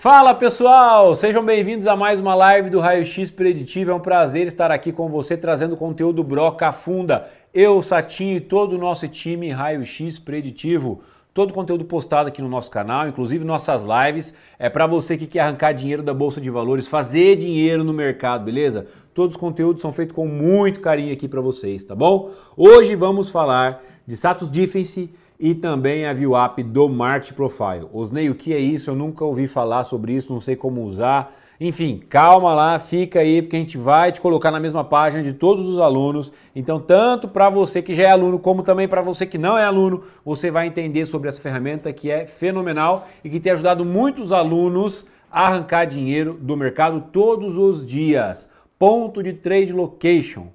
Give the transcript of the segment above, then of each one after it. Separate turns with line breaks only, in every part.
Fala
pessoal, sejam bem-vindos a mais uma live do Raio X Preditivo. É um prazer estar aqui com você trazendo conteúdo broca funda. Eu, Satinho e todo o nosso time Raio X Preditivo. Todo o conteúdo postado aqui no nosso canal, inclusive nossas lives, é para você que quer arrancar dinheiro da bolsa de valores, fazer dinheiro no mercado, beleza? Todos os conteúdos são feitos com muito carinho aqui para vocês, tá bom? Hoje vamos falar de status difference e também a View App do Market Profile. Osnei, o que é isso? Eu nunca ouvi falar sobre isso, não sei como usar. Enfim, calma lá, fica aí, porque a gente vai te colocar na mesma página de todos os alunos. Então, tanto para você que já é aluno, como também para você que não é aluno, você vai entender sobre essa ferramenta que é fenomenal e que tem ajudado muitos alunos a arrancar dinheiro do mercado todos os dias. Ponto de trade location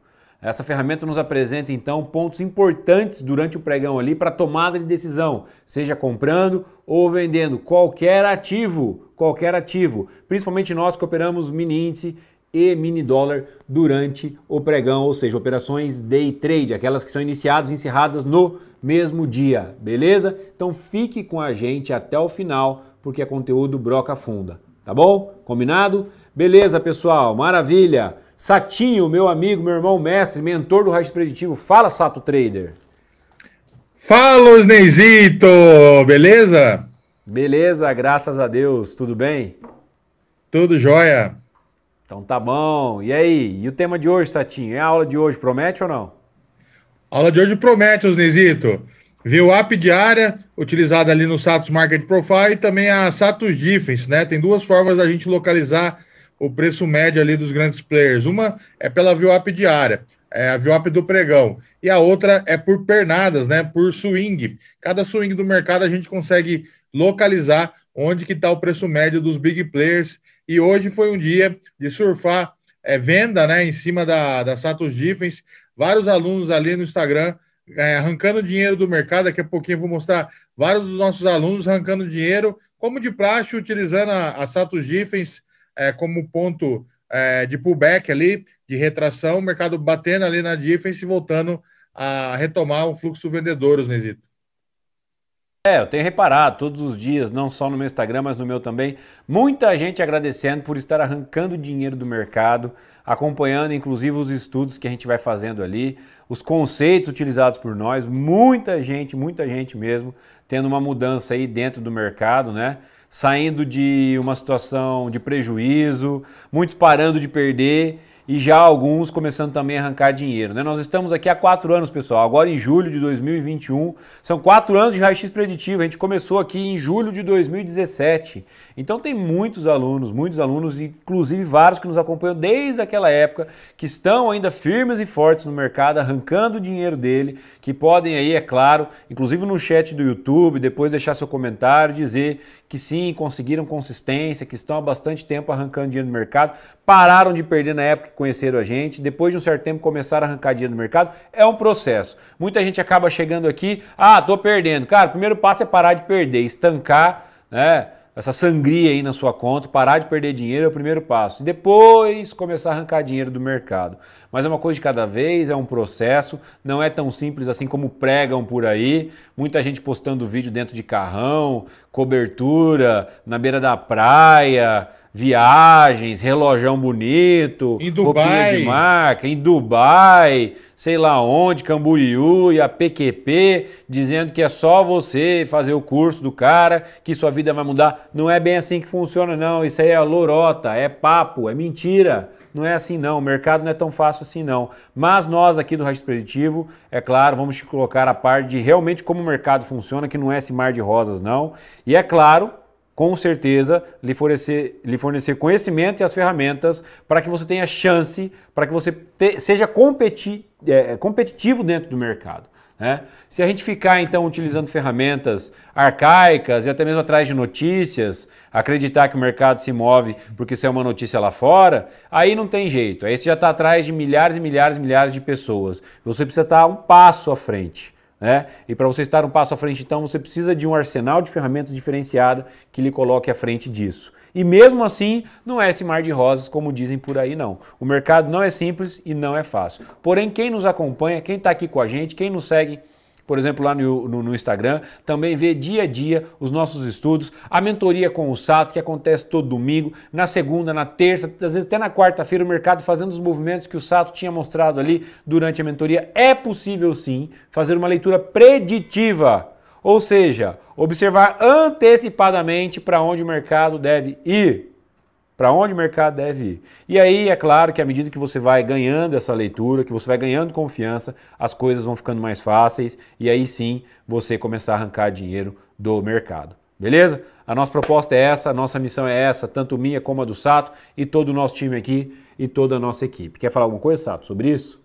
essa ferramenta nos apresenta então pontos importantes durante o pregão ali para tomada de decisão, seja comprando ou vendendo qualquer ativo, qualquer ativo, principalmente nós que operamos mini índice e mini dólar durante o pregão, ou seja, operações day trade, aquelas que são iniciadas e encerradas no mesmo dia, beleza? Então fique com a gente até o final, porque é conteúdo broca funda, tá bom? Combinado? Beleza, pessoal, maravilha! Satinho, meu amigo, meu irmão, mestre, mentor do Raiz Preditivo. Fala, Sato Trader.
Fala, Osneizito! Beleza?
Beleza, graças a Deus. Tudo bem? Tudo jóia. Então tá bom. E aí? E o tema de hoje, Satinho?
É a aula de hoje, promete ou não? A aula de hoje promete, Osneizito. Viu app diária, utilizada ali no Satos Market Profile, e também a Satos Difference, né? Tem duas formas da gente localizar o preço médio ali dos grandes players. Uma é pela VWAP diária, é a VWAP do pregão, e a outra é por pernadas, né? Por swing. Cada swing do mercado a gente consegue localizar onde que está o preço médio dos big players. E hoje foi um dia de surfar é, venda, né? Em cima da, da Satos Diffens. Vários alunos ali no Instagram é, arrancando dinheiro do mercado. Daqui a pouquinho eu vou mostrar vários dos nossos alunos arrancando dinheiro, como de praxe, utilizando a, a Satos Diffens é, como ponto é, de pullback ali, de retração, o mercado batendo ali na defense e voltando a retomar o fluxo vendedor, os Nesito.
É, eu tenho reparado todos os dias, não só no meu Instagram, mas no meu também, muita gente agradecendo por estar arrancando dinheiro do mercado, acompanhando inclusive os estudos que a gente vai fazendo ali, os conceitos utilizados por nós, muita gente, muita gente mesmo, tendo uma mudança aí dentro do mercado, né? saindo de uma situação de prejuízo, muitos parando de perder e já alguns começando também a arrancar dinheiro. Né? Nós estamos aqui há quatro anos, pessoal, agora em julho de 2021. São quatro anos de raio-x preditivo, a gente começou aqui em julho de 2017. Então tem muitos alunos, muitos alunos, inclusive vários que nos acompanham desde aquela época, que estão ainda firmes e fortes no mercado, arrancando o dinheiro dele, que podem aí, é claro, inclusive no chat do YouTube, depois deixar seu comentário, dizer que sim, conseguiram consistência, que estão há bastante tempo arrancando dinheiro do mercado, pararam de perder na época que conheceram a gente, depois de um certo tempo começaram a arrancar dinheiro no mercado. É um processo. Muita gente acaba chegando aqui, ah, tô perdendo. Cara, o primeiro passo é parar de perder, estancar, né? Essa sangria aí na sua conta, parar de perder dinheiro é o primeiro passo. E depois começar a arrancar dinheiro do mercado. Mas é uma coisa de cada vez, é um processo, não é tão simples assim como pregam por aí. Muita gente postando vídeo dentro de carrão, cobertura, na beira da praia, viagens, relojão bonito, em Dubai. de marca, em Dubai, sei lá onde, Camboriú e a PQP, dizendo que é só você fazer o curso do cara, que sua vida vai mudar. Não é bem assim que funciona, não. Isso aí é lorota, é papo, é mentira. Não é assim, não. O mercado não é tão fácil assim, não. Mas nós aqui do Raiz Preditivo, é claro, vamos te colocar a parte de realmente como o mercado funciona, que não é esse mar de rosas, não. E é claro, com certeza lhe fornecer, lhe fornecer conhecimento e as ferramentas para que você tenha chance, para que você te, seja competi, é, é, competitivo dentro do mercado. Né? Se a gente ficar então utilizando ferramentas arcaicas e até mesmo atrás de notícias, acreditar que o mercado se move porque isso é uma notícia lá fora, aí não tem jeito. Aí você já está atrás de milhares e milhares e milhares de pessoas. Você precisa estar um passo à frente. Né? E para você estar um passo à frente, então, você precisa de um arsenal de ferramentas diferenciada que lhe coloque à frente disso. E mesmo assim, não é esse mar de rosas como dizem por aí, não. O mercado não é simples e não é fácil. Porém, quem nos acompanha, quem está aqui com a gente, quem nos segue, por exemplo, lá no, no, no, Instagram, também vê dia a dia os nossos estudos, a mentoria com o Sato, que acontece todo domingo, na segunda, na terça, às vezes até na quarta-feira, o mercado fazendo os movimentos que o Sato tinha mostrado ali durante a mentoria. É possível sim fazer uma leitura preditiva, ou seja, observar antecipadamente para onde o mercado deve ir. Para onde o mercado deve ir? E aí é claro que à medida que você vai ganhando essa leitura, que você vai ganhando confiança, as coisas vão ficando mais fáceis e aí sim você começar a arrancar dinheiro do mercado. Beleza? A nossa proposta é essa, a nossa missão é essa, tanto minha como a do Sato e todo o nosso time aqui e toda a nossa equipe. Quer falar alguma coisa, Sato, sobre isso?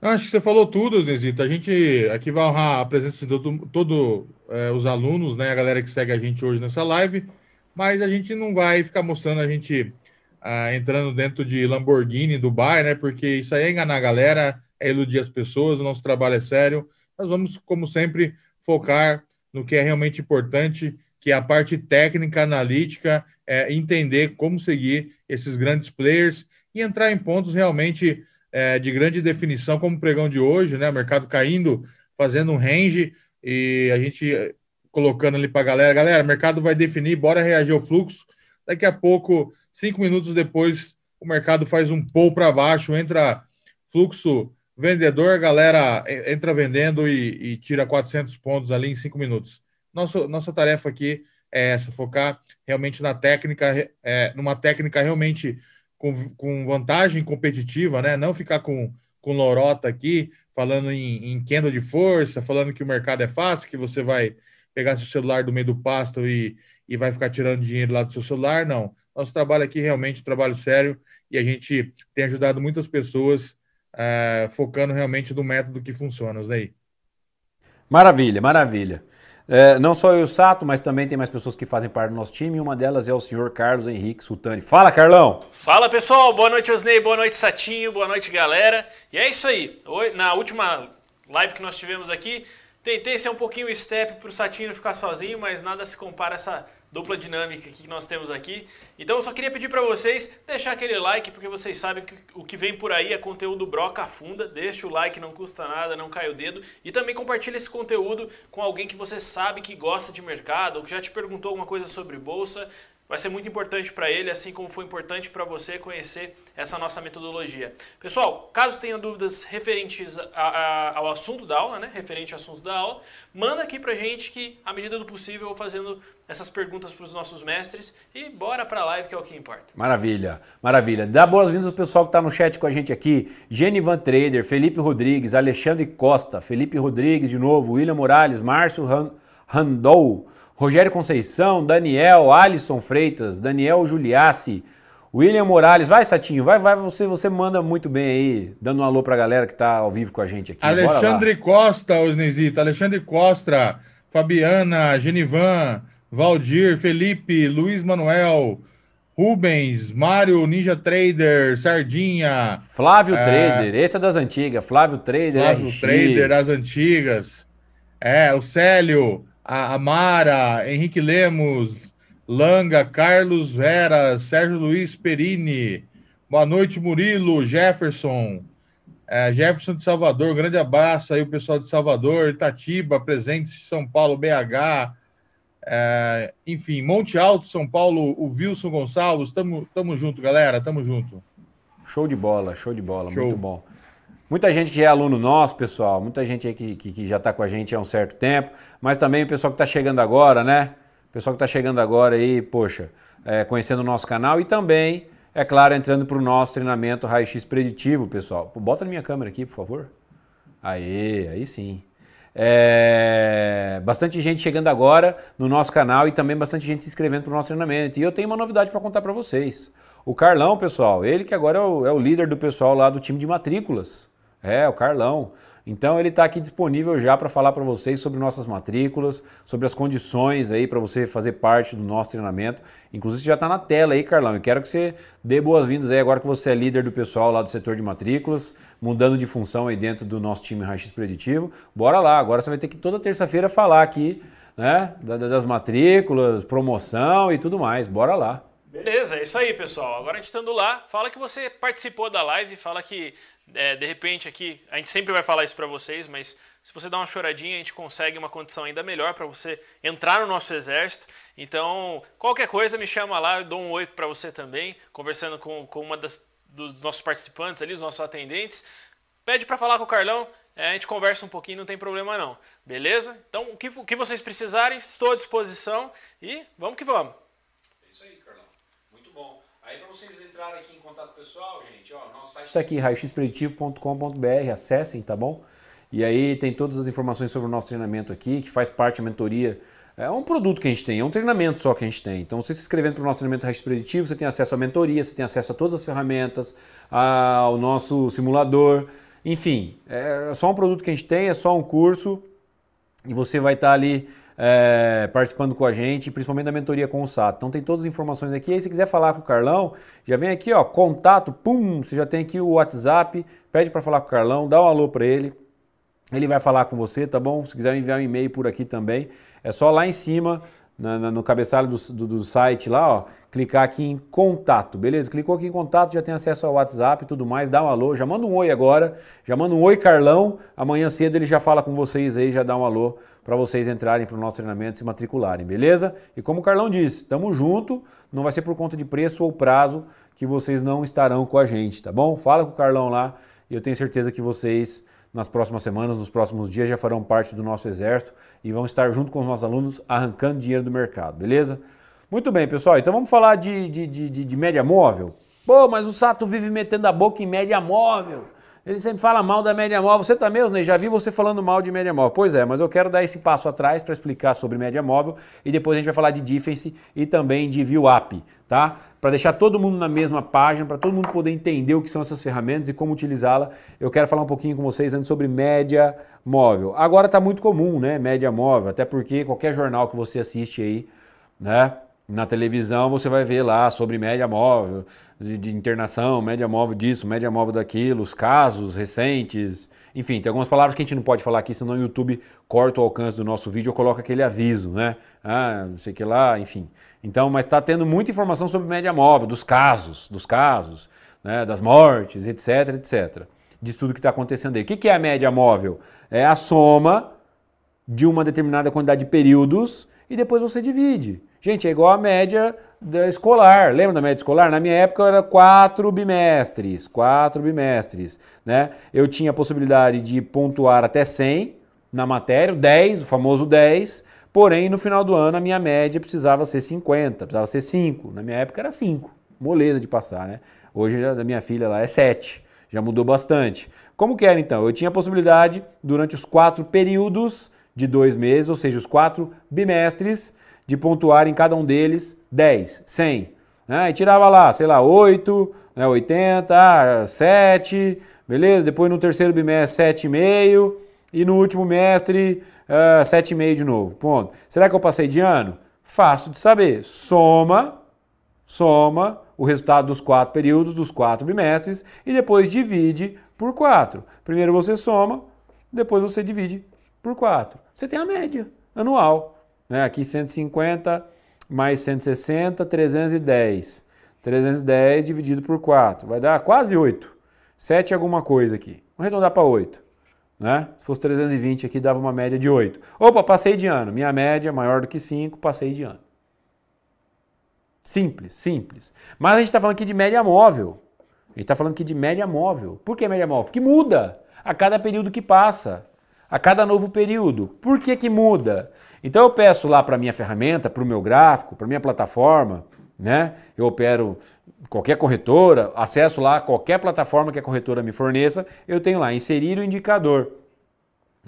Acho que você falou tudo, Zezito. A gente aqui vai honrar a presença de todos todo, é, os alunos, né? A galera que segue a gente hoje nessa live mas a gente não vai ficar mostrando a gente ah, entrando dentro de Lamborghini, Dubai, né? Porque isso aí é enganar a galera, é iludir as pessoas, o nosso trabalho é sério. Nós vamos, como sempre, focar no que é realmente importante, que é a parte técnica, analítica, é entender como seguir esses grandes players e entrar em pontos realmente é, de grande definição, como o pregão de hoje, né? O mercado caindo, fazendo um range, e a gente colocando ali para a galera. Galera, mercado vai definir, bora reagir ao fluxo. Daqui a pouco, cinco minutos depois, o mercado faz um pull para baixo, entra fluxo vendedor, galera entra vendendo e, e, tira 400 pontos ali em cinco minutos. Nosso, nossa tarefa aqui é essa, focar realmente na técnica, é, numa técnica realmente com, com vantagem competitiva, né? Não ficar com, com lorota aqui, falando em, em de força, falando que o mercado é fácil, que você vai pegar seu celular do meio do pasto e, e vai ficar tirando dinheiro lá do seu celular, não. Nosso trabalho aqui realmente é um trabalho sério e a gente tem ajudado muitas pessoas uh, focando realmente no método que funciona, osney
Maravilha, maravilha. É, não só eu, Sato, mas também tem mais pessoas que fazem parte do nosso time. E uma delas é o senhor Carlos Henrique Sultani. Fala, Carlão!
Fala, pessoal! Boa noite, osney Boa noite, Satinho. Boa noite, galera. E é isso aí. Na última live que nós tivemos aqui, Tentei ser um pouquinho step para o não ficar sozinho, mas nada se compara a essa dupla dinâmica que nós temos aqui. Então eu só queria pedir para vocês deixar aquele like, porque vocês sabem que o que vem por aí é conteúdo broca funda. Deixa o like, não custa nada, não cai o dedo. E também compartilha esse conteúdo com alguém que você sabe que gosta de mercado, ou que já te perguntou alguma coisa sobre bolsa vai ser muito importante para ele, assim como foi importante para você conhecer essa nossa metodologia. Pessoal, caso tenha dúvidas referentes a, a, ao assunto da aula, né, referente ao assunto da aula, manda aqui para gente que, à medida do possível, eu vou fazendo essas perguntas para os nossos mestres e bora para a live que é o que importa.
Maravilha, maravilha. Dá boas-vindas ao pessoal que está no chat com a gente aqui. Genivan Trader, Felipe Rodrigues, Alexandre Costa, Felipe Rodrigues de novo, William Morales, Márcio Randol, Rogério Conceição, Daniel, Alisson Freitas, Daniel Juliassi, William Morales. Vai, Satinho, vai, vai, você, você manda muito bem aí, dando um alô pra galera que tá ao vivo com a gente aqui.
Alexandre Costa, Osnesita, Alexandre Costa, Fabiana, Genivan, Valdir, Felipe, Luiz Manuel, Rubens, Mário, Ninja Trader, Sardinha. Flávio é... Trader, esse é das antigas. Flávio Trader, Flávio RX. Trader das antigas. É, o Célio a Amara, Henrique Lemos, Langa, Carlos Vera, Sérgio Luiz Perini. Boa noite, Murilo, Jefferson. É, Jefferson de Salvador, grande abraço aí, o pessoal de Salvador, Itatiba, presente São Paulo, BH. É, enfim, Monte Alto, São Paulo, o Wilson Gonçalves. Tamo, tamo junto, galera, tamo junto.
Show de bola, show de bola, show. muito bom. Muita gente que é aluno nosso, pessoal, muita gente aí que, que, que já está com a gente há um certo tempo mas também o pessoal que está chegando agora, né? O pessoal que está chegando agora aí, poxa, é, conhecendo o nosso canal e também, é claro, entrando para o nosso treinamento raio-x preditivo, pessoal. Pô, bota na minha câmera aqui, por favor. Aí, aí sim. É, bastante gente chegando agora no nosso canal e também bastante gente se inscrevendo para o nosso treinamento. E eu tenho uma novidade para contar para vocês. O Carlão, pessoal, ele que agora é o, é o líder do pessoal lá do time de matrículas. É, o Carlão. Então ele está aqui disponível já para falar para vocês sobre nossas matrículas, sobre as condições aí para você fazer parte do nosso treinamento. Inclusive já está na tela aí, Carlão. Eu quero que você dê boas-vindas aí agora que você é líder do pessoal lá do setor de matrículas, mudando de função aí dentro do nosso time Raio X Preditivo. Bora lá, agora você vai ter que toda terça-feira falar aqui, né, das matrículas, promoção e tudo mais. Bora lá.
Beleza, é isso aí, pessoal. Agora a gente estando lá, fala que você participou da live, fala que é, de repente aqui, a gente sempre vai falar isso para vocês, mas se você dá uma choradinha, a gente consegue uma condição ainda melhor para você entrar no nosso exército. Então, qualquer coisa, me chama lá, eu dou um oi para você também, conversando com, com uma das, dos nossos participantes ali, os nossos atendentes. Pede para falar com o Carlão, é, a gente conversa um pouquinho, não tem problema não. Beleza? Então, o que, o que vocês precisarem, estou à disposição e vamos que vamos. Aí para vocês entrarem aqui em contato pessoal, gente, ó, nosso site está aqui
raioxpreditivo.com.br, acessem, tá bom? E aí tem todas as informações sobre o nosso treinamento aqui, que faz parte da mentoria. É um produto que a gente tem, é um treinamento só que a gente tem. Então, você se inscrevendo para o nosso treinamento Raiz Preditivo, você tem acesso à mentoria, você tem acesso a todas as ferramentas, ao nosso simulador, enfim, é só um produto que a gente tem, é só um curso e você vai estar tá ali é, participando com a gente, principalmente da mentoria com o Sato. Então tem todas as informações aqui. E aí, se quiser falar com o Carlão, já vem aqui, ó, contato, pum, você já tem aqui o WhatsApp, pede para falar com o Carlão, dá um alô para ele. Ele vai falar com você, tá bom? Se quiser enviar um e-mail por aqui também, é só lá em cima, na, na, no cabeçalho do, do, do site lá, ó, clicar aqui em contato, beleza? Clicou aqui em contato, já tem acesso ao WhatsApp e tudo mais, dá um alô, já manda um oi agora, já manda um oi Carlão, amanhã cedo ele já fala com vocês aí, já dá um alô para vocês entrarem para o nosso treinamento e se matricularem, beleza? E como o Carlão disse, tamo junto, não vai ser por conta de preço ou prazo que vocês não estarão com a gente, tá bom? Fala com o Carlão lá e eu tenho certeza que vocês nas próximas semanas, nos próximos dias, já farão parte do nosso exército e vão estar junto com os nossos alunos arrancando dinheiro do mercado, beleza? Muito bem, pessoal. Então vamos falar de, de, de, de, média móvel. Pô, mas o Sato vive metendo a boca em média móvel. Ele sempre fala mal da média móvel. Você também, tá mesmo Osney, já vi você falando mal de média móvel. Pois é, mas eu quero dar esse passo atrás para explicar sobre média móvel e depois a gente vai falar de difference e também de view up, tá? Para deixar todo mundo na mesma página, para todo mundo poder entender o que são essas ferramentas e como utilizá-la, eu quero falar um pouquinho com vocês antes sobre média móvel. Agora está muito comum, né, média móvel, até porque qualquer jornal que você assiste aí, né, na televisão você vai ver lá sobre média móvel de, de internação, média móvel disso, média móvel daquilo, os casos recentes. Enfim, tem algumas palavras que a gente não pode falar aqui, senão o YouTube corta o alcance do nosso vídeo ou coloca aquele aviso, né? Ah, não sei o que lá, enfim. Então, mas está tendo muita informação sobre média móvel, dos casos, dos casos, né, das mortes, etc, etc. de tudo que está acontecendo aí. O que é a média móvel? É a soma de uma determinada quantidade de períodos e depois você divide. Gente, é igual a média da escolar. Lembra da média escolar? Na minha época era quatro bimestres, quatro bimestres, né? Eu tinha a possibilidade de pontuar até 100 na matéria, 10, o famoso 10, porém no final do ano a minha média precisava ser 50, precisava ser 5. Na minha época era 5, moleza de passar, né? Hoje a minha filha lá é 7, já mudou bastante. Como que era então? Eu tinha a possibilidade durante os quatro períodos de dois meses, ou seja, os quatro bimestres, de pontuar em cada um deles 10, 100. Né? E tirava lá, sei lá, 8, né, 80, 7, ah, beleza? Depois no terceiro bimestre, 7,5 e no último mestre, uh, ah, 7,5 de novo. Ponto. Será que eu passei de ano? Fácil de saber. Soma, soma o resultado dos quatro períodos, dos quatro bimestres, e depois divide por quatro. Primeiro você soma, depois você divide por quatro. Você tem a média anual. Né? Aqui 150 mais 160, 310. 310 dividido por 4, vai dar quase 8. 7 alguma coisa aqui. Vamos arredondar para 8. Né? Se fosse 320 aqui, dava uma média de 8. Opa, passei de ano. Minha média é maior do que 5, passei de ano. Simples, simples. Mas a gente está falando aqui de média móvel. A gente está falando aqui de média móvel. Por que média móvel? Porque muda a cada período que passa, a cada novo período. Por que, que muda? Então eu peço lá para minha ferramenta, para o meu gráfico, para minha plataforma, né? Eu opero qualquer corretora, acesso lá qualquer plataforma que a corretora me forneça, eu tenho lá inserir o indicador,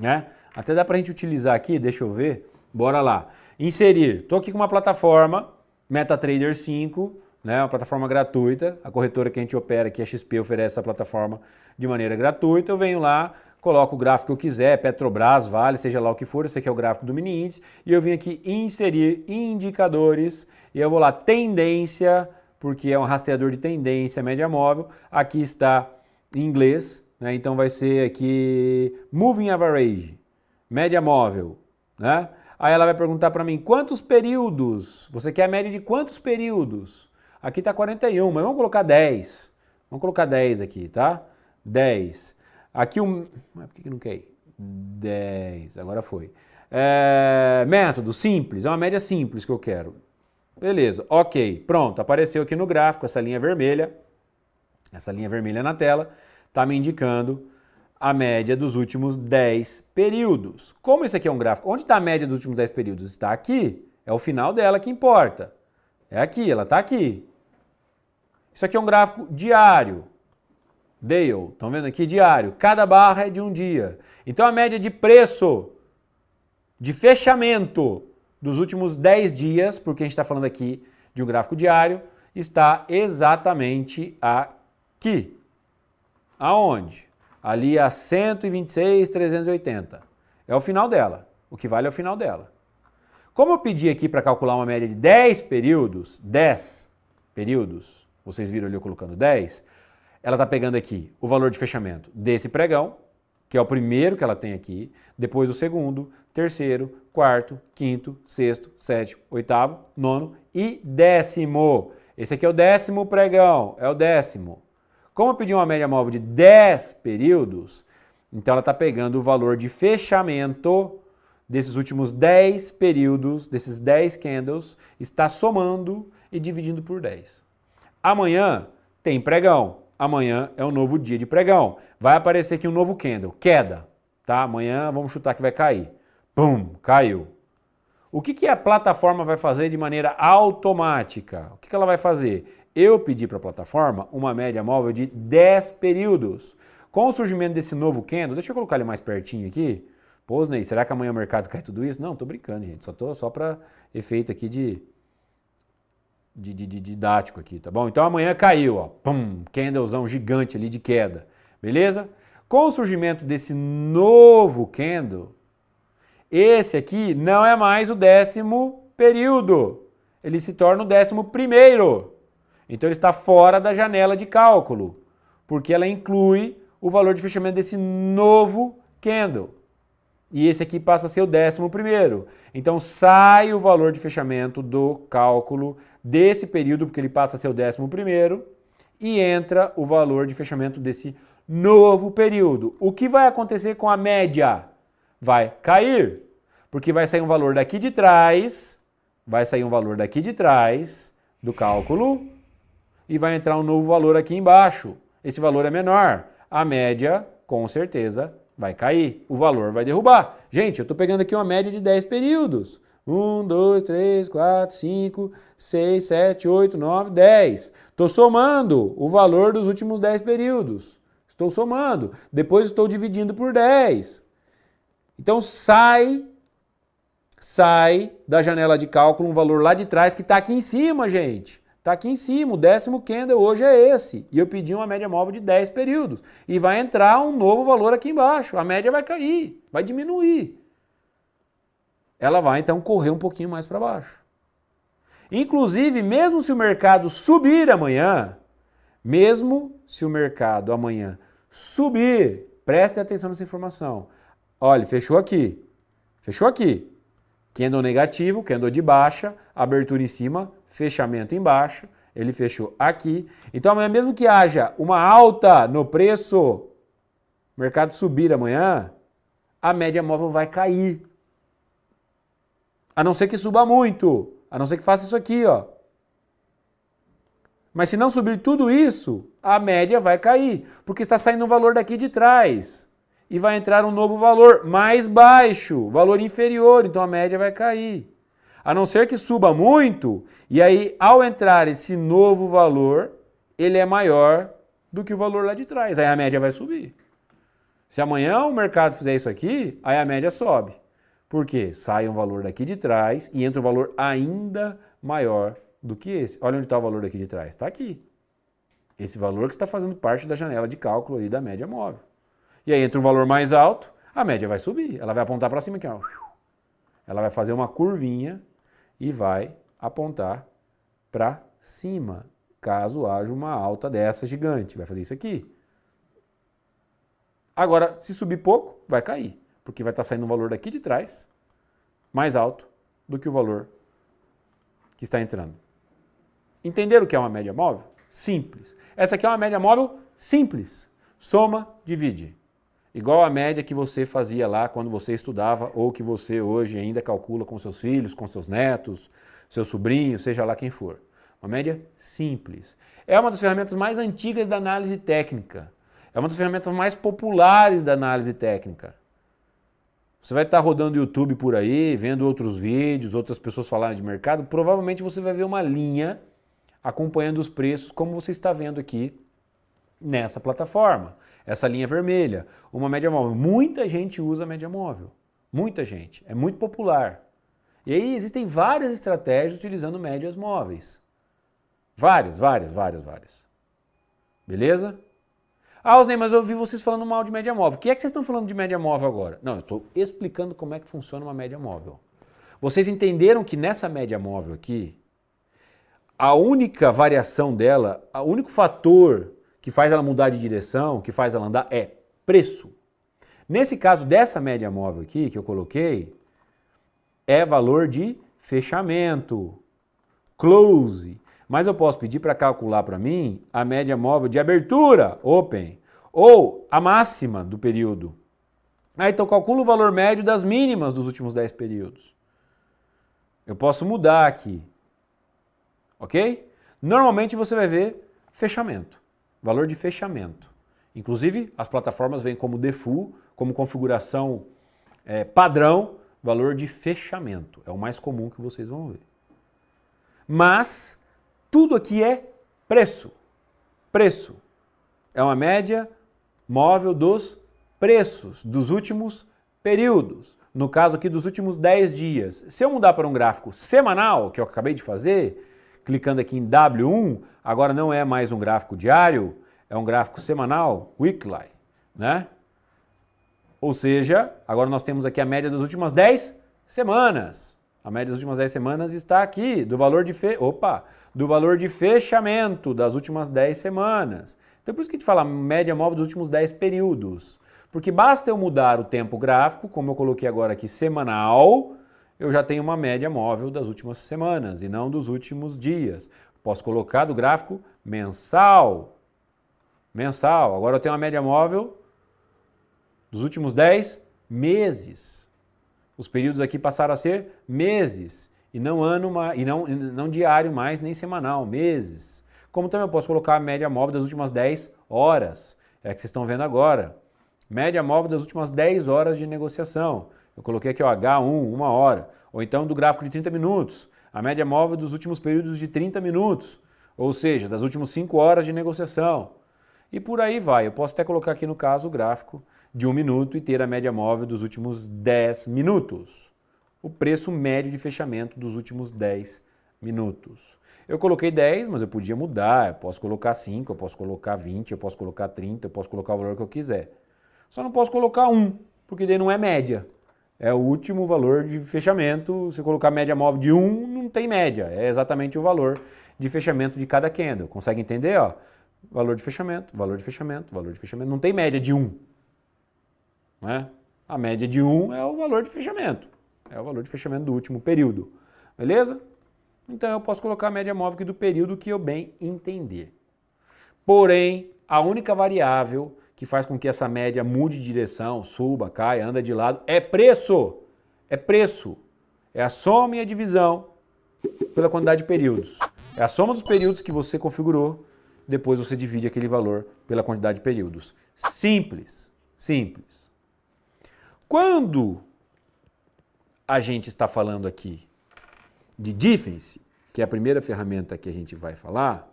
né? Até dá para a gente utilizar aqui, deixa eu ver. Bora lá. Inserir. Estou aqui com uma plataforma, MetaTrader 5, né? uma plataforma gratuita. A corretora que a gente opera aqui, a XP, oferece essa plataforma de maneira gratuita. Eu venho lá, coloco o gráfico que eu quiser, Petrobras, Vale, seja lá o que for, esse aqui é o gráfico do mini índice, e eu vim aqui inserir indicadores, e eu vou lá tendência, porque é um rastreador de tendência média móvel, aqui está em inglês, né? então vai ser aqui moving average, média móvel, né? Aí ela vai perguntar para mim quantos períodos, você quer a média de quantos períodos? Aqui está 41, mas vamos colocar 10. Vamos colocar 10 aqui, tá? 10. Aqui o. Um, por que não quer ir? 10, agora foi. É, método simples, é uma média simples que eu quero. Beleza, ok, pronto, apareceu aqui no gráfico essa linha vermelha, essa linha vermelha na tela, está me indicando a média dos últimos 10 períodos. Como esse aqui é um gráfico, onde está a média dos últimos 10 períodos? Está aqui, é o final dela que importa. É aqui, ela está aqui. Isso aqui é um gráfico diário. Dale, estão vendo aqui? Diário. Cada barra é de um dia. Então a média de preço de fechamento dos últimos 10 dias, porque a gente está falando aqui de um gráfico diário, está exatamente aqui. Aonde? Ali a 126,380. É o final dela. O que vale é o final dela. Como eu pedi aqui para calcular uma média de 10 períodos, 10 períodos, vocês viram ali eu colocando 10, ela está pegando aqui o valor de fechamento desse pregão, que é o primeiro que ela tem aqui, depois o segundo, terceiro, quarto, quinto, sexto, sétimo, oitavo, nono e décimo. Esse aqui é o décimo pregão, é o décimo. Como eu pedi uma média móvel de 10 períodos, então ela está pegando o valor de fechamento desses últimos 10 períodos, desses 10 candles, está somando e dividindo por 10. Amanhã tem pregão, amanhã é um novo dia de pregão. Vai aparecer aqui um novo candle, queda, tá? Amanhã vamos chutar que vai cair. Pum, caiu. O que, que a plataforma vai fazer de maneira automática? O que, que ela vai fazer? Eu pedi para a plataforma uma média móvel de 10 períodos. Com o surgimento desse novo candle, deixa eu colocar ele mais pertinho aqui. Posney, será que amanhã o mercado cai tudo isso? Não, tô brincando, gente. Só tô só para efeito aqui de de, de, de, didático aqui, tá bom? Então amanhã caiu, ó, pum, candlezão gigante ali de queda, beleza? Com o surgimento desse novo candle, esse aqui não é mais o décimo período, ele se torna o décimo primeiro. Então ele está fora da janela de cálculo, porque ela inclui o valor de fechamento desse novo candle. E esse aqui passa a ser o décimo primeiro. Então sai o valor de fechamento do cálculo desse período, porque ele passa a ser o décimo primeiro, e entra o valor de fechamento desse novo período. O que vai acontecer com a média? Vai cair, porque vai sair um valor daqui de trás, vai sair um valor daqui de trás do cálculo e vai entrar um novo valor aqui embaixo. Esse valor é menor. A média, com certeza, vai cair. O valor vai derrubar. Gente, eu estou pegando aqui uma média de 10 períodos. 1, 2, 3, 4, 5, 6, 7, 8, 9, 10. Estou somando o valor dos últimos 10 períodos. Estou somando. Depois estou dividindo por 10. Então sai, sai da janela de cálculo um valor lá de trás que está aqui em cima, gente. Está aqui em cima, o décimo candle hoje é esse. E eu pedi uma média móvel de 10 períodos. E vai entrar um novo valor aqui embaixo. A média vai cair, vai diminuir ela vai então correr um pouquinho mais para baixo. Inclusive, mesmo se o mercado subir amanhã, mesmo se o mercado amanhã subir, preste atenção nessa informação. Olha, fechou aqui. Fechou aqui. Candle negativo, candle de baixa, abertura em cima, fechamento embaixo. Ele fechou aqui. Então amanhã, mesmo que haja uma alta no preço, mercado subir amanhã, a média móvel vai cair. A não ser que suba muito. A não ser que faça isso aqui, ó. Mas se não subir tudo isso, a média vai cair, porque está saindo um valor daqui de trás. E vai entrar um novo valor mais baixo, valor inferior, então a média vai cair. A não ser que suba muito, e aí ao entrar esse novo valor, ele é maior do que o valor lá de trás. Aí a média vai subir. Se amanhã o mercado fizer isso aqui, aí a média sobe. Porque sai um valor daqui de trás e entra um valor ainda maior do que esse. Olha onde está o valor daqui de trás. Está aqui. Esse valor que está fazendo parte da janela de cálculo ali da média móvel. E aí entra um valor mais alto, a média vai subir. Ela vai apontar para cima aqui. Ó. Ela vai fazer uma curvinha e vai apontar para cima, caso haja uma alta dessa gigante. Vai fazer isso aqui. Agora, se subir pouco, vai cair porque vai estar saindo um valor daqui de trás mais alto do que o valor que está entrando. Entenderam o que é uma média móvel? Simples. Essa aqui é uma média móvel simples. Soma, divide. Igual à média que você fazia lá quando você estudava ou que você hoje ainda calcula com seus filhos, com seus netos, seu sobrinho, seja lá quem for. Uma média simples. É uma das ferramentas mais antigas da análise técnica. É uma das ferramentas mais populares da análise técnica. Você vai estar rodando o YouTube por aí, vendo outros vídeos, outras pessoas falarem de mercado, provavelmente você vai ver uma linha acompanhando os preços, como você está vendo aqui nessa plataforma. Essa linha vermelha, uma média móvel. Muita gente usa média móvel. Muita gente. É muito popular. E aí existem várias estratégias utilizando médias móveis. Várias, várias, várias, várias. Beleza? Ah, Osney, mas eu ouvi vocês falando mal de média móvel. O que é que vocês estão falando de média móvel agora? Não, eu estou explicando como é que funciona uma média móvel. Vocês entenderam que nessa média móvel aqui, a única variação dela, o único fator que faz ela mudar de direção, que faz ela andar, é preço. Nesse caso dessa média móvel aqui que eu coloquei, é valor de fechamento, close, mas eu posso pedir para calcular para mim a média móvel de abertura, open, ou a máxima do período. Ah, então calculo o valor médio das mínimas dos últimos 10 períodos. Eu posso mudar aqui. Ok? Normalmente você vai ver fechamento, valor de fechamento. Inclusive, as plataformas vêm como default, como configuração é, padrão, valor de fechamento. É o mais comum que vocês vão ver. Mas tudo aqui é preço. Preço. É uma média móvel dos preços dos últimos períodos. No caso aqui dos últimos 10 dias. Se eu mudar para um gráfico semanal, que é eu acabei de fazer, clicando aqui em W1, agora não é mais um gráfico diário, é um gráfico semanal, weekly, né? Ou seja, agora nós temos aqui a média das últimas 10 semanas. A média das últimas 10 semanas está aqui, do valor de fe... Opa! do valor de fechamento das últimas 10 semanas. Então, por isso que a gente fala média móvel dos últimos 10 períodos. Porque basta eu mudar o tempo gráfico, como eu coloquei agora aqui, semanal, eu já tenho uma média móvel das últimas semanas e não dos últimos dias. Posso colocar do gráfico mensal. Mensal. Agora eu tenho uma média móvel dos últimos 10 meses. Os períodos aqui passaram a ser meses e não ano e não, não diário mais, nem semanal, meses. Como também eu posso colocar a média móvel das últimas 10 horas, é a que vocês estão vendo agora. Média móvel das últimas 10 horas de negociação. Eu coloquei aqui o H1, uma hora. Ou então do gráfico de 30 minutos. A média móvel dos últimos períodos de 30 minutos. Ou seja, das últimas 5 horas de negociação. E por aí vai. Eu posso até colocar aqui no caso o gráfico de 1 um minuto e ter a média móvel dos últimos 10 minutos o preço médio de fechamento dos últimos 10 minutos. Eu coloquei 10, mas eu podia mudar, eu posso colocar 5, eu posso colocar 20, eu posso colocar 30, eu posso colocar o valor que eu quiser. Só não posso colocar 1, porque daí não é média. É o último valor de fechamento. Se colocar média móvel de 1, não tem média. É exatamente o valor de fechamento de cada candle. Consegue entender? Ó? Valor de fechamento, valor de fechamento, valor de fechamento. Não tem média de 1. Né? A média de 1 é o valor de fechamento. É o valor de fechamento do último período. Beleza? Então eu posso colocar a média móvel aqui do período que eu bem entender. Porém, a única variável que faz com que essa média mude de direção, suba, caia, anda de lado, é preço. É preço. É a soma e a divisão pela quantidade de períodos. É a soma dos períodos que você configurou, depois você divide aquele valor pela quantidade de períodos. Simples, simples. Quando a gente está falando aqui de defense, que é a primeira ferramenta que a gente vai falar,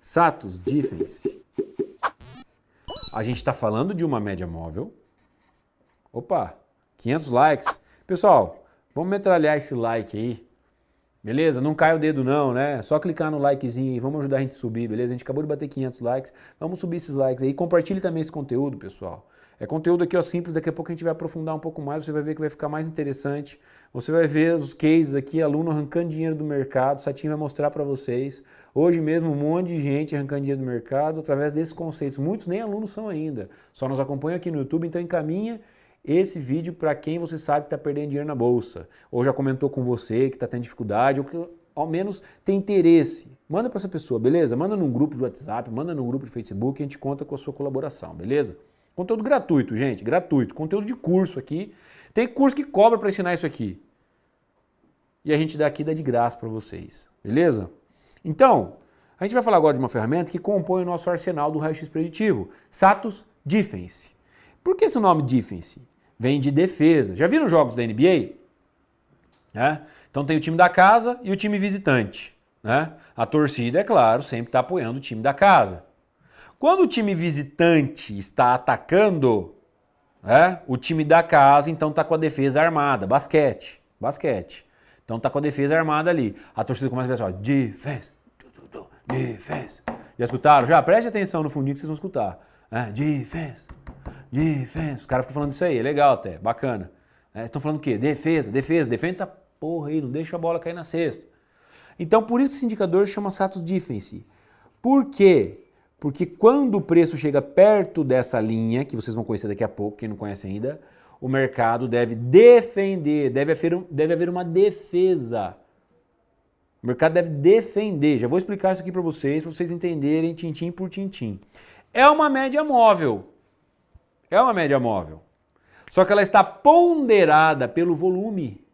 Satos defense, a gente está falando de uma média móvel. Opa, 500 likes. Pessoal, vamos metralhar esse like aí. Beleza? Não cai o dedo não, né? Só clicar no likezinho e vamos ajudar a gente a subir, beleza? A gente acabou de bater 500 likes, vamos subir esses likes aí. Compartilhe também esse conteúdo, pessoal. É conteúdo aqui ó, simples, daqui a pouco a gente vai aprofundar um pouco mais, você vai ver que vai ficar mais interessante. Você vai ver os cases aqui, aluno arrancando dinheiro do mercado, o vai mostrar para vocês. Hoje mesmo um monte de gente arrancando dinheiro do mercado através desses conceitos. Muitos nem alunos são ainda, só nos acompanham aqui no YouTube, então encaminha esse vídeo para quem você sabe que está perdendo dinheiro na bolsa, ou já comentou com você que está tendo dificuldade, ou que ao menos tem interesse. Manda para essa pessoa, beleza? Manda num grupo de WhatsApp, manda num grupo de Facebook, a gente conta com a sua colaboração, beleza? Conteúdo gratuito, gente, gratuito. Conteúdo de curso aqui. Tem curso que cobra para ensinar isso aqui. E a gente daqui dá de graça para vocês, beleza? Então, a gente vai falar agora de uma ferramenta que compõe o nosso arsenal do raio-x preditivo, Satos Defense. Por que esse nome Defense? Vem de defesa. Já viram jogos da NBA? É? Né? Então tem o time da casa e o time visitante. Né? A torcida, é claro, sempre está apoiando o time da casa. Quando o time visitante está atacando, né, o time da casa então está com a defesa armada, basquete, basquete. Então está com a defesa armada ali. A torcida começa a pensar, assim, defense, defense. Já escutaram? Já preste atenção no fundinho que vocês vão escutar. É, defense, defense. Os caras ficam falando isso aí, é legal até, bacana. É, estão falando o quê? Defesa, defesa, defende essa porra aí, não deixa a bola cair na cesta. Então por isso esse indicador chama status defense. Por quê? Porque quando o preço chega perto dessa linha, que vocês vão conhecer daqui a pouco, quem não conhece ainda, o mercado deve defender, deve haver, deve haver uma defesa. O mercado deve defender. Já vou explicar isso aqui para vocês, para vocês entenderem tintim por tintim. É uma média móvel. É uma média móvel. Só que ela está ponderada pelo volume.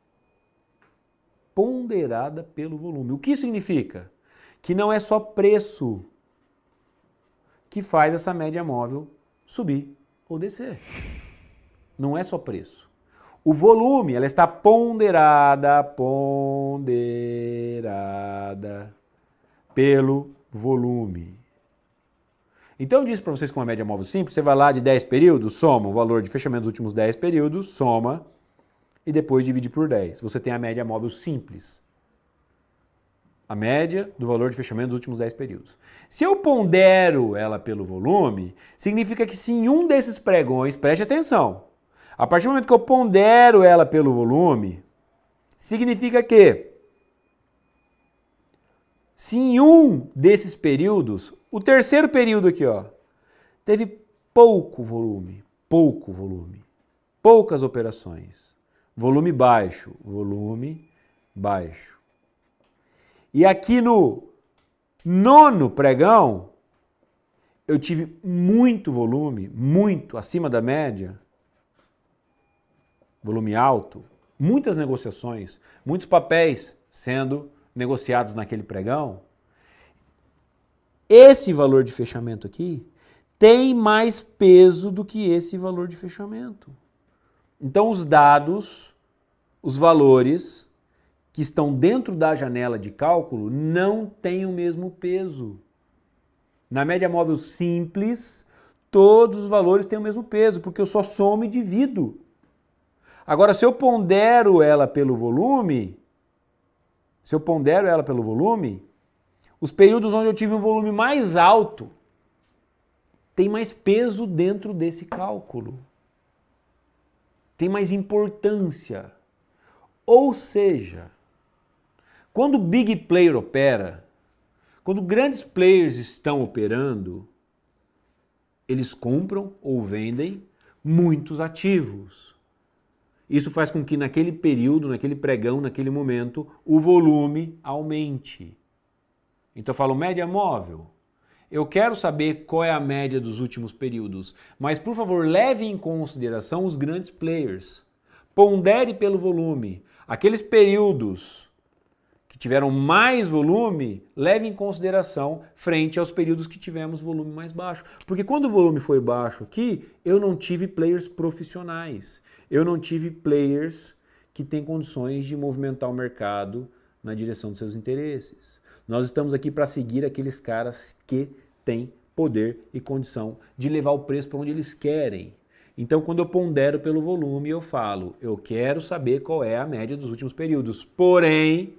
Ponderada pelo volume. O que significa? Que não é só preço que faz essa média móvel subir ou descer. Não é só preço. O volume, ela está ponderada, ponderada pelo volume. Então eu disse para vocês que uma média móvel simples, você vai lá de 10 períodos, soma o valor de fechamento dos últimos 10 períodos, soma e depois divide por 10. Você tem a média móvel simples a média do valor de fechamento dos últimos 10 períodos. Se eu pondero ela pelo volume, significa que se em um desses pregões, preste atenção, a partir do momento que eu pondero ela pelo volume, significa que se em um desses períodos, o terceiro período aqui, ó, teve pouco volume, pouco volume, poucas operações, volume baixo, volume baixo e aqui no nono pregão, eu tive muito volume, muito acima da média, volume alto, muitas negociações, muitos papéis sendo negociados naquele pregão. Esse valor de fechamento aqui tem mais peso do que esse valor de fechamento. Então, os dados, os valores, que estão dentro da janela de cálculo não têm o mesmo peso. Na média móvel simples, todos os valores têm o mesmo peso, porque eu só somo e divido. Agora, se eu pondero ela pelo volume, se eu pondero ela pelo volume, os períodos onde eu tive um volume mais alto tem mais peso dentro desse cálculo. Tem mais importância. Ou seja, quando o big player opera, quando grandes players estão operando, eles compram ou vendem muitos ativos. Isso faz com que naquele período, naquele pregão, naquele momento, o volume aumente. Então eu falo média móvel. Eu quero saber qual é a média dos últimos períodos, mas por favor, leve em consideração os grandes players. Pondere pelo volume. Aqueles períodos que tiveram mais volume, leve em consideração frente aos períodos que tivemos volume mais baixo. Porque quando o volume foi baixo aqui, eu não tive players profissionais. Eu não tive players que têm condições de movimentar o mercado na direção dos seus interesses. Nós estamos aqui para seguir aqueles caras que têm poder e condição de levar o preço para onde eles querem. Então, quando eu pondero pelo volume, eu falo, eu quero saber qual é a média dos últimos períodos. Porém,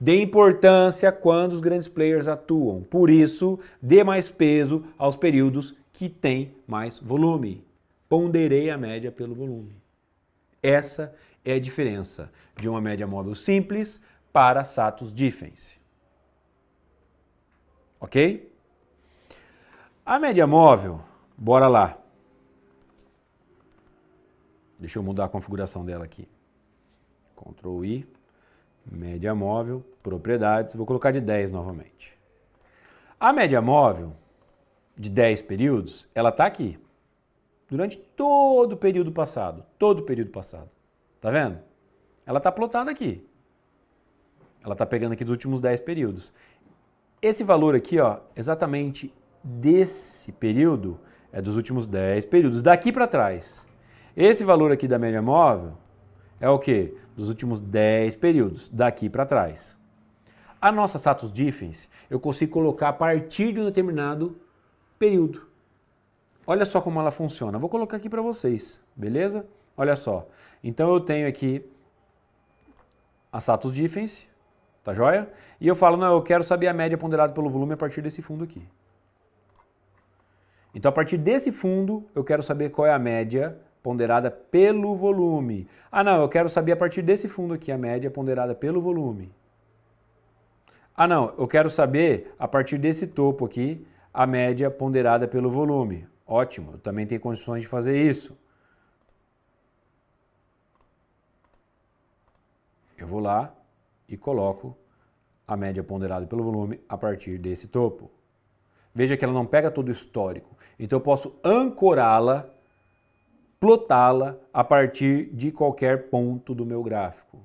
Dê importância quando os grandes players atuam. Por isso, dê mais peso aos períodos que têm mais volume. Ponderei a média pelo volume. Essa é a diferença de uma média móvel simples para Satos Difference, Ok? A média móvel, bora lá. Deixa eu mudar a configuração dela aqui. Ctrl I. Média móvel, propriedades, vou colocar de 10 novamente. A média móvel de 10 períodos, ela está aqui. Durante todo o período passado, todo o período passado. Tá vendo? Ela está plotada aqui. Ela está pegando aqui dos últimos 10 períodos. Esse valor aqui, ó, exatamente desse período, é dos últimos 10 períodos, daqui para trás. Esse valor aqui da média móvel é o quê? dos últimos 10 períodos, daqui para trás. A nossa status difference eu consigo colocar a partir de um determinado período. Olha só como ela funciona. Vou colocar aqui para vocês, beleza? Olha só. Então eu tenho aqui a status difference, tá joia? E eu falo, não, eu quero saber a média ponderada pelo volume a partir desse fundo aqui. Então a partir desse fundo eu quero saber qual é a média ponderada pelo volume. Ah, não, eu quero saber a partir desse fundo aqui a média ponderada pelo volume. Ah, não, eu quero saber a partir desse topo aqui a média ponderada pelo volume. Ótimo, eu também tenho condições de fazer isso. Eu vou lá e coloco a média ponderada pelo volume a partir desse topo. Veja que ela não pega todo o histórico, então eu posso ancorá-la plotá-la a partir de qualquer ponto do meu gráfico.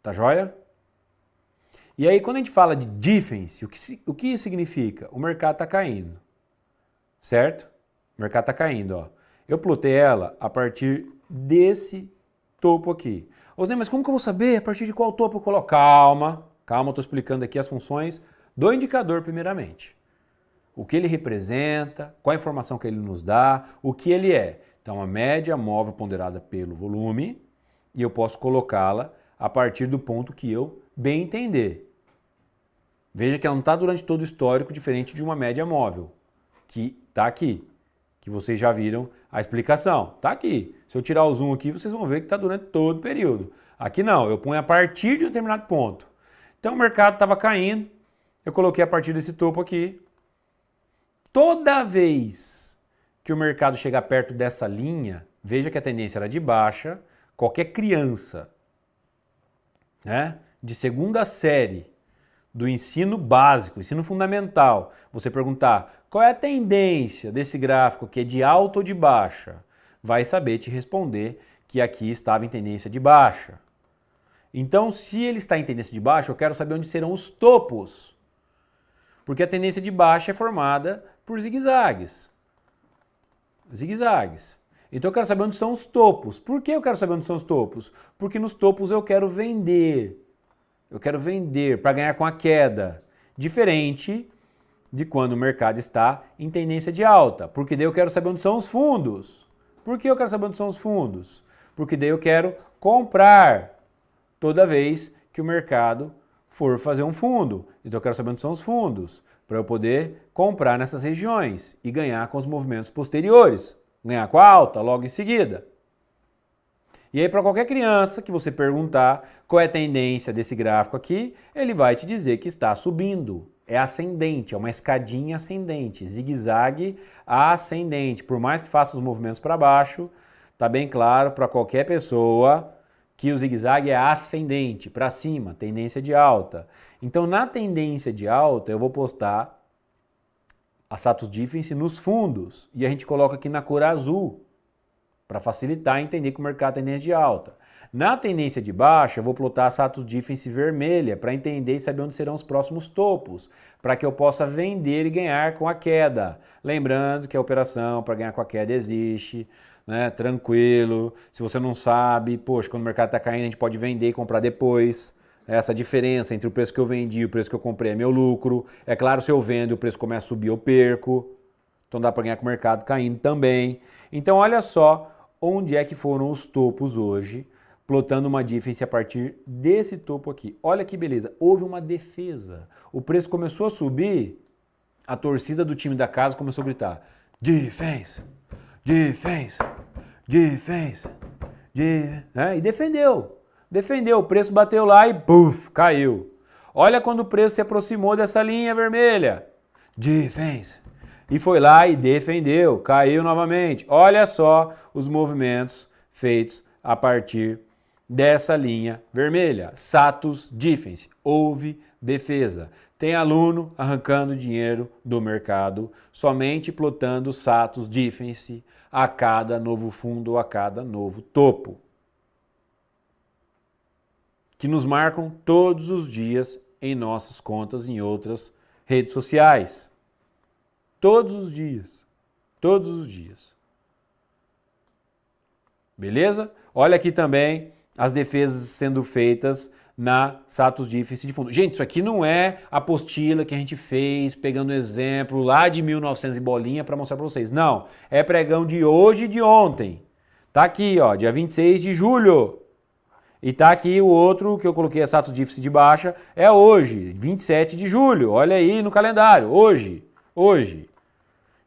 Tá joia? E aí, quando a gente fala de difference, o que, o que isso significa? O mercado está caindo, certo? O mercado está caindo. Ó. Eu plotei ela a partir desse topo aqui. Osnei, mas como que eu vou saber a partir de qual topo eu coloco? Calma, calma, estou explicando aqui as funções do indicador primeiramente o que ele representa, qual a informação que ele nos dá, o que ele é. Então, a média móvel ponderada pelo volume e eu posso colocá-la a partir do ponto que eu bem entender. Veja que ela não está durante todo o histórico, diferente de uma média móvel, que está aqui, que vocês já viram a explicação. Está aqui. Se eu tirar o zoom aqui, vocês vão ver que está durante todo o período. Aqui não, eu ponho a partir de um determinado ponto. Então o mercado estava caindo, eu coloquei a partir desse topo aqui Toda vez que o mercado chegar perto dessa linha, veja que a tendência era de baixa, qualquer criança, né, de segunda série do ensino básico, ensino fundamental, você perguntar qual é a tendência desse gráfico que é de alta ou de baixa, vai saber te responder que aqui estava em tendência de baixa. Então, se ele está em tendência de baixa, eu quero saber onde serão os topos. Porque a tendência de baixa é formada por zigue-zagues. Zigue-zagues. Então eu quero saber onde são os topos. Por que eu quero saber onde são os topos? Porque nos topos eu quero vender. Eu quero vender para ganhar com a queda. Diferente de quando o mercado está em tendência de alta. Porque daí eu quero saber onde são os fundos. Por que eu quero saber onde são os fundos? Porque daí eu quero comprar toda vez que o mercado for fazer um fundo. Então eu quero saber onde são os fundos para eu poder comprar nessas regiões e ganhar com os movimentos posteriores, ganhar com a alta logo em seguida. E aí, para qualquer criança que você perguntar qual é a tendência desse gráfico aqui, ele vai te dizer que está subindo. É ascendente, é uma escadinha ascendente, zigue-zague ascendente. Por mais que faça os movimentos para baixo, está bem claro para qualquer pessoa que o zigue-zague é ascendente, para cima, tendência de alta. Então, na tendência de alta, eu vou postar a Satos Difference nos fundos e a gente coloca aqui na cor azul para facilitar entender que o mercado tem tá é tendência de alta. Na tendência de baixa, eu vou plotar a Satos Difference vermelha para entender e saber onde serão os próximos topos, para que eu possa vender e ganhar com a queda. Lembrando que a operação para ganhar com a queda existe, né? tranquilo. Se você não sabe, poxa, quando o mercado está caindo, a gente pode vender e comprar depois essa diferença entre o preço que eu vendi e o preço que eu comprei é meu lucro. É claro, se eu vendo e o preço começa a subir, eu perco. Então dá para ganhar com o mercado caindo também. Então olha só onde é que foram os topos hoje, plotando uma difference a partir desse topo aqui. Olha que beleza, houve uma defesa. O preço começou a subir, a torcida do time da casa começou a gritar: defense, defense, defense, defense. Né? E defendeu defendeu, o preço bateu lá e buf, caiu. Olha quando o preço se aproximou dessa linha vermelha. Defense. E foi lá e defendeu, caiu novamente. Olha só os movimentos feitos a partir dessa linha vermelha. Satus Defense. Houve defesa. Tem aluno arrancando dinheiro do mercado somente plotando Satus Defense a cada novo fundo, a cada novo topo que nos marcam todos os dias em nossas contas em outras redes sociais. Todos os dias. Todos os dias. Beleza? Olha aqui também as defesas sendo feitas na Satos Dífice de Fundo. Gente, isso aqui não é apostila que a gente fez pegando exemplo lá de 1900 e bolinha para mostrar para vocês. Não, é pregão de hoje e de ontem. Tá aqui, ó, dia 26 de julho. E tá aqui o outro que eu coloquei a Satos Dífice de baixa, é hoje, 27 de julho. Olha aí no calendário, hoje, hoje.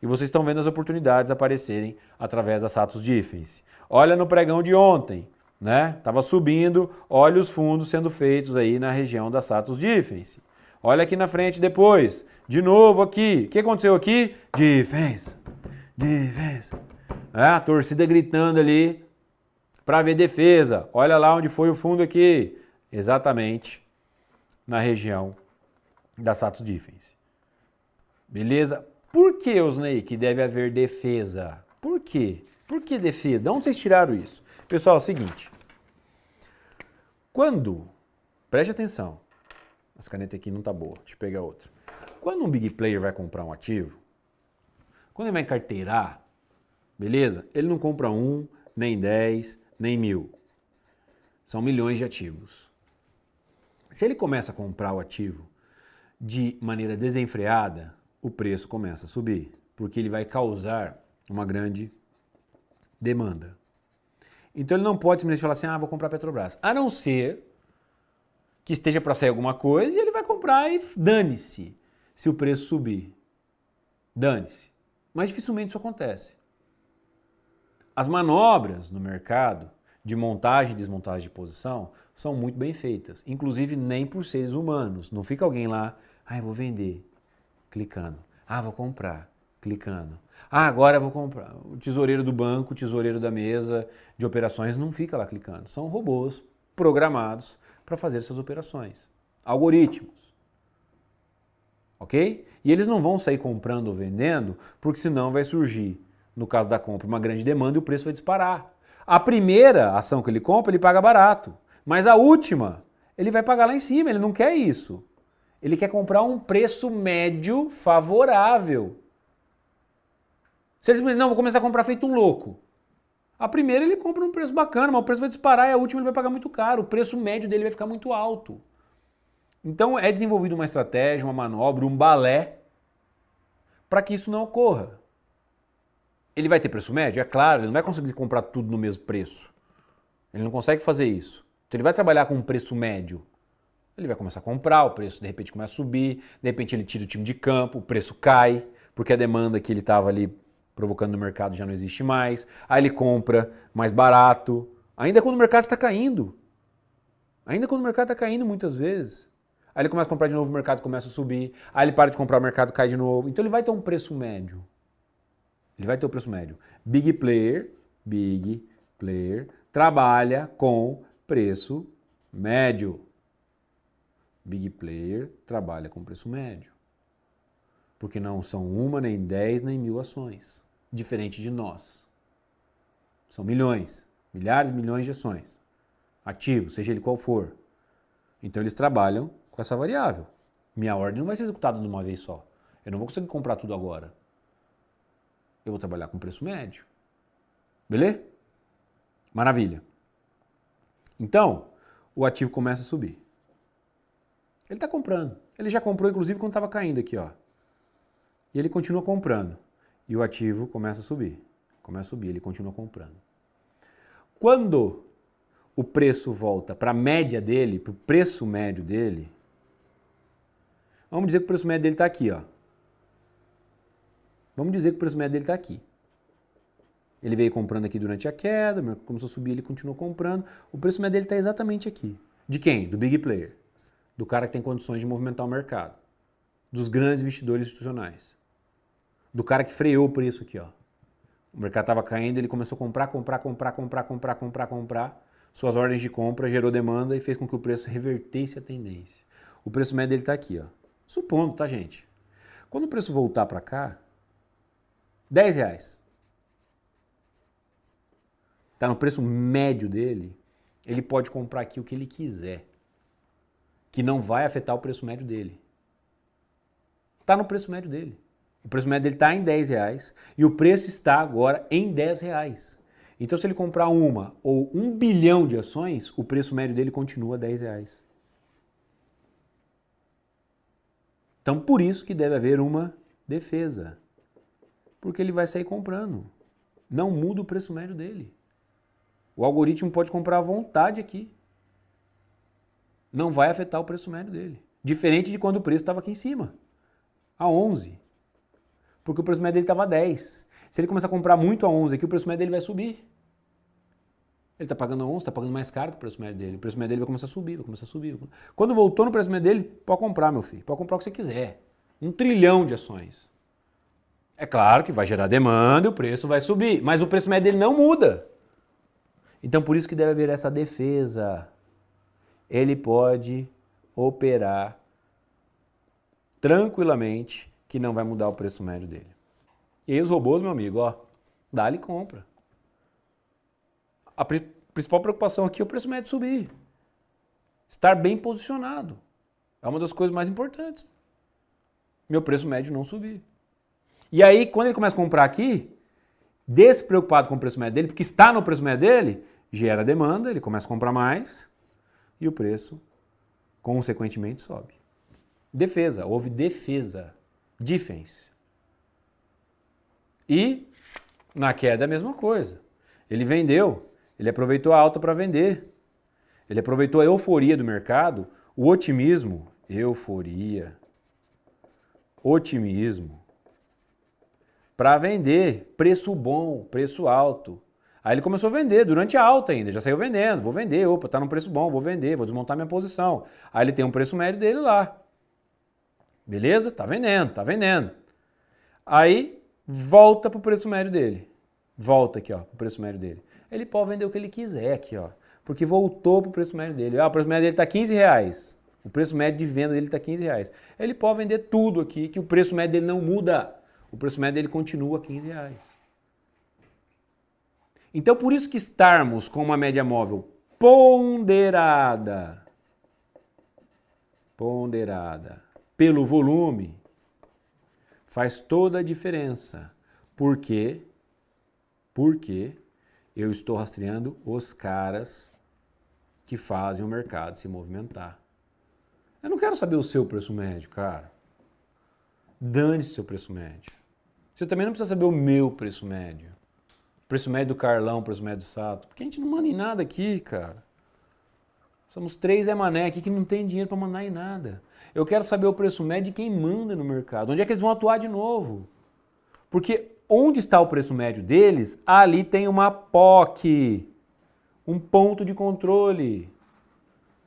E vocês estão vendo as oportunidades aparecerem através da Satos Difference. Olha no pregão de ontem, né? Tava subindo, olha os fundos sendo feitos aí na região da Satos Difference. Olha aqui na frente depois, de novo aqui. O que aconteceu aqui? Defense, defense. É, a torcida gritando ali, para ver defesa, olha lá onde foi o fundo aqui. Exatamente na região da Satos Defense. Beleza? Por que, Osney, que deve haver defesa? Por quê? Por que defesa? De onde vocês tiraram isso? Pessoal, é o seguinte. Quando, preste atenção, as canetas aqui não tá boa, deixa eu pegar outra. Quando um big player vai comprar um ativo, quando ele vai encarteirar, beleza? Ele não compra um, nem dez, nem mil. São milhões de ativos. Se ele começa a comprar o ativo de maneira desenfreada, o preço começa a subir, porque ele vai causar uma grande demanda. Então ele não pode simplesmente falar assim: ah, vou comprar Petrobras. A não ser que esteja para sair alguma coisa e ele vai comprar e dane-se se o preço subir. Dane-se. Mas dificilmente isso acontece. As manobras no mercado de montagem e desmontagem de posição são muito bem feitas, inclusive nem por seres humanos. Não fica alguém lá, ah, vou vender, clicando. Ah, vou comprar, clicando. Ah, agora vou comprar. O tesoureiro do banco, o tesoureiro da mesa de operações não fica lá clicando. São robôs programados para fazer essas operações. Algoritmos. Ok? E eles não vão sair comprando ou vendendo, porque senão vai surgir no caso da compra, uma grande demanda e o preço vai disparar. A primeira ação que ele compra, ele paga barato. Mas a última, ele vai pagar lá em cima, ele não quer isso. Ele quer comprar um preço médio favorável. Se ele não, vou começar a comprar feito um louco. A primeira ele compra um preço bacana, mas o preço vai disparar e a última ele vai pagar muito caro. O preço médio dele vai ficar muito alto. Então é desenvolvida uma estratégia, uma manobra, um balé para que isso não ocorra. Ele vai ter preço médio? É claro, ele não vai conseguir comprar tudo no mesmo preço. Ele não consegue fazer isso. Então ele vai trabalhar com um preço médio. Ele vai começar a comprar, o preço de repente começa a subir, de repente ele tira o time de campo, o preço cai, porque a demanda que ele estava ali provocando no mercado já não existe mais. Aí ele compra mais barato, ainda quando o mercado está caindo. Ainda quando o mercado está caindo muitas vezes. Aí ele começa a comprar de novo, o mercado começa a subir. Aí ele para de comprar, o mercado cai de novo. Então ele vai ter um preço médio. Ele vai ter o preço médio. Big player, big player trabalha com preço médio. Big player trabalha com preço médio. Porque não são uma, nem dez, nem mil ações. Diferente de nós. São milhões, milhares, milhões de ações. Ativo, seja ele qual for. Então eles trabalham com essa variável. Minha ordem não vai ser executada de uma vez só. Eu não vou conseguir comprar tudo agora eu vou trabalhar com preço médio. Beleza? Maravilha. Então, o ativo começa a subir. Ele está comprando. Ele já comprou, inclusive, quando estava caindo aqui. Ó. E ele continua comprando. E o ativo começa a subir. Começa a subir, ele continua comprando. Quando o preço volta para a média dele, para o preço médio dele, vamos dizer que o preço médio dele está aqui. Ó. Vamos dizer que o preço médio dele está aqui. Ele veio comprando aqui durante a queda, começou a subir, ele continuou comprando. O preço médio dele está exatamente aqui. De quem? Do big player. Do cara que tem condições de movimentar o mercado. Dos grandes investidores institucionais. Do cara que freou o preço aqui, ó. O mercado estava caindo, ele começou a comprar, comprar, comprar, comprar, comprar, comprar, comprar. Suas ordens de compra gerou demanda e fez com que o preço revertesse a tendência. O preço médio dele está aqui, ó. Supondo, tá, gente? Quando o preço voltar para cá, 10 reais. Está no preço médio dele, ele pode comprar aqui o que ele quiser, que não vai afetar o preço médio dele. Está no preço médio dele. O preço médio dele está em 10 reais e o preço está agora em 10 reais. Então, se ele comprar uma ou um bilhão de ações, o preço médio dele continua 10 reais. Então, por isso que deve haver uma defesa. Porque ele vai sair comprando. Não muda o preço médio dele. O algoritmo pode comprar à vontade aqui. Não vai afetar o preço médio dele. Diferente de quando o preço estava aqui em cima, a 11. Porque o preço médio dele estava a 10. Se ele começar a comprar muito a 11 aqui, o preço médio dele vai subir. Ele está pagando a 11, está pagando mais caro que o preço médio dele. O preço médio dele vai começar a subir, vai começar a subir. Quando voltou no preço médio dele, pode comprar, meu filho. Pode comprar o que você quiser. Um trilhão de ações. É claro que vai gerar demanda e o preço vai subir, mas o preço médio dele não muda. Então por isso que deve haver essa defesa. Ele pode operar tranquilamente que não vai mudar o preço médio dele. E aí os robôs, meu amigo, ó, dá-lhe compra. A pri principal preocupação aqui é o preço médio subir. Estar bem posicionado. É uma das coisas mais importantes. Meu preço médio não subir. E aí, quando ele começa a comprar aqui, despreocupado com o preço médio dele, porque está no preço médio dele, gera demanda, ele começa a comprar mais e o preço, consequentemente, sobe. Defesa, houve defesa. Defense. E na queda a mesma coisa. Ele vendeu, ele aproveitou a alta para vender. Ele aproveitou a euforia do mercado, o otimismo, euforia, otimismo para vender, preço bom, preço alto. Aí ele começou a vender durante a alta ainda, já saiu vendendo, vou vender, opa, tá num preço bom, vou vender, vou desmontar minha posição. Aí ele tem um preço médio dele lá. Beleza? Tá vendendo, tá vendendo. Aí volta pro preço médio dele. Volta aqui, ó, pro preço médio dele. Ele pode vender o que ele quiser aqui, ó, porque voltou pro preço médio dele. Ah, o preço médio dele tá 15 reais. O preço médio de venda dele tá 15 reais. Ele pode vender tudo aqui, que o preço médio dele não muda o preço médio ele continua 15 reais. Então, por isso que estarmos com uma média móvel ponderada, ponderada pelo volume, faz toda a diferença. Por quê? Porque eu estou rastreando os caras que fazem o mercado se movimentar. Eu não quero saber o seu preço médio, cara dane-se seu preço médio. Você também não precisa saber o meu preço médio. Preço médio do Carlão, preço médio do Sato. Porque a gente não manda em nada aqui, cara. Somos três é mané aqui que não tem dinheiro para mandar em nada. Eu quero saber o preço médio de quem manda no mercado. Onde é que eles vão atuar de novo? Porque onde está o preço médio deles, ali tem uma POC, um ponto de controle.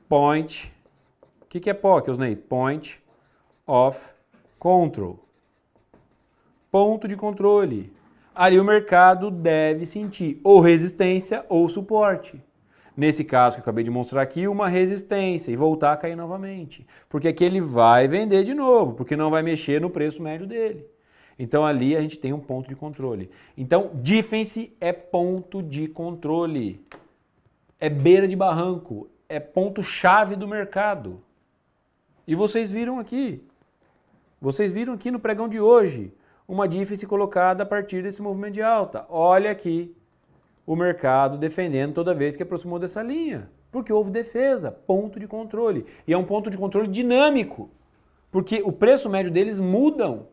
Point. O que, que é POC, Osney? Point of control. Ponto de controle. Ali o mercado deve sentir ou resistência ou suporte. Nesse caso que eu acabei de mostrar aqui, uma resistência e voltar a cair novamente. Porque aqui ele vai vender de novo, porque não vai mexer no preço médio dele. Então ali a gente tem um ponto de controle. Então, defense é ponto de controle. É beira de barranco, é ponto chave do mercado. E vocês viram aqui, vocês viram aqui no pregão de hoje uma dífice colocada a partir desse movimento de alta. Olha aqui o mercado defendendo toda vez que aproximou dessa linha, porque houve defesa, ponto de controle. E é um ponto de controle dinâmico, porque o preço médio deles mudam.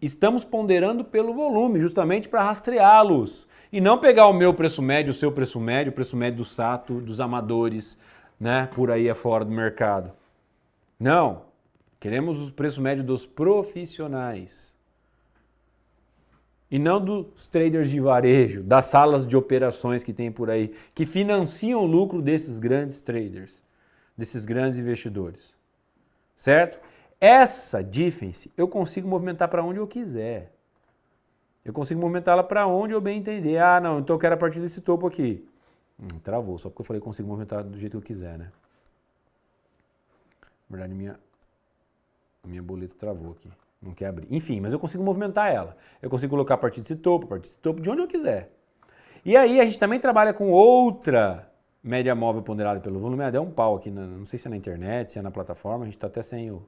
Estamos ponderando pelo volume, justamente para rastreá-los. E não pegar o meu preço médio, o seu preço médio, o preço médio do Sato, dos amadores, né, por aí afora do mercado. Não, Queremos o preço médio dos profissionais. E não dos traders de varejo, das salas de operações que tem por aí, que financiam o lucro desses grandes traders, desses grandes investidores. Certo? Essa difference eu consigo movimentar para onde eu quiser. Eu consigo movimentá-la para onde eu bem entender. Ah, não, então eu quero a partir desse topo aqui. Hum, travou, só porque eu falei consigo movimentar do jeito que eu quiser, né? Na verdade, minha a minha boleta travou aqui, não quer abrir. Enfim, mas eu consigo movimentar ela. Eu consigo colocar a partir desse topo, a partir desse topo, de onde eu quiser. E aí a gente também trabalha com outra média móvel ponderada pelo volume. É ah, deu um pau aqui, na, não sei se é na internet, se é na plataforma, a gente está até sem o,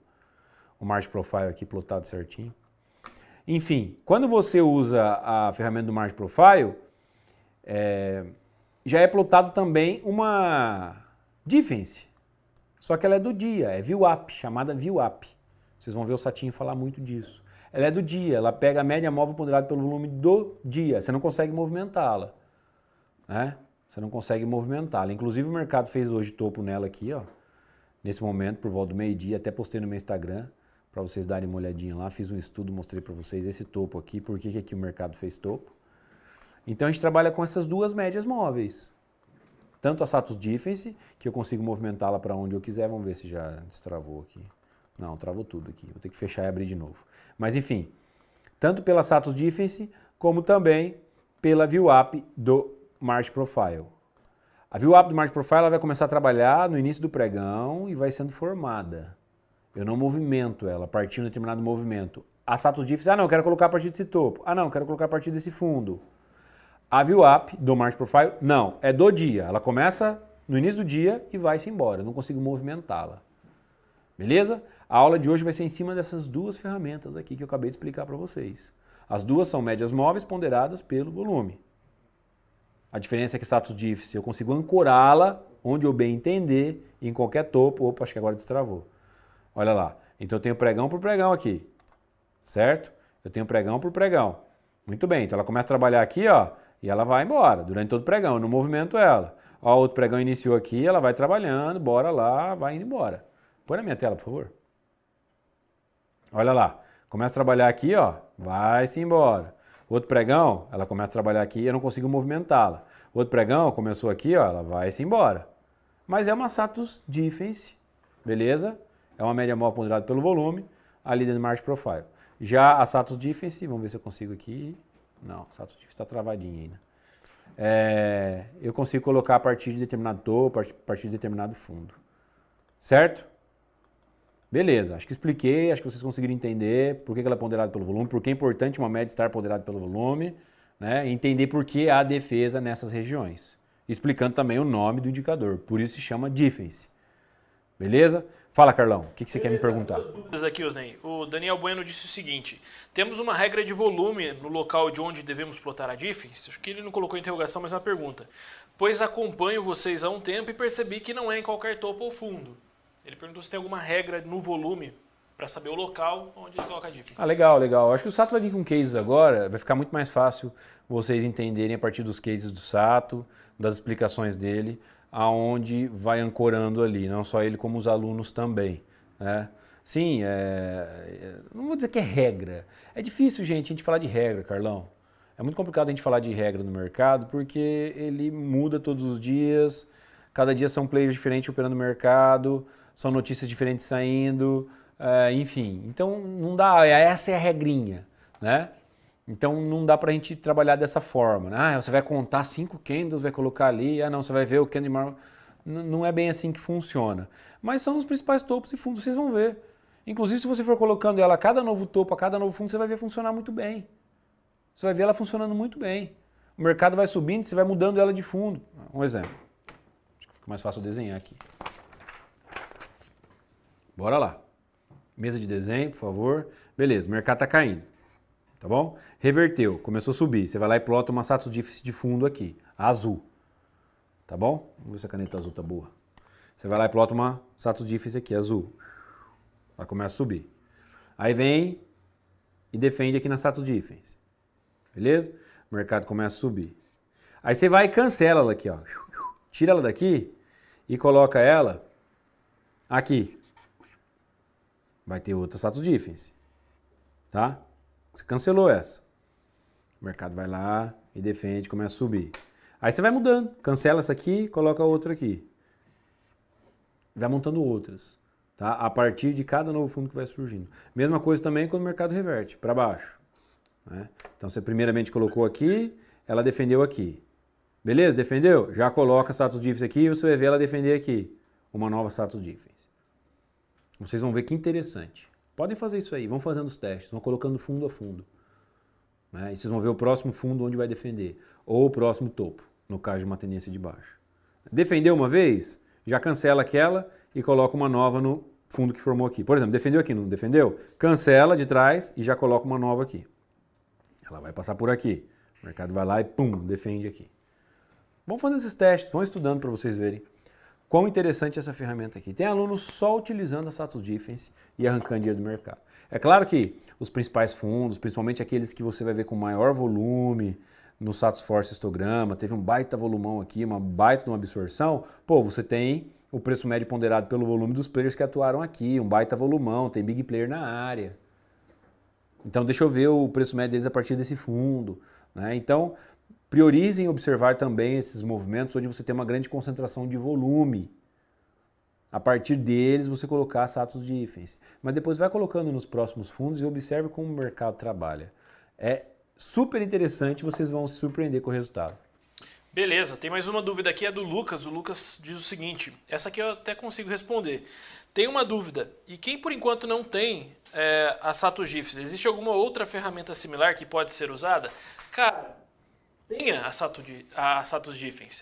o Margin Profile aqui plotado certinho. Enfim, quando você usa a ferramenta do Margin Profile, é, já é plotado também uma difference, só que ela é do dia, é view up chamada view up vocês vão ver o Satinho falar muito disso. Ela é do dia, ela pega a média móvel ponderada pelo volume do dia. Você não consegue movimentá-la. Né? Você não consegue movimentá-la. Inclusive o mercado fez hoje topo nela aqui, ó. Nesse momento, por volta do meio-dia, até postei no meu Instagram para vocês darem uma olhadinha lá. Fiz um estudo, mostrei para vocês esse topo aqui, por que, que aqui o mercado fez topo. Então a gente trabalha com essas duas médias móveis. Tanto a Satos Difference, que eu consigo movimentá-la para onde eu quiser. Vamos ver se já destravou aqui. Não, travou tudo aqui. Vou ter que fechar e abrir de novo. Mas enfim, tanto pela Status Difference como também pela ViewApp do March Profile. A ViewApp do March Profile vai começar a trabalhar no início do pregão e vai sendo formada. Eu não movimento ela, partindo de um determinado movimento. A Status Difference, ah não, eu quero colocar a partir desse topo. Ah não, eu quero colocar a partir desse fundo. A ViewApp do March Profile, não, é do dia. Ela começa no início do dia e vai-se embora. Eu não consigo movimentá-la. Beleza? A aula de hoje vai ser em cima dessas duas ferramentas aqui que eu acabei de explicar para vocês. As duas são médias móveis ponderadas pelo volume. A diferença é que status difícil eu consigo ancorá-la onde eu bem entender, em qualquer topo. Opa, acho que agora destravou. Olha lá. Então eu tenho pregão por pregão aqui, certo? Eu tenho pregão por pregão. Muito bem, então ela começa a trabalhar aqui, ó, e ela vai embora durante todo o pregão, eu não movimento ela. Ó, outro pregão iniciou aqui, ela vai trabalhando, bora lá, vai indo embora. Põe na minha tela, por favor. Olha lá, começa a trabalhar aqui, ó, vai-se embora. Outro pregão, ela começa a trabalhar aqui e eu não consigo movimentá-la. Outro pregão, começou aqui, ó, ela vai-se embora. Mas é uma status difference, beleza? É uma média móvel ponderada pelo volume, ali dentro do March profile. Já a status difference, vamos ver se eu consigo aqui. Não, status difference está travadinha ainda. Né? É, eu consigo colocar a partir de determinado topo, a partir de determinado fundo. Certo? Beleza, acho que expliquei, acho que vocês conseguiram entender por que ela é ponderada pelo volume, por que é importante uma média estar ponderada pelo volume, né? entender por que há defesa nessas regiões. Explicando também o nome do indicador, por isso se chama difference. Beleza? Fala, Carlão, o que, que você Beleza, quer me perguntar?
aqui, Osney. O Daniel Bueno disse o seguinte: temos uma regra de volume no local de onde devemos plotar a difference? Acho que ele não colocou interrogação, mas é uma pergunta. Pois acompanho vocês há um tempo e percebi que não é em qualquer topo ou fundo. Ele perguntou se tem alguma regra no volume para saber o local onde ele coloca a dívida. Ah,
legal, legal. Acho que o Sato vai vir com cases agora, vai ficar muito mais fácil vocês entenderem a partir dos cases do Sato, das explicações dele, aonde vai ancorando ali, não só ele como os alunos também. Né? Sim, é... é não vou dizer que é regra. É difícil, gente, a gente falar de regra, Carlão. É muito complicado a gente falar de regra no mercado porque ele muda todos os dias, cada dia são players diferentes operando no mercado são notícias diferentes saindo, eh, enfim. Então não dá, essa é a regrinha, né? Então não dá para a gente trabalhar dessa forma. Né? Ah, você vai contar cinco candles, vai colocar ali, ah não, você vai ver o candle mar... Não é bem assim que funciona. Mas são os principais topos e fundos, vocês vão ver. Inclusive, se você for colocando ela a cada novo topo, a cada novo fundo, você vai ver funcionar muito bem. Você vai ver ela funcionando muito bem. O mercado vai subindo, você vai mudando ela de fundo. Um exemplo. Acho que fica mais fácil desenhar aqui. Bora lá. Mesa de desenho, por favor. Beleza, o mercado está caindo. Tá bom? Reverteu, começou a subir. Você vai lá e plota uma satisfície de fundo aqui, azul. Tá bom? Vamos ver se a caneta azul tá boa. Você vai lá e plota uma satisfície aqui, azul. Ela começa a subir. Aí vem e defende aqui na difference. Beleza? O mercado começa a subir. Aí você vai e cancela ela aqui, ó. Tira ela daqui e coloca ela aqui, Vai ter outra status difference. Tá? Você cancelou essa. O mercado vai lá e defende, começa a subir. Aí você vai mudando. Cancela essa aqui, coloca outra aqui. Vai montando outras. Tá? A partir de cada novo fundo que vai surgindo. Mesma coisa também quando o mercado reverte para baixo. Né? Então você primeiramente colocou aqui, ela defendeu aqui. Beleza? Defendeu? Já coloca status diff aqui e você vai ver ela defender aqui. Uma nova status diff. Vocês vão ver que interessante. Podem fazer isso aí, vão fazendo os testes, vão colocando fundo a fundo. Né? E vocês vão ver o próximo fundo onde vai defender, ou o próximo topo, no caso de uma tendência de baixo Defendeu uma vez, já cancela aquela e coloca uma nova no fundo que formou aqui. Por exemplo, defendeu aqui, não defendeu? Cancela de trás e já coloca uma nova aqui. Ela vai passar por aqui. O mercado vai lá e pum, defende aqui. Vão fazendo esses testes, vão estudando para vocês verem. Quão interessante essa ferramenta aqui. Tem alunos só utilizando a status difference e arrancando dinheiro do mercado. É claro que os principais fundos, principalmente aqueles que você vai ver com maior volume, no Force histograma, teve um baita volumão aqui, uma baita de uma absorção, pô, você tem o preço médio ponderado pelo volume dos players que atuaram aqui, um baita volumão, tem big player na área. Então deixa eu ver o preço médio deles a partir desse fundo. Né? Então, Priorizem observar também esses movimentos onde você tem uma grande concentração de volume. A partir deles, você colocar status de hífens. Mas depois vai colocando nos próximos fundos e observe como o mercado trabalha. É super interessante, vocês vão se surpreender com o resultado.
Beleza, tem mais uma dúvida aqui, é do Lucas. O Lucas diz o seguinte: essa aqui eu até consigo responder. Tem uma dúvida, e quem por enquanto não tem é, a SatoGIFs, existe alguma outra ferramenta similar que pode ser usada? Cara, tenha a, Satus de, a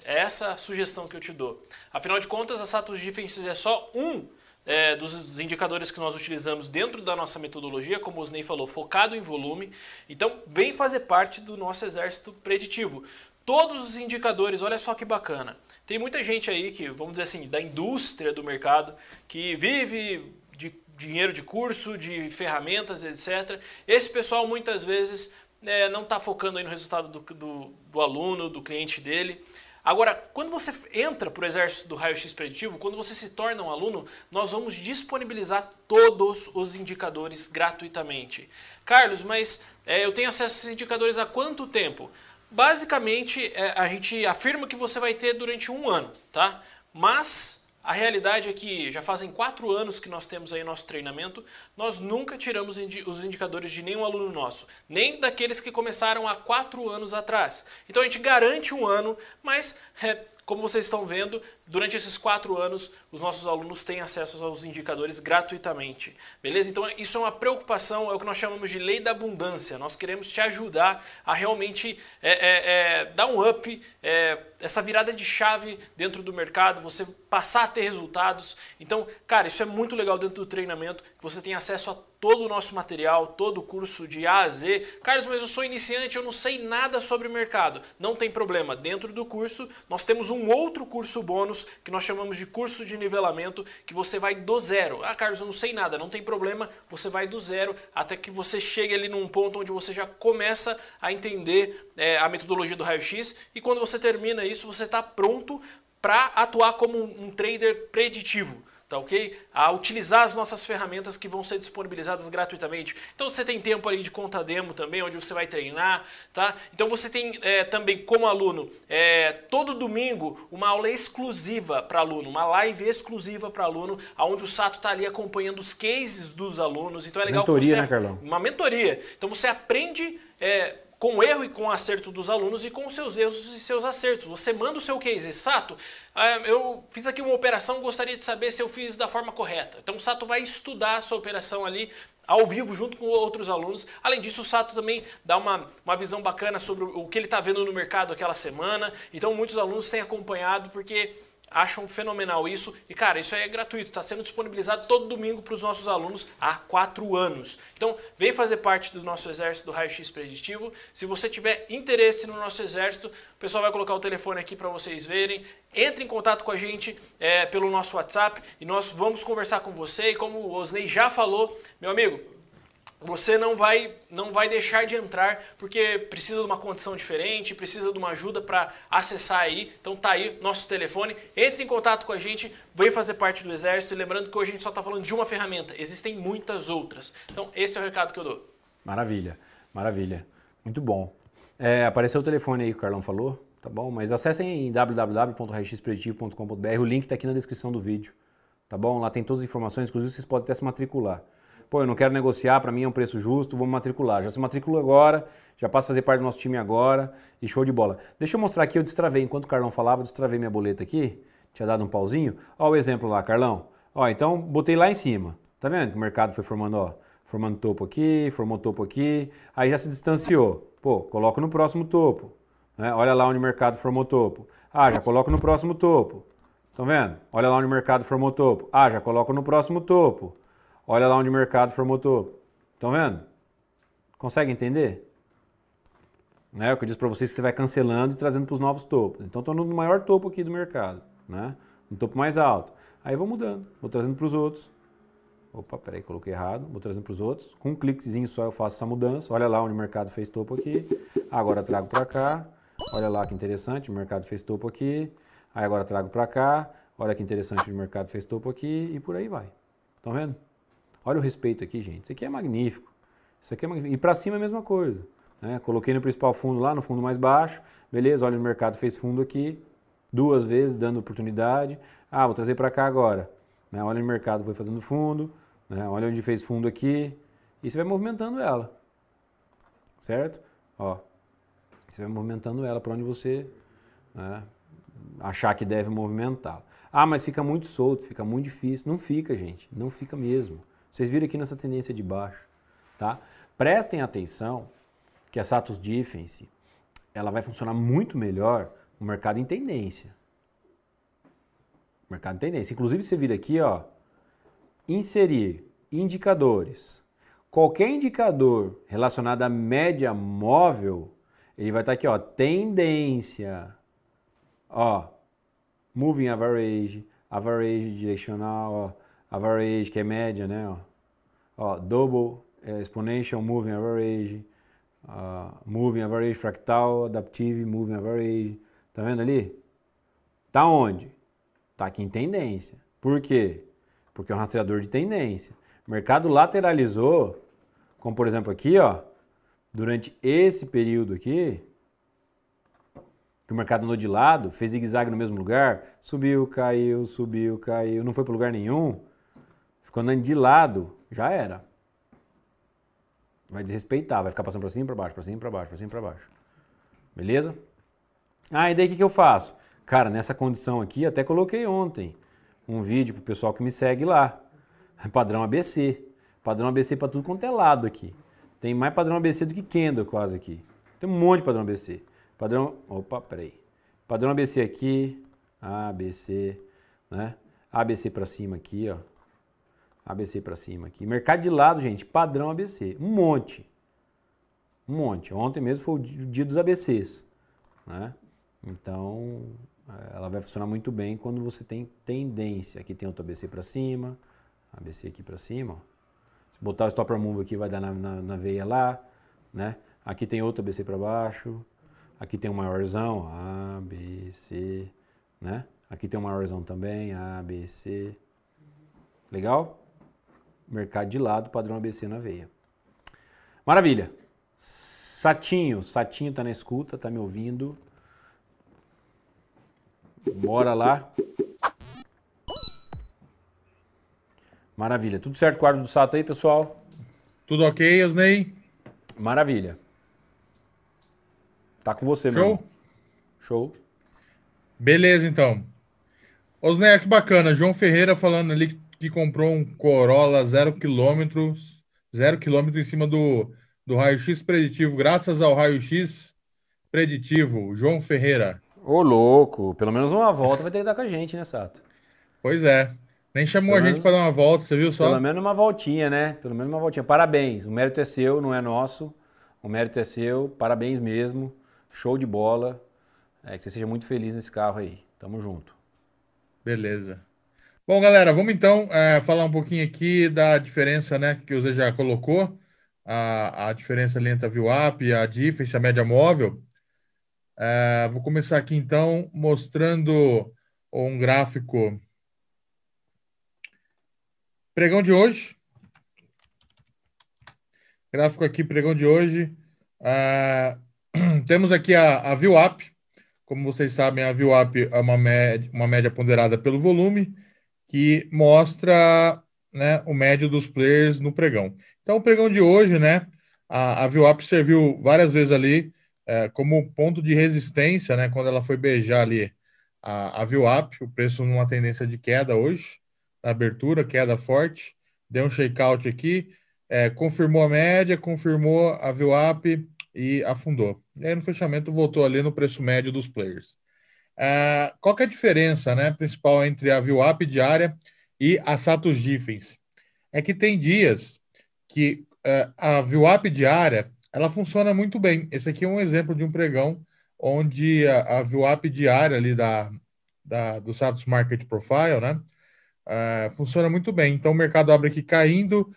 É essa a sugestão que eu te dou. Afinal de contas, a Satus Diffens é só um é, dos indicadores que nós utilizamos dentro da nossa metodologia, como o Osney falou, focado em volume. Então, vem fazer parte do nosso exército preditivo. Todos os indicadores, olha só que bacana. Tem muita gente aí que, vamos dizer assim, da indústria do mercado, que vive de dinheiro de curso, de ferramentas, etc. Esse pessoal muitas vezes né, não está focando aí no resultado do, do, do aluno, do cliente dele. Agora, quando você entra para o exército do raio-x preditivo, quando você se torna um aluno, nós vamos disponibilizar todos os indicadores gratuitamente. Carlos, mas é, eu tenho acesso a esses indicadores há quanto tempo? Basicamente, é, a gente afirma que você vai ter durante um ano, tá? Mas a realidade é que já fazem quatro anos que nós temos aí nosso treinamento, nós nunca tiramos indi os indicadores de nenhum aluno nosso, nem daqueles que começaram há quatro anos atrás. Então a gente garante um ano, mas é, como vocês estão vendo, durante esses quatro anos, os nossos alunos têm acesso aos indicadores gratuitamente. Beleza? Então, isso é uma preocupação, é o que nós chamamos de lei da abundância. Nós queremos te ajudar a realmente é, é, é, dar um up, é, essa virada de chave dentro do mercado, você passar a ter resultados. Então, cara, isso é muito legal dentro do treinamento, que você tem acesso a todo o nosso material, todo o curso de A a Z. Carlos, mas eu sou iniciante, eu não sei nada sobre mercado. Não tem problema, dentro do curso nós temos um outro curso bônus que nós chamamos de curso de nivelamento, que você vai do zero. Ah, Carlos, eu não sei nada, não tem problema, você vai do zero até que você chegue ali num ponto onde você já começa a entender é, a metodologia do raio-x e quando você termina isso, você está pronto para atuar como um trader preditivo tá ok? A utilizar as nossas ferramentas que vão ser disponibilizadas gratuitamente. Então você tem tempo ali de conta demo também, onde você vai treinar, tá? Então você tem é, também como aluno, é, todo domingo, uma aula exclusiva para aluno, uma live exclusiva para aluno, onde o Sato está ali acompanhando os cases dos alunos. Então é legal mentoria, você... Mentoria, né, Carlão? Uma mentoria. Então você aprende... É, com o erro e com o acerto dos alunos e com os seus erros e seus acertos. Você manda o seu case, Sato, ah, eu fiz aqui uma operação, gostaria de saber se eu fiz da forma correta. Então o Sato vai estudar a sua operação ali ao vivo junto com outros alunos. Além disso, o Sato também dá uma, uma visão bacana sobre o que ele está vendo no mercado aquela semana. Então muitos alunos têm acompanhado porque acham fenomenal isso. E cara, isso aí é gratuito, está sendo disponibilizado todo domingo para os nossos alunos há quatro anos. Então, vem fazer parte do nosso exército do raio-x preditivo. Se você tiver interesse no nosso exército, o pessoal vai colocar o telefone aqui para vocês verem. Entre em contato com a gente é, pelo nosso WhatsApp e nós vamos conversar com você. E como o Osney já falou, meu amigo, você não vai não vai deixar de entrar porque precisa de uma condição diferente, precisa de uma ajuda para acessar aí. Então tá aí nosso telefone. Entre em contato com a gente, vem fazer parte do exército e lembrando que hoje a gente só está falando de uma ferramenta, existem muitas outras. Então esse é o recado que eu dou.
Maravilha, maravilha, muito bom. É, apareceu o telefone aí que o Carlão falou, tá bom? Mas acessem em o link está aqui na descrição do vídeo, tá bom? Lá tem todas as informações, inclusive vocês podem até se matricular pô, eu não quero negociar, para mim é um preço justo, vou me matricular. Já se matricula agora, já passa a fazer parte do nosso time agora e show de bola. Deixa eu mostrar aqui, eu destravei, enquanto o Carlão falava, eu destravei minha boleta aqui, tinha dado um pauzinho. Olha o exemplo lá, Carlão. Ó, então botei lá em cima, tá vendo que o mercado foi formando, ó, formando topo aqui, formou topo aqui, aí já se distanciou. Pô, coloco no próximo topo. Né? Olha lá onde o mercado formou topo. Ah, já coloco no próximo topo. Estão tá vendo? Olha lá onde o mercado formou topo. Ah, já coloco no próximo topo. Olha lá onde o mercado topo, Estão vendo? Consegue entender? Né? O que eu disse para vocês que você vai cancelando e trazendo para os novos topos. Então estou no maior topo aqui do mercado, né? no topo mais alto. Aí vou mudando, vou trazendo para os outros. Opa, peraí, coloquei errado. Vou trazendo para os outros. Com um cliquezinho só eu faço essa mudança. Olha lá onde o mercado fez topo aqui. Agora trago para cá. Olha lá que interessante, o mercado fez topo aqui. Aí agora trago para cá. Olha que interessante, o mercado fez topo aqui. E por aí vai. Estão vendo? Olha o respeito aqui, gente. Isso aqui é magnífico. Isso aqui é magnífico. E para cima é a mesma coisa. Né? Coloquei no principal fundo lá, no fundo mais baixo. Beleza, olha o mercado fez fundo aqui duas vezes, dando oportunidade. Ah, vou trazer para cá agora. Né? Olha o mercado foi fazendo fundo. Né? Olha onde fez fundo aqui. E você vai movimentando ela. Certo? Ó, você vai movimentando ela para onde você né, achar que deve movimentá-la. Ah, mas fica muito solto, fica muito difícil. Não fica, gente. Não fica mesmo. Vocês viram aqui nessa tendência de baixo, tá? Prestem atenção que a Satos Difference, ela vai funcionar muito melhor no mercado em tendência. Mercado em tendência. Inclusive, você vira aqui, ó, inserir indicadores. Qualquer indicador relacionado à média móvel, ele vai estar tá aqui, ó, tendência. Ó, moving average, average direcional, ó, average, que é média, né? Ó, ó double, é, exponential, moving average, uh, moving average fractal, adaptive, moving average. Tá vendo ali? Tá onde? Tá aqui em tendência. Por quê? Porque é um rastreador de tendência. mercado lateralizou, como por exemplo aqui, ó, durante esse período aqui, que o mercado andou de lado, fez zigue-zague no mesmo lugar, subiu, caiu, subiu, caiu, não foi para lugar nenhum. Ficou andando de lado, já era. Vai desrespeitar, vai ficar passando para cima e para baixo, para cima e para baixo, para cima e para baixo. Beleza? Ah, e daí o que, que eu faço? Cara, nessa condição aqui, até coloquei ontem um vídeo pro pessoal que me segue lá. Padrão ABC. Padrão ABC para tudo quanto é lado aqui. Tem mais padrão ABC do que Kendo quase aqui. Tem um monte de padrão ABC. Padrão. Opa, peraí. Padrão ABC aqui, ABC, né? ABC para cima aqui, ó. ABC para cima aqui. Mercado de lado, gente, padrão ABC. Um monte. Um monte. Ontem mesmo foi o dia dos ABCs. Né? Então, eh, ela vai funcionar muito bem quando você tem tendência. Aqui tem outro ABC para cima, ABC aqui para cima. Ó. Se botar o stop move aqui, vai dar na, na, na, veia lá. Né? Aqui tem outro ABC para baixo. Aqui tem um maiorzão, A, B, C. Né? Aqui tem um maiorzão também, A, B, C. Legal? mercado de lado, padrão ABC na veia. Maravilha. Satinho, Satinho tá na escuta, tá me ouvindo. Bora lá. Maravilha. Tudo certo com o quadro do Sato aí, pessoal?
Tudo ok, Osney? Maravilha. Tá com você, Show? Show. Beleza, então. Osney, que bacana. João Ferreira falando ali que que comprou um Corolla zero quilômetros, zero quilômetro em cima do, do raio-x preditivo, graças ao raio-x preditivo, João Ferreira. Ô, louco, pelo menos uma volta
vai ter que dar com a gente, né, Sato? Pois é.
Nem chamou a gente para dar uma volta, você viu só? Pelo
menos uma voltinha, né? Pelo menos uma voltinha. Parabéns, o mérito é seu, não é nosso. O mérito é seu, parabéns mesmo. Show de
bola. É, que você seja muito feliz nesse carro aí. Tamo junto. Beleza. Bom, galera, vamos então é, falar um pouquinho aqui da diferença né, que você já colocou, a, a diferença lenta entre a e a DIFES, a média móvel. É, vou começar aqui então mostrando um gráfico. Pregão de hoje. Gráfico aqui, pregão de hoje. É, temos aqui a, a up, Como vocês sabem, a up é uma, média, uma média ponderada pelo volume que mostra né, o médio dos players no pregão. Então, o pregão de hoje, né, a, a VWAP serviu várias vezes ali é, como ponto de resistência, né, quando ela foi beijar ali a, a VWAP, o preço numa tendência de queda hoje, na abertura, queda forte, deu um shakeout aqui, é, confirmou a média, confirmou a VWAP e afundou. E aí, no fechamento, voltou ali no preço médio dos players. Uh, qual é a diferença né, principal entre a VWAP diária e a Satos Diffens? É que tem dias que uh, a VWAP diária ela funciona muito bem. Esse aqui é um exemplo de um pregão onde a, a VWAP diária ali da, da, do Satos Market Profile né, uh, funciona muito bem. Então o mercado abre aqui caindo,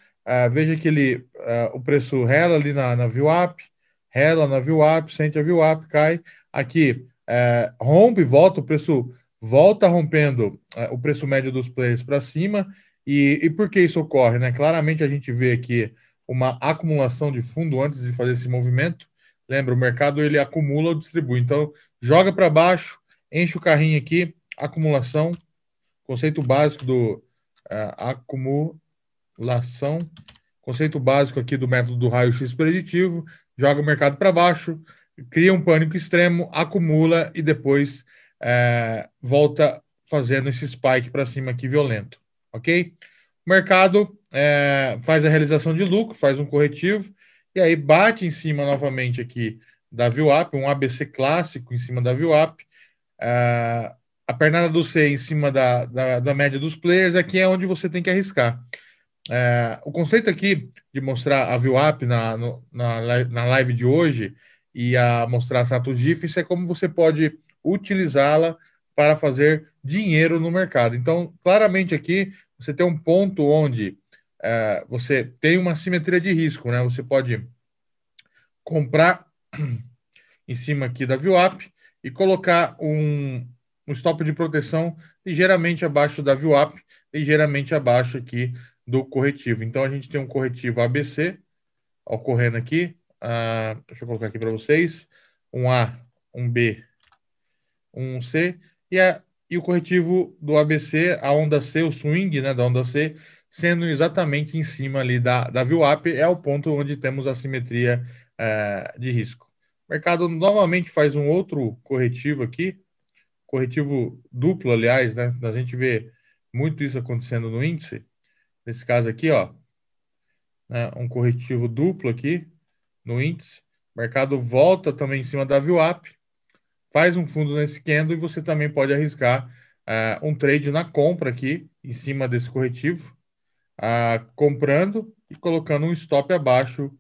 veja que ele, o preço rela ali na, na VWAP, rela na VWAP, sente a VWAP, cai. Aqui é, rompe, volta, o preço volta rompendo é, o preço médio dos players para cima. E, e por que isso ocorre? Né? Claramente a gente vê aqui uma acumulação de fundo antes de fazer esse movimento. Lembra, o mercado ele acumula ou distribui. Então, joga para baixo, enche o carrinho aqui, acumulação, conceito básico do uh, acumulação, conceito básico aqui do método do raio-x preditivo, joga o mercado para baixo, cria um pânico extremo, acumula e depois é, volta fazendo esse spike para cima aqui violento, ok? O mercado é, faz a realização de lucro, faz um corretivo e aí bate em cima novamente aqui da VWAP, um ABC clássico em cima da VWAP, é, a pernada do C em cima da, da, da, média dos players, aqui é, é onde você tem que arriscar. É, o conceito aqui de mostrar a VWAP na, na, na live de hoje e a mostrar status isso é como você pode utilizá-la para fazer dinheiro no mercado. Então, claramente aqui você tem um ponto onde eh, você tem uma simetria de risco, né? Você pode comprar em cima aqui da VWAP e colocar um, um stop de proteção ligeiramente abaixo da VWAP, ligeiramente abaixo aqui do corretivo. Então, a gente tem um corretivo ABC, ocorrendo aqui, Uh, deixa eu colocar aqui para vocês. Um A, um B, um C. E, a, e o corretivo do ABC, a onda C, o swing né, da onda C, sendo exatamente em cima ali da, da VWAP, é o ponto onde temos a simetria uh, de risco. O mercado novamente faz um outro corretivo aqui, corretivo duplo, aliás, né? A gente vê muito isso acontecendo no índice. Nesse caso aqui, ó, né? um corretivo duplo aqui, no índice. O mercado volta também em cima da VWAP, faz um fundo nesse candle e você também pode arriscar uh, um trade na compra aqui, em cima desse corretivo, uh, comprando e colocando um stop abaixo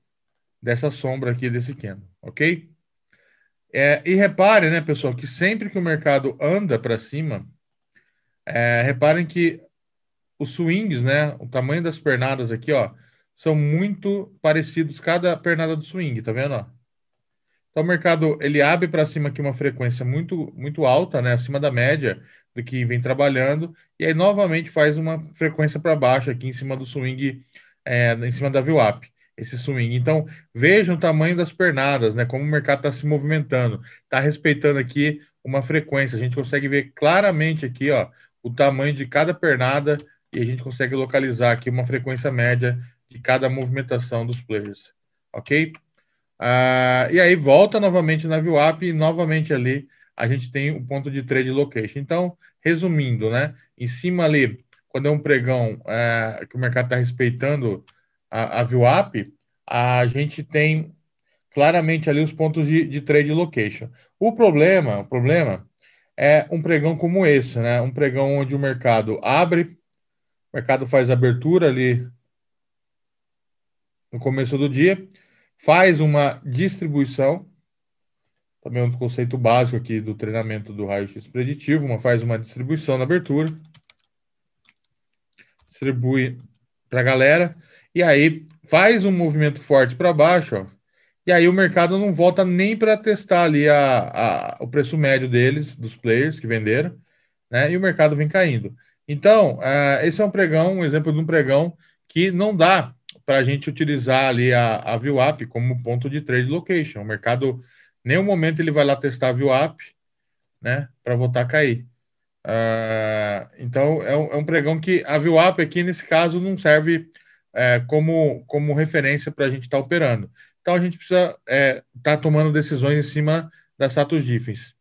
dessa sombra aqui desse candle, ok? É, e repare, né, pessoal, que sempre que o mercado anda para cima, é, reparem que os swings, né, o tamanho das pernadas aqui, ó, são muito parecidos cada pernada do swing, tá vendo? Ó? Então o mercado ele abre para cima aqui uma frequência muito muito alta, né, acima da média do que vem trabalhando, e aí novamente faz uma frequência para baixo aqui em cima do swing, é, em cima da VWAP, esse swing. Então vejam o tamanho das pernadas, né, como o mercado está se movimentando, está respeitando aqui uma frequência. A gente consegue ver claramente aqui, ó, o tamanho de cada pernada e a gente consegue localizar aqui uma frequência média de cada movimentação dos players, ok? Uh, e aí volta novamente na view app e novamente ali a gente tem o ponto de trade location. Então, resumindo, né? Em cima ali, quando é um pregão é, que o mercado está respeitando a, a view app, a gente tem claramente ali os pontos de, de trade location. O problema, o problema é um pregão como esse, né? Um pregão onde o mercado abre, o mercado faz abertura ali no começo do dia, faz uma distribuição, também é um conceito básico aqui do treinamento do raio-x preditivo, uma faz uma distribuição na abertura, distribui para a galera, e aí faz um movimento forte para baixo, ó, e aí o mercado não volta nem para testar ali a, a, o preço médio deles, dos players que venderam, né? E o mercado vem caindo. Então, uh, esse é um pregão, um exemplo de um pregão que não dá para a gente utilizar ali a, a VWAP como ponto de trade location. O mercado, nenhum momento ele vai lá testar a VWAP, né, para voltar a cair. Uh, então, é um, é um, pregão que a VWAP aqui, nesse caso, não serve é, como, como referência para a gente estar tá operando. Então, a gente precisa estar é, tá tomando decisões em cima da Satos diffs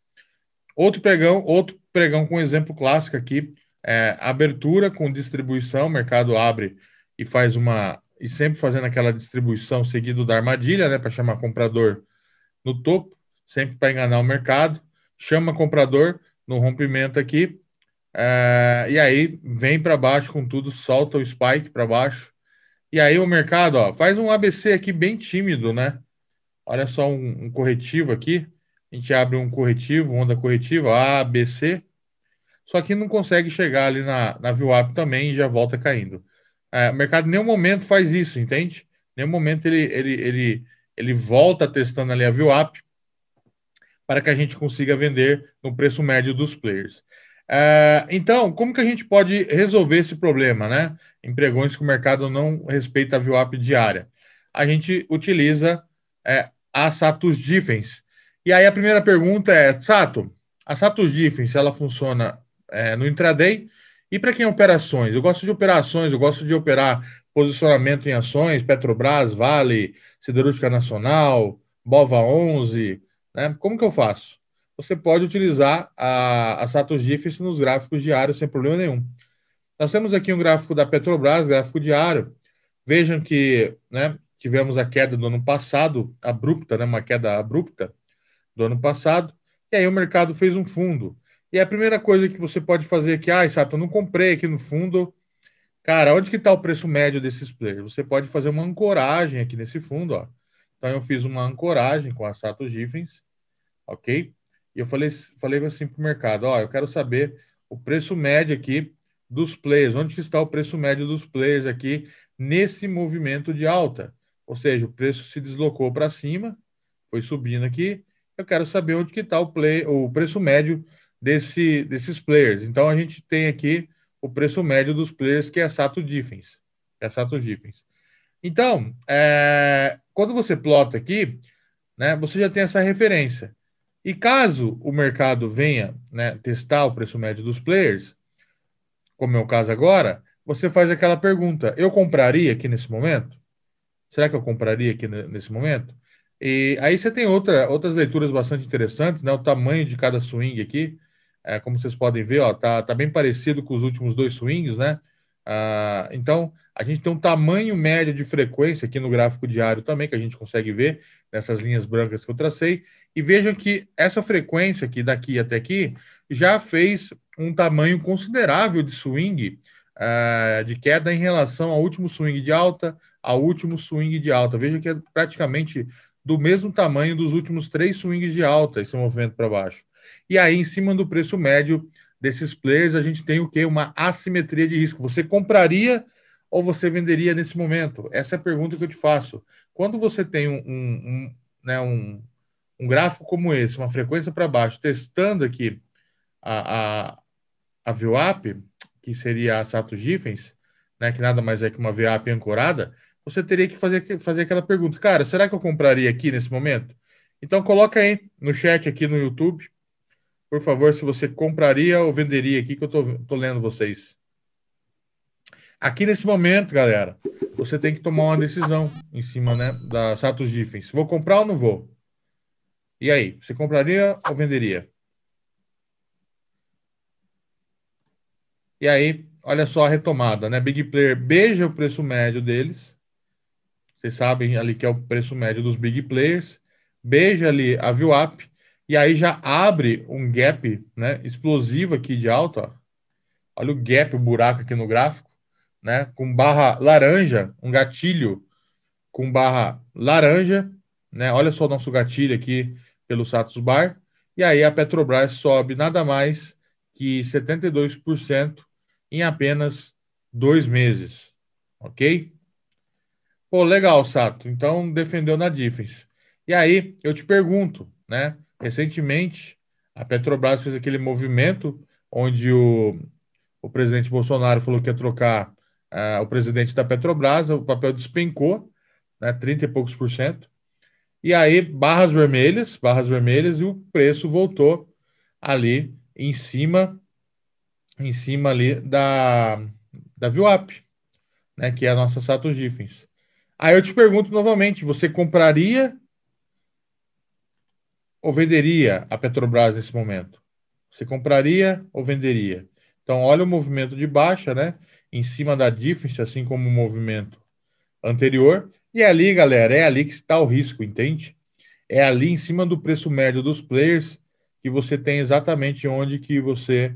Outro pregão, outro pregão com exemplo clássico aqui, é, abertura com distribuição, o mercado abre e faz uma e sempre fazendo aquela distribuição seguido da armadilha, né, para chamar comprador no topo, sempre para enganar o mercado, chama comprador no rompimento aqui, é, e aí vem para baixo com tudo, solta o spike para baixo, e aí o mercado ó, faz um ABC aqui bem tímido, né? Olha só um, um corretivo aqui, a gente abre um corretivo, onda corretiva, ABC, só que não consegue chegar ali na, na VWAP também e já volta caindo. É, o mercado em nenhum momento faz isso, entende? Em nenhum momento ele, ele, ele, ele volta testando ali a VWAP para que a gente consiga vender no preço médio dos players. É, então, como que a gente pode resolver esse problema, né? Empregões que o mercado não respeita a VWAP diária. A gente utiliza é, a satus Defense. E aí a primeira pergunta é, Sato, a satus Defense, ela funciona é, no intraday e para quem é operações? Eu gosto de operações, eu gosto de operar posicionamento em ações, Petrobras, Vale, Siderúrgica Nacional, Bova 11, né? Como que eu faço? Você pode utilizar a, a Satos Diffs nos gráficos diários sem problema nenhum. Nós temos aqui um gráfico da Petrobras, gráfico diário. Vejam que né, tivemos a queda do ano passado, abrupta, né, uma queda abrupta do ano passado, e aí o mercado fez um fundo. E a primeira coisa que você pode fazer aqui, ah, Sato, eu não comprei aqui no fundo. Cara, onde que está o preço médio desses players? Você pode fazer uma ancoragem aqui nesse fundo, ó. Então eu fiz uma ancoragem com a Sato Giffens, ok? E eu falei, falei assim para o mercado, ó, eu quero saber o preço médio aqui dos players, onde que está o preço médio dos players aqui nesse movimento de alta. Ou seja, o preço se deslocou para cima, foi subindo aqui. Eu quero saber onde que está o, play, o preço médio desse, desses players. Então a gente tem aqui o preço médio dos players, que é Sato Diffens. É Sato Diffens. Então, é, quando você plota aqui, né, você já tem essa referência. E caso o mercado venha né, testar o preço médio dos players, como é o caso agora, você faz aquela pergunta: eu compraria aqui nesse momento? Será que eu compraria aqui nesse momento? E aí você tem outra, outras leituras bastante interessantes, né? O tamanho de cada swing aqui. É, como vocês podem ver, ó, tá, tá bem parecido com os últimos dois swings, né? Ah, então, a gente tem um tamanho médio de frequência aqui no gráfico diário também, que a gente consegue ver nessas linhas brancas que eu tracei. E vejam que essa frequência aqui, daqui até aqui, já fez um tamanho considerável de swing, ah, de queda em relação ao último swing de alta, ao último swing de alta. Veja que é praticamente do mesmo tamanho dos últimos três swings de alta esse movimento para baixo. E aí, em cima do preço médio desses players, a gente tem o que? Uma assimetria de risco. Você compraria ou você venderia nesse momento? Essa é a pergunta que eu te faço. Quando você tem um, um, um né, um, um gráfico como esse, uma frequência para baixo, testando aqui a, a, a VWAP, que seria a Sato Giffens, né, que nada mais é que uma VWAP ancorada, você teria que fazer, fazer aquela pergunta, cara, será que eu compraria aqui nesse momento? Então coloca aí no chat aqui no YouTube por favor, se você compraria ou venderia aqui, que eu tô, tô lendo vocês. Aqui nesse momento, galera, você tem que tomar uma decisão em cima né, da Satos Diffens. Vou comprar ou não vou? E aí, você compraria ou venderia? E aí, olha só a retomada, né? Big Player beija o preço médio deles. Vocês sabem ali que é o preço médio dos Big Players. Beija ali a VWAP e aí já abre um gap né, explosivo aqui de alta. Ó. Olha o gap, o buraco aqui no gráfico. Né, com barra laranja, um gatilho com barra laranja. Né, olha só o nosso gatilho aqui pelo Satos Bar. E aí a Petrobras sobe nada mais que 72% em apenas dois meses. Ok? Pô, legal, Sato. Então defendeu na Diffens. E aí eu te pergunto, né? Recentemente, a Petrobras fez aquele movimento onde o, o presidente Bolsonaro falou que ia trocar uh, o presidente da Petrobras, o papel despencou, né, 30 e poucos por cento. E aí, barras vermelhas, barras vermelhas, e o preço voltou ali em cima, em cima ali da, da VWAP, né, que é a nossa Sato Giffins. Aí eu te pergunto novamente, você compraria ou venderia a Petrobras nesse momento? Você compraria ou venderia? Então, olha o movimento de baixa, né? Em cima da difference, assim como o movimento anterior. E é ali, galera, é ali que está o risco, entende? É ali em cima do preço médio dos players que você tem exatamente onde que você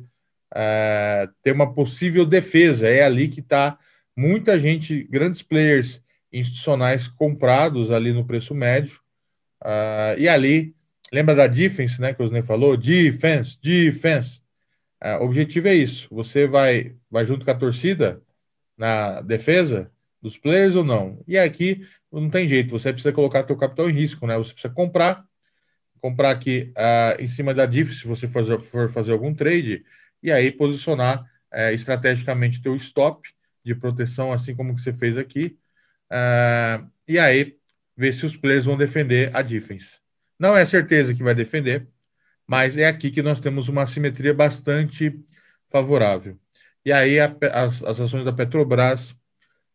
é, tem uma possível defesa. É ali que está muita gente, grandes players institucionais comprados ali no preço médio. Ah, e ali Lembra da defense, né, que o Zene falou? Defense, defense. É, o objetivo é isso. Você vai, vai junto com a torcida na defesa dos players ou não? E aqui não tem jeito. Você precisa colocar teu capital em risco, né? Você precisa comprar, comprar aqui uh, em cima da DIF, se você for, for fazer algum trade, e aí posicionar uh, estrategicamente teu stop de proteção, assim como que você fez aqui. Uh, e aí ver se os players vão defender a defense. Não é certeza que vai defender, mas é aqui que nós temos uma simetria bastante favorável. E aí a, as, as, ações da Petrobras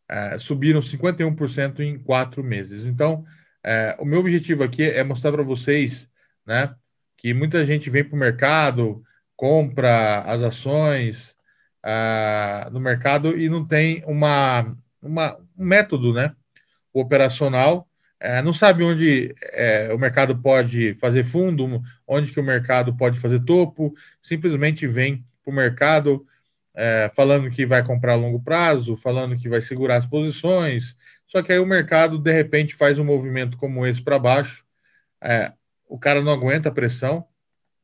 eh, subiram 51% em quatro meses. Então, é, o meu objetivo aqui é mostrar para vocês né, que muita gente vem para o mercado, compra as ações é, no mercado e não tem uma, uma um método né, operacional é, não sabe onde é, o mercado pode fazer fundo, onde que o mercado pode fazer topo, simplesmente vem para o mercado é, falando que vai comprar a longo prazo, falando que vai segurar as posições, só que aí o mercado, de repente, faz um movimento como esse para baixo, é, o cara não aguenta a pressão,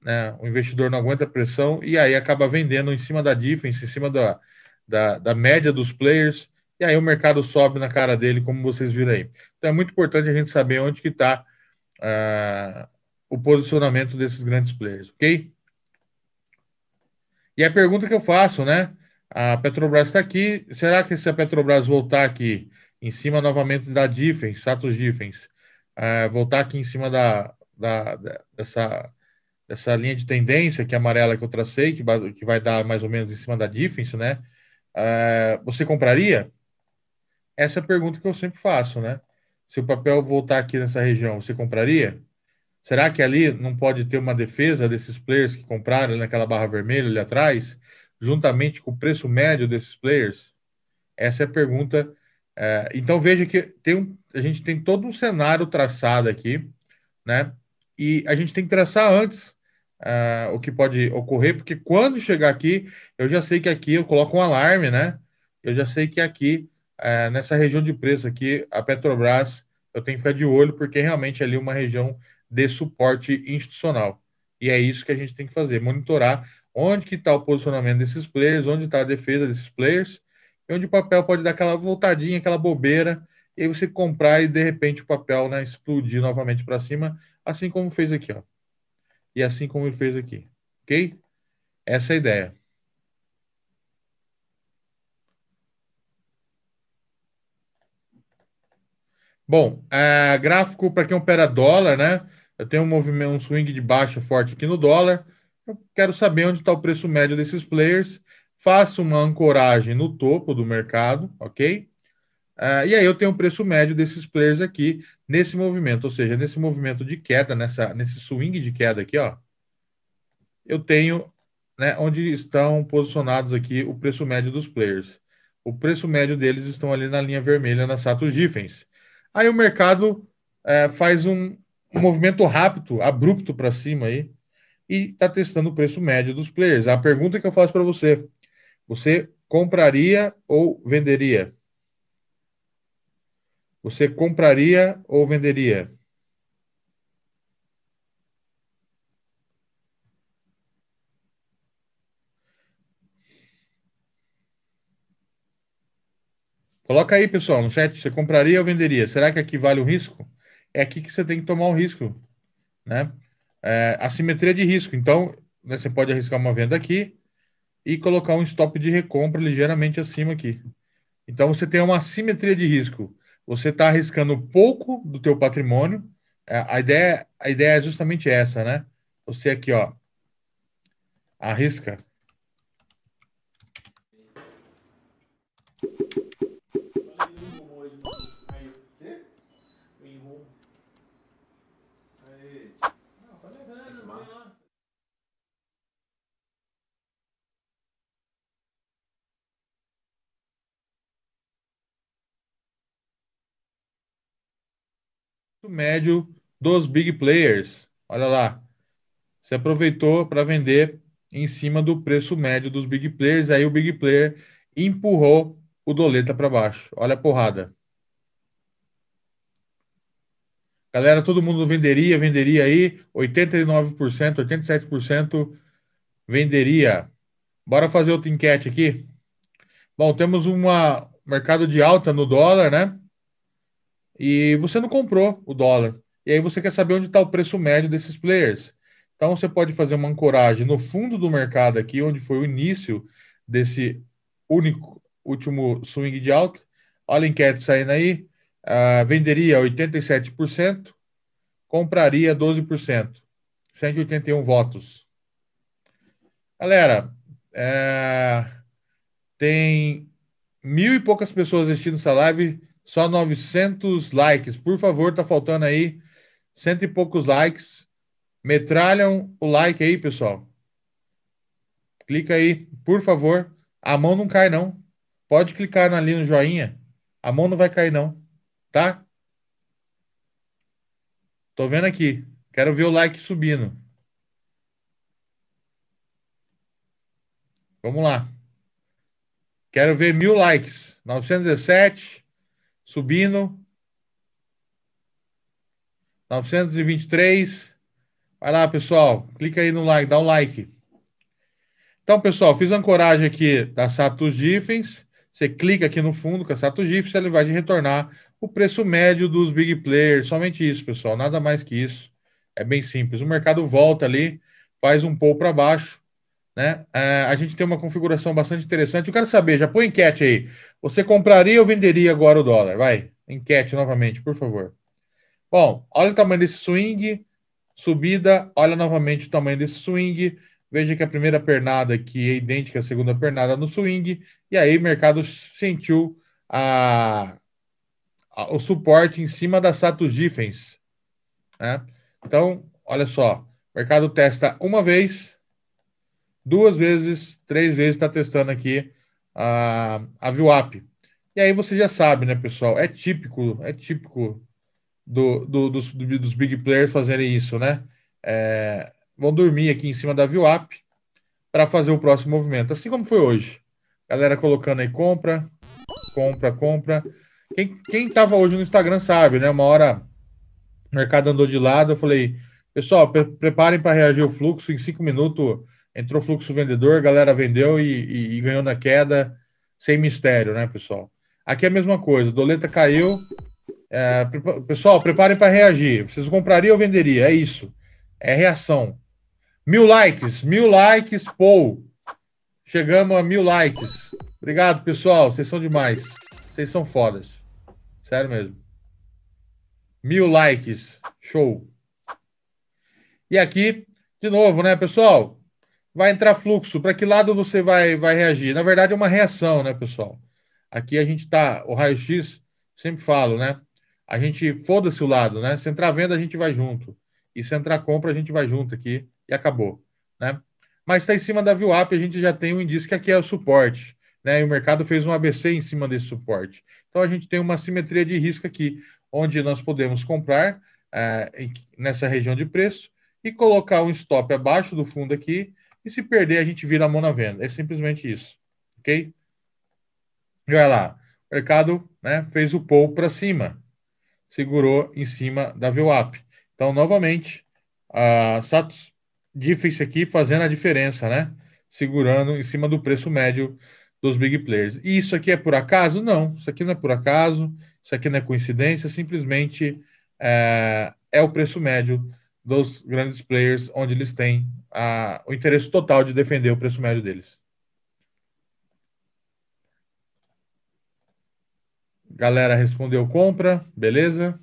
né, o investidor não aguenta a pressão, e aí acaba vendendo em cima da difference, em cima da, da, da média dos players, e aí o mercado sobe na cara dele, como vocês viram aí. Então é muito importante a gente saber onde que está uh, ah, o posicionamento desses grandes players, ok? E a pergunta que eu faço, né? A Petrobras está aqui. Será que se a Petrobras voltar aqui em cima novamente da Diffens, Satos Diffens, uh, ah, voltar aqui em cima da, da, da, dessa, dessa linha de tendência que é amarela que eu tracei, que, que vai dar mais ou menos em cima da Diffens, né? Uh, você compraria? essa pergunta que eu sempre faço, né? Se o papel voltar aqui nessa região, você compraria? Será que ali não pode ter uma defesa desses players que compraram naquela barra vermelha ali atrás, juntamente com o preço médio desses players? Essa é a pergunta. É, então veja que tem um, a gente tem todo um cenário traçado aqui, né? E a gente tem que traçar antes uh, o que pode ocorrer, porque quando chegar aqui, eu já sei que aqui eu coloco um alarme, né? Eu já sei que aqui é, nessa região de preço aqui, a Petrobras, eu tenho que ficar de olho, porque realmente é ali é uma região de suporte institucional. E é isso que a gente tem que fazer, monitorar onde que está o posicionamento desses players, onde está a defesa desses players, e onde o papel pode dar aquela voltadinha, aquela bobeira, e aí você comprar e, de repente, o papel né, explodir novamente para cima, assim como fez aqui, ó. E assim como ele fez aqui, ok? Essa é a ideia. Bom, é, gráfico para quem opera dólar, né? Eu tenho um movimento, um swing de baixa forte aqui no dólar. Eu quero saber onde está o preço médio desses players. Faço uma ancoragem no topo do mercado, ok? Uh, e aí eu tenho o preço médio desses players aqui nesse movimento, ou seja, nesse movimento de queda, nessa, nesse swing de queda aqui, ó. Eu tenho né, onde estão posicionados aqui o preço médio dos players. O preço médio deles estão ali na linha vermelha na Sato Aí o mercado é, faz um, um movimento rápido, abrupto para cima aí, e está testando o preço médio dos players. A pergunta que eu faço para você: você compraria ou venderia? Você compraria ou venderia? Coloca aí, pessoal, no chat, você compraria ou venderia? Será que aqui vale o risco? É aqui que você tem que tomar o risco, né? É, assimetria de risco. Então, né, você pode arriscar uma venda aqui e colocar um stop de recompra ligeiramente acima aqui. Então, você tem uma assimetria de risco. Você está arriscando pouco do teu patrimônio. É, a ideia, a ideia é justamente essa, né? Você aqui, ó, arrisca médio dos big players. Olha lá. Se aproveitou para vender em cima do preço médio dos big players, aí o big player empurrou o doleta para baixo. Olha a porrada. Galera, todo mundo venderia, venderia aí, 89%, 87% venderia. Bora fazer outra enquete aqui. Bom, temos um mercado de alta no dólar, né? e você não comprou o dólar. E aí você quer saber onde está o preço médio desses players. Então você pode fazer uma ancoragem no fundo do mercado aqui, onde foi o início desse único último swing de alta. Olha a enquete saindo aí. Uh, venderia 87%, compraria 12%. 181 votos. Galera, é... tem mil e poucas pessoas assistindo essa live. Só 900 likes. Por favor, tá faltando aí cento e poucos likes. Metralham o like aí, pessoal. Clica aí, por favor. A mão não cai, não. Pode clicar ali no joinha. A mão não vai cair, não. Tá? Tô vendo aqui. Quero ver o like subindo. Vamos lá. Quero ver mil likes. 917 subindo. 923. Vai lá, pessoal. Clica aí no like, dá um like. Então, pessoal, fiz a ancoragem aqui da Satos Diffens. Você clica aqui no fundo com a Satos Diffens, ele vai te retornar o preço médio dos big players. Somente isso, pessoal. Nada mais que isso. É bem simples. O mercado volta ali, faz um pouco para baixo né? É, a gente tem uma configuração bastante interessante. Eu quero saber, já põe enquete aí. Você compraria ou venderia agora o dólar? Vai, enquete novamente, por favor. Bom, olha o tamanho desse swing, subida, olha novamente o tamanho desse swing. Veja que a primeira pernada aqui é idêntica à segunda pernada no swing, e aí o mercado sentiu a, a o suporte em cima da Satos Diffens. Né? Então, olha só, o mercado testa uma vez, duas vezes, três vezes está testando aqui a, a VWAP. E aí você já sabe, né, pessoal? É típico, é típico do, do, dos, do, dos big players fazerem isso, né? É, vão dormir aqui em cima da VWAP para fazer o próximo movimento, assim como foi hoje. Galera colocando aí compra, compra, compra. Quem estava hoje no Instagram sabe, né? Uma hora o mercado andou de lado, eu falei, pessoal, pre preparem para reagir o fluxo em cinco minutos entrou fluxo vendedor, galera vendeu e, e, e, ganhou na queda, sem mistério, né, pessoal? Aqui é a mesma coisa, doleta caiu. É, pessoal, preparem para reagir. Vocês comprariam ou venderia? É isso. É reação. Mil likes, mil likes, Paul. Chegamos a mil likes. Obrigado, pessoal. Vocês são demais. Vocês são fodas. Sério mesmo. Mil likes. Show. E aqui, de novo, né, pessoal? vai entrar fluxo, para que lado você vai, vai reagir? Na verdade, é uma reação, né, pessoal? Aqui a gente está, o raio-x, sempre falo, né? A gente foda-se o lado, né? Se entrar venda, a gente vai junto. E se entrar compra, a gente vai junto aqui e acabou, né? Mas está em cima da VWAP, a gente já tem um indício que aqui é o suporte, né? E o mercado fez um ABC em cima desse suporte. Então a gente tem uma simetria de risco aqui, onde nós podemos comprar é, nessa região de preço e colocar um stop abaixo do fundo aqui e se perder, a gente vira a mão na venda. É simplesmente isso. Ok? E olha lá. O mercado né, fez o pull para cima. Segurou em cima da VWAP. Então, novamente, a Satos Diffice aqui fazendo a diferença, né? Segurando em cima do preço médio dos big players. E isso aqui é por acaso? Não. Isso aqui não é por acaso. Isso aqui não é coincidência. Simplesmente é, é o preço médio dos grandes players, onde eles têm a, o interesse total de defender o preço médio deles. Galera respondeu compra, beleza.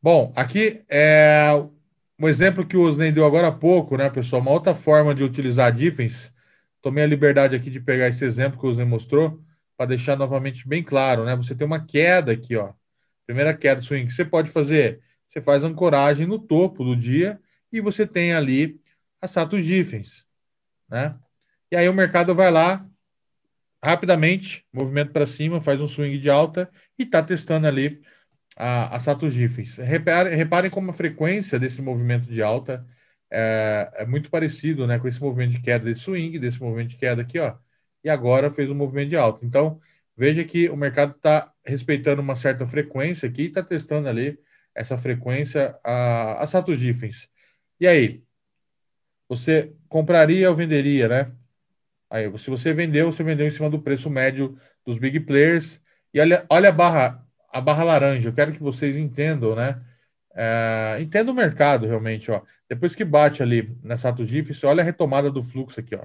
Bom, aqui é um exemplo que o Osney deu agora há pouco, né, pessoal? Uma outra forma de utilizar a defense. Tomei a liberdade aqui de pegar esse exemplo que o Osney mostrou para deixar novamente bem claro, né? Você tem uma queda aqui, ó. Primeira queda swing. Você pode fazer, você faz ancoragem no topo do dia e você tem ali a Sato Giffens, né? E aí o mercado vai lá rapidamente, movimento para cima, faz um swing de alta e está testando ali a, a Sato Reparem, reparem como a frequência desse movimento de alta é, é, muito parecido né, com esse movimento de queda desse swing, desse movimento de queda aqui, ó. E agora fez um movimento de alta. Então, veja que o mercado está respeitando uma certa frequência aqui e está testando ali essa frequência, a, a Sato e aí? Você compraria ou venderia, né? Aí, se você vendeu, você vendeu em cima do preço médio dos big players. E olha, olha a barra, a barra laranja. Eu quero que vocês entendam, né? É, entenda o mercado realmente, ó. Depois que bate ali nessa Sato GIF, você olha a retomada do fluxo aqui, ó.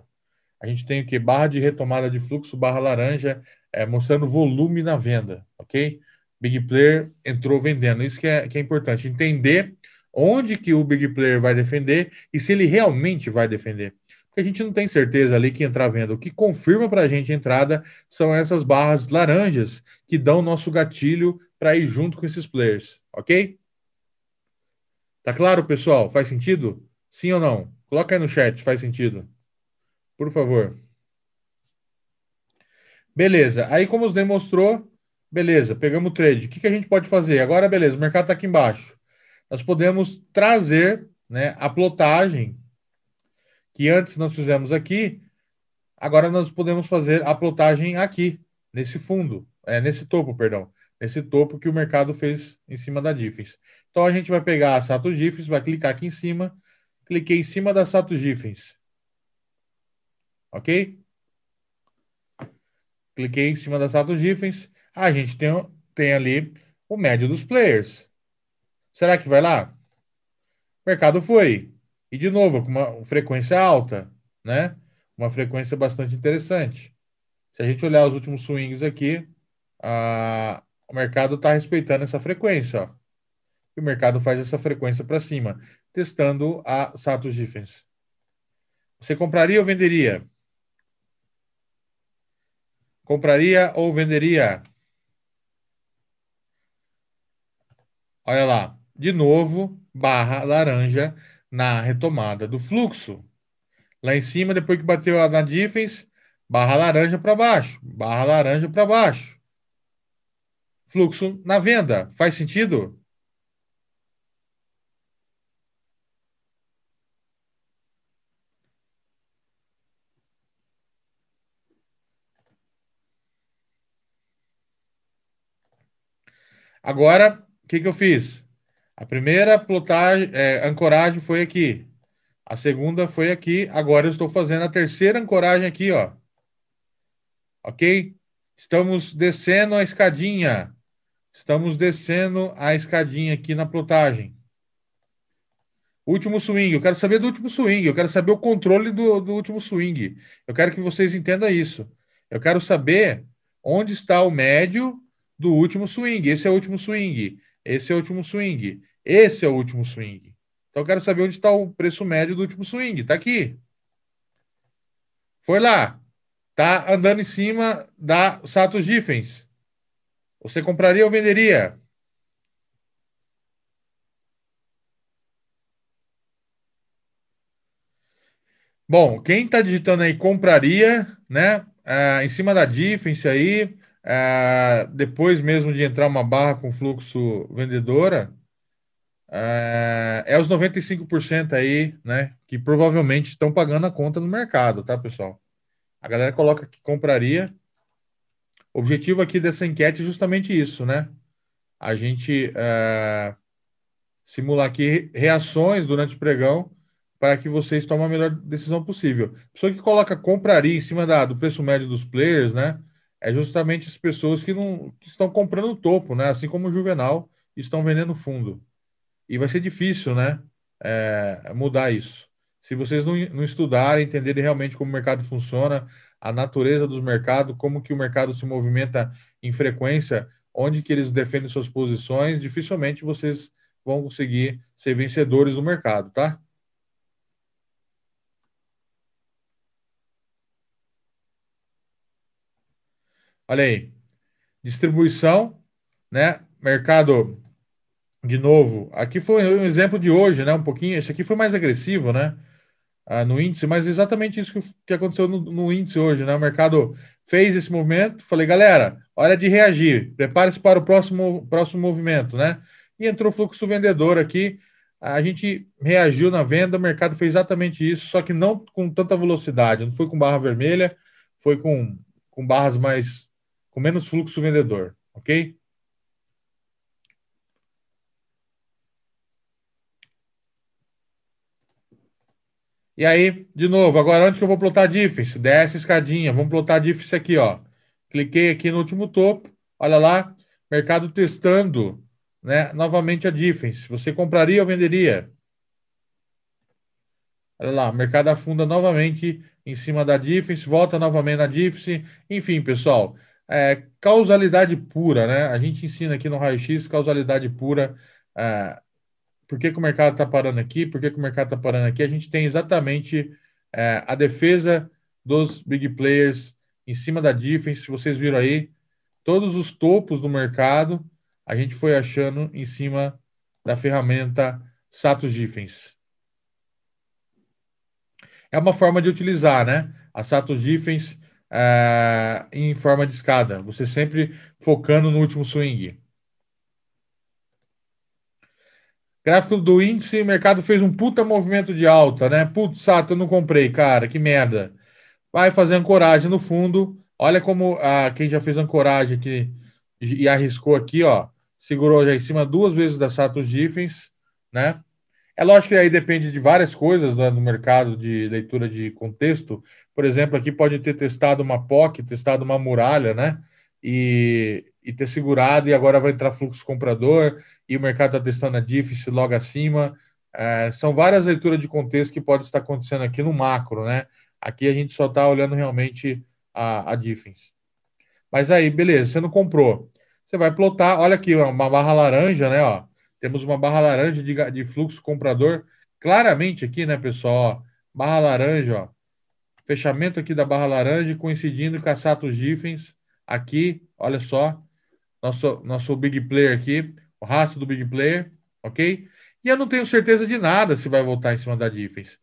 A gente tem o que? Barra de retomada de fluxo, barra laranja, é, mostrando volume na venda, ok? Big player entrou vendendo. Isso que é, que é importante. Entender onde que o big player vai defender e se ele realmente vai defender. Porque a gente não tem certeza ali que entrar venda. O que confirma para a gente a entrada são essas barras laranjas que dão nosso gatilho para ir junto com esses players, ok? Tá claro, pessoal? Faz sentido? Sim ou não? Coloca aí no chat faz sentido. Por favor. Beleza. Aí, como os demonstrou, beleza, pegamos o trade. O que, que a gente pode fazer? Agora, beleza, o mercado está aqui embaixo nós podemos trazer né, a plotagem que antes nós fizemos aqui, agora nós podemos fazer a plotagem aqui, nesse fundo, é, nesse topo, perdão, nesse topo que o mercado fez em cima da Diffins. Então a gente vai pegar a Sato Diffins, vai clicar aqui em cima, cliquei em cima da Sato Diffins, ok? Cliquei em cima da Sato Diffins, a gente tem, tem ali o médio dos players, Será que vai lá? O mercado foi. E, de novo, com uma frequência alta, né? Uma frequência bastante interessante. Se a gente olhar os últimos swings aqui, a... o mercado está respeitando essa frequência. Ó. E o mercado faz essa frequência para cima, testando a Satos Difference. Você compraria ou venderia? Compraria ou venderia? Olha lá de novo, barra laranja na retomada do fluxo. Lá em cima, depois que bateu na difference, barra laranja para baixo, barra laranja para baixo. Fluxo na venda. Faz sentido? Agora, o que, que eu fiz? A primeira plotagem, é, ancoragem foi aqui. A segunda foi aqui. Agora eu estou fazendo a terceira ancoragem aqui, ó. Ok? Estamos descendo a escadinha. Estamos descendo a escadinha aqui na plotagem. Último swing. Eu quero saber do último swing. Eu quero saber o controle do, do último swing. Eu quero que vocês entendam isso. Eu quero saber onde está o médio do último swing. Esse é o último swing. Esse é o último swing. Esse é o último swing. Então eu quero saber onde está o preço médio do último swing. Está aqui. Foi lá. Tá andando em cima da Sato Giffens. Você compraria ou venderia? Bom, quem está digitando aí compraria, né? Ah, em cima da Diffence aí, ah, depois mesmo de entrar uma barra com fluxo vendedora, é, é, os 95% aí, né? Que provavelmente estão pagando a conta no mercado, tá, pessoal? A galera coloca que compraria. O objetivo aqui dessa enquete é justamente isso, né? A gente é, simular aqui reações durante o pregão para que vocês tomem a melhor decisão possível. pessoa que coloca compraria em cima da, do preço médio dos players, né? É justamente as pessoas que não que estão comprando topo, né? Assim como o Juvenal estão vendendo fundo. E vai ser difícil, né? É, mudar isso. Se vocês não, não estudarem, entenderem realmente como o mercado funciona, a natureza dos mercados, como que o mercado se movimenta em frequência, onde que eles defendem suas posições, dificilmente vocês vão conseguir ser vencedores do mercado, tá? Olha aí. Distribuição, né? Mercado de novo, aqui foi um exemplo de hoje, né? Um pouquinho, esse aqui foi mais agressivo, né? Ah, no índice, mas exatamente isso que, que aconteceu no, no, índice hoje, né? O mercado fez esse movimento, falei, galera, hora de reagir, prepare-se para o próximo, próximo movimento, né? E entrou fluxo vendedor aqui, a gente reagiu na venda, o mercado fez exatamente isso, só que não com tanta velocidade, não foi com barra vermelha, foi com, com barras mais, com menos fluxo vendedor, ok? E aí, de novo, agora onde que eu vou plotar diffs? Desce escadinha, vamos plotar diffs aqui, ó. Cliquei aqui no último topo, olha lá, mercado testando, né, novamente a diffs. Você compraria ou venderia? Olha lá, mercado afunda novamente em cima da diffs, volta novamente na diffs. Enfim, pessoal, é, causalidade pura, né? A gente ensina aqui no raio-x causalidade pura. É, por que, que o mercado está parando aqui, por que, que o mercado está parando aqui. A gente tem exatamente é, a defesa dos big players em cima da defense. Vocês viram aí todos os topos do mercado, a gente foi achando em cima da ferramenta Satos Defense. É uma forma de utilizar, né? A Satos Defense é, em forma de escada. Você sempre focando no último swing. Gráfico do índice, o mercado fez um puta movimento de alta, né? Putz, sato, eu não comprei, cara, que merda. Vai fazer ancoragem no fundo. Olha como ah, quem já fez ancoragem aqui e arriscou aqui, ó. Segurou já em cima duas vezes da Sato Diffens, né? É lógico que aí depende de várias coisas né, no mercado de leitura de contexto. Por exemplo, aqui pode ter testado uma POC, testado uma muralha, né? E e ter segurado, e agora vai entrar fluxo comprador, e o mercado está testando a DIF logo acima. É, são várias leituras de contexto que pode estar acontecendo aqui no macro, né? Aqui a gente só está olhando realmente a, a difference. Mas aí, beleza, você não comprou. Você vai plotar, olha aqui, uma barra laranja, né? Ó, temos uma barra laranja de, de fluxo comprador. Claramente aqui, né, pessoal? Ó, barra laranja, ó. Fechamento aqui da barra laranja, coincidindo com a Satos Diffens aqui, olha só, nosso, nosso big player aqui, o rastro do big player, ok? E eu não tenho certeza de nada se vai voltar em cima da Difens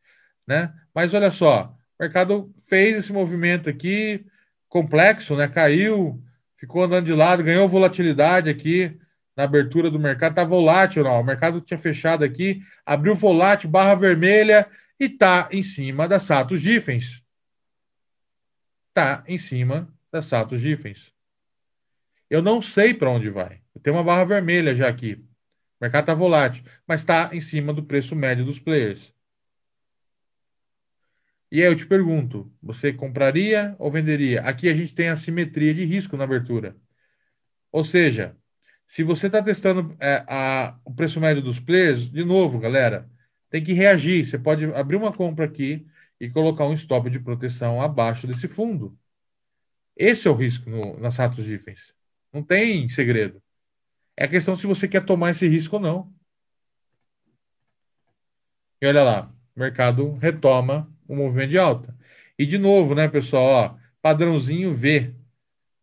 né? Mas olha só, o mercado fez esse movimento aqui, complexo, né? Caiu, ficou andando de lado, ganhou volatilidade aqui na abertura do mercado, tá volátil, não. O mercado tinha fechado aqui, abriu volátil, barra vermelha e tá em cima da Satos Difens Tá em cima da Satos Difens eu não sei para onde vai. Tem uma barra vermelha já aqui. O mercado está volátil, mas está em cima do preço médio dos players. E aí eu te pergunto, você compraria ou venderia? Aqui a gente tem a simetria de risco na abertura. Ou seja, se você está testando é, a, o preço médio dos players, de novo, galera, tem que reagir. Você pode abrir uma compra aqui e colocar um stop de proteção abaixo desse fundo. Esse é o risco no, nas Satos Diffens. Não tem segredo. É a questão se você quer tomar esse risco ou não. E olha lá, o mercado retoma o movimento de alta. E de novo, né, pessoal, ó, padrãozinho V.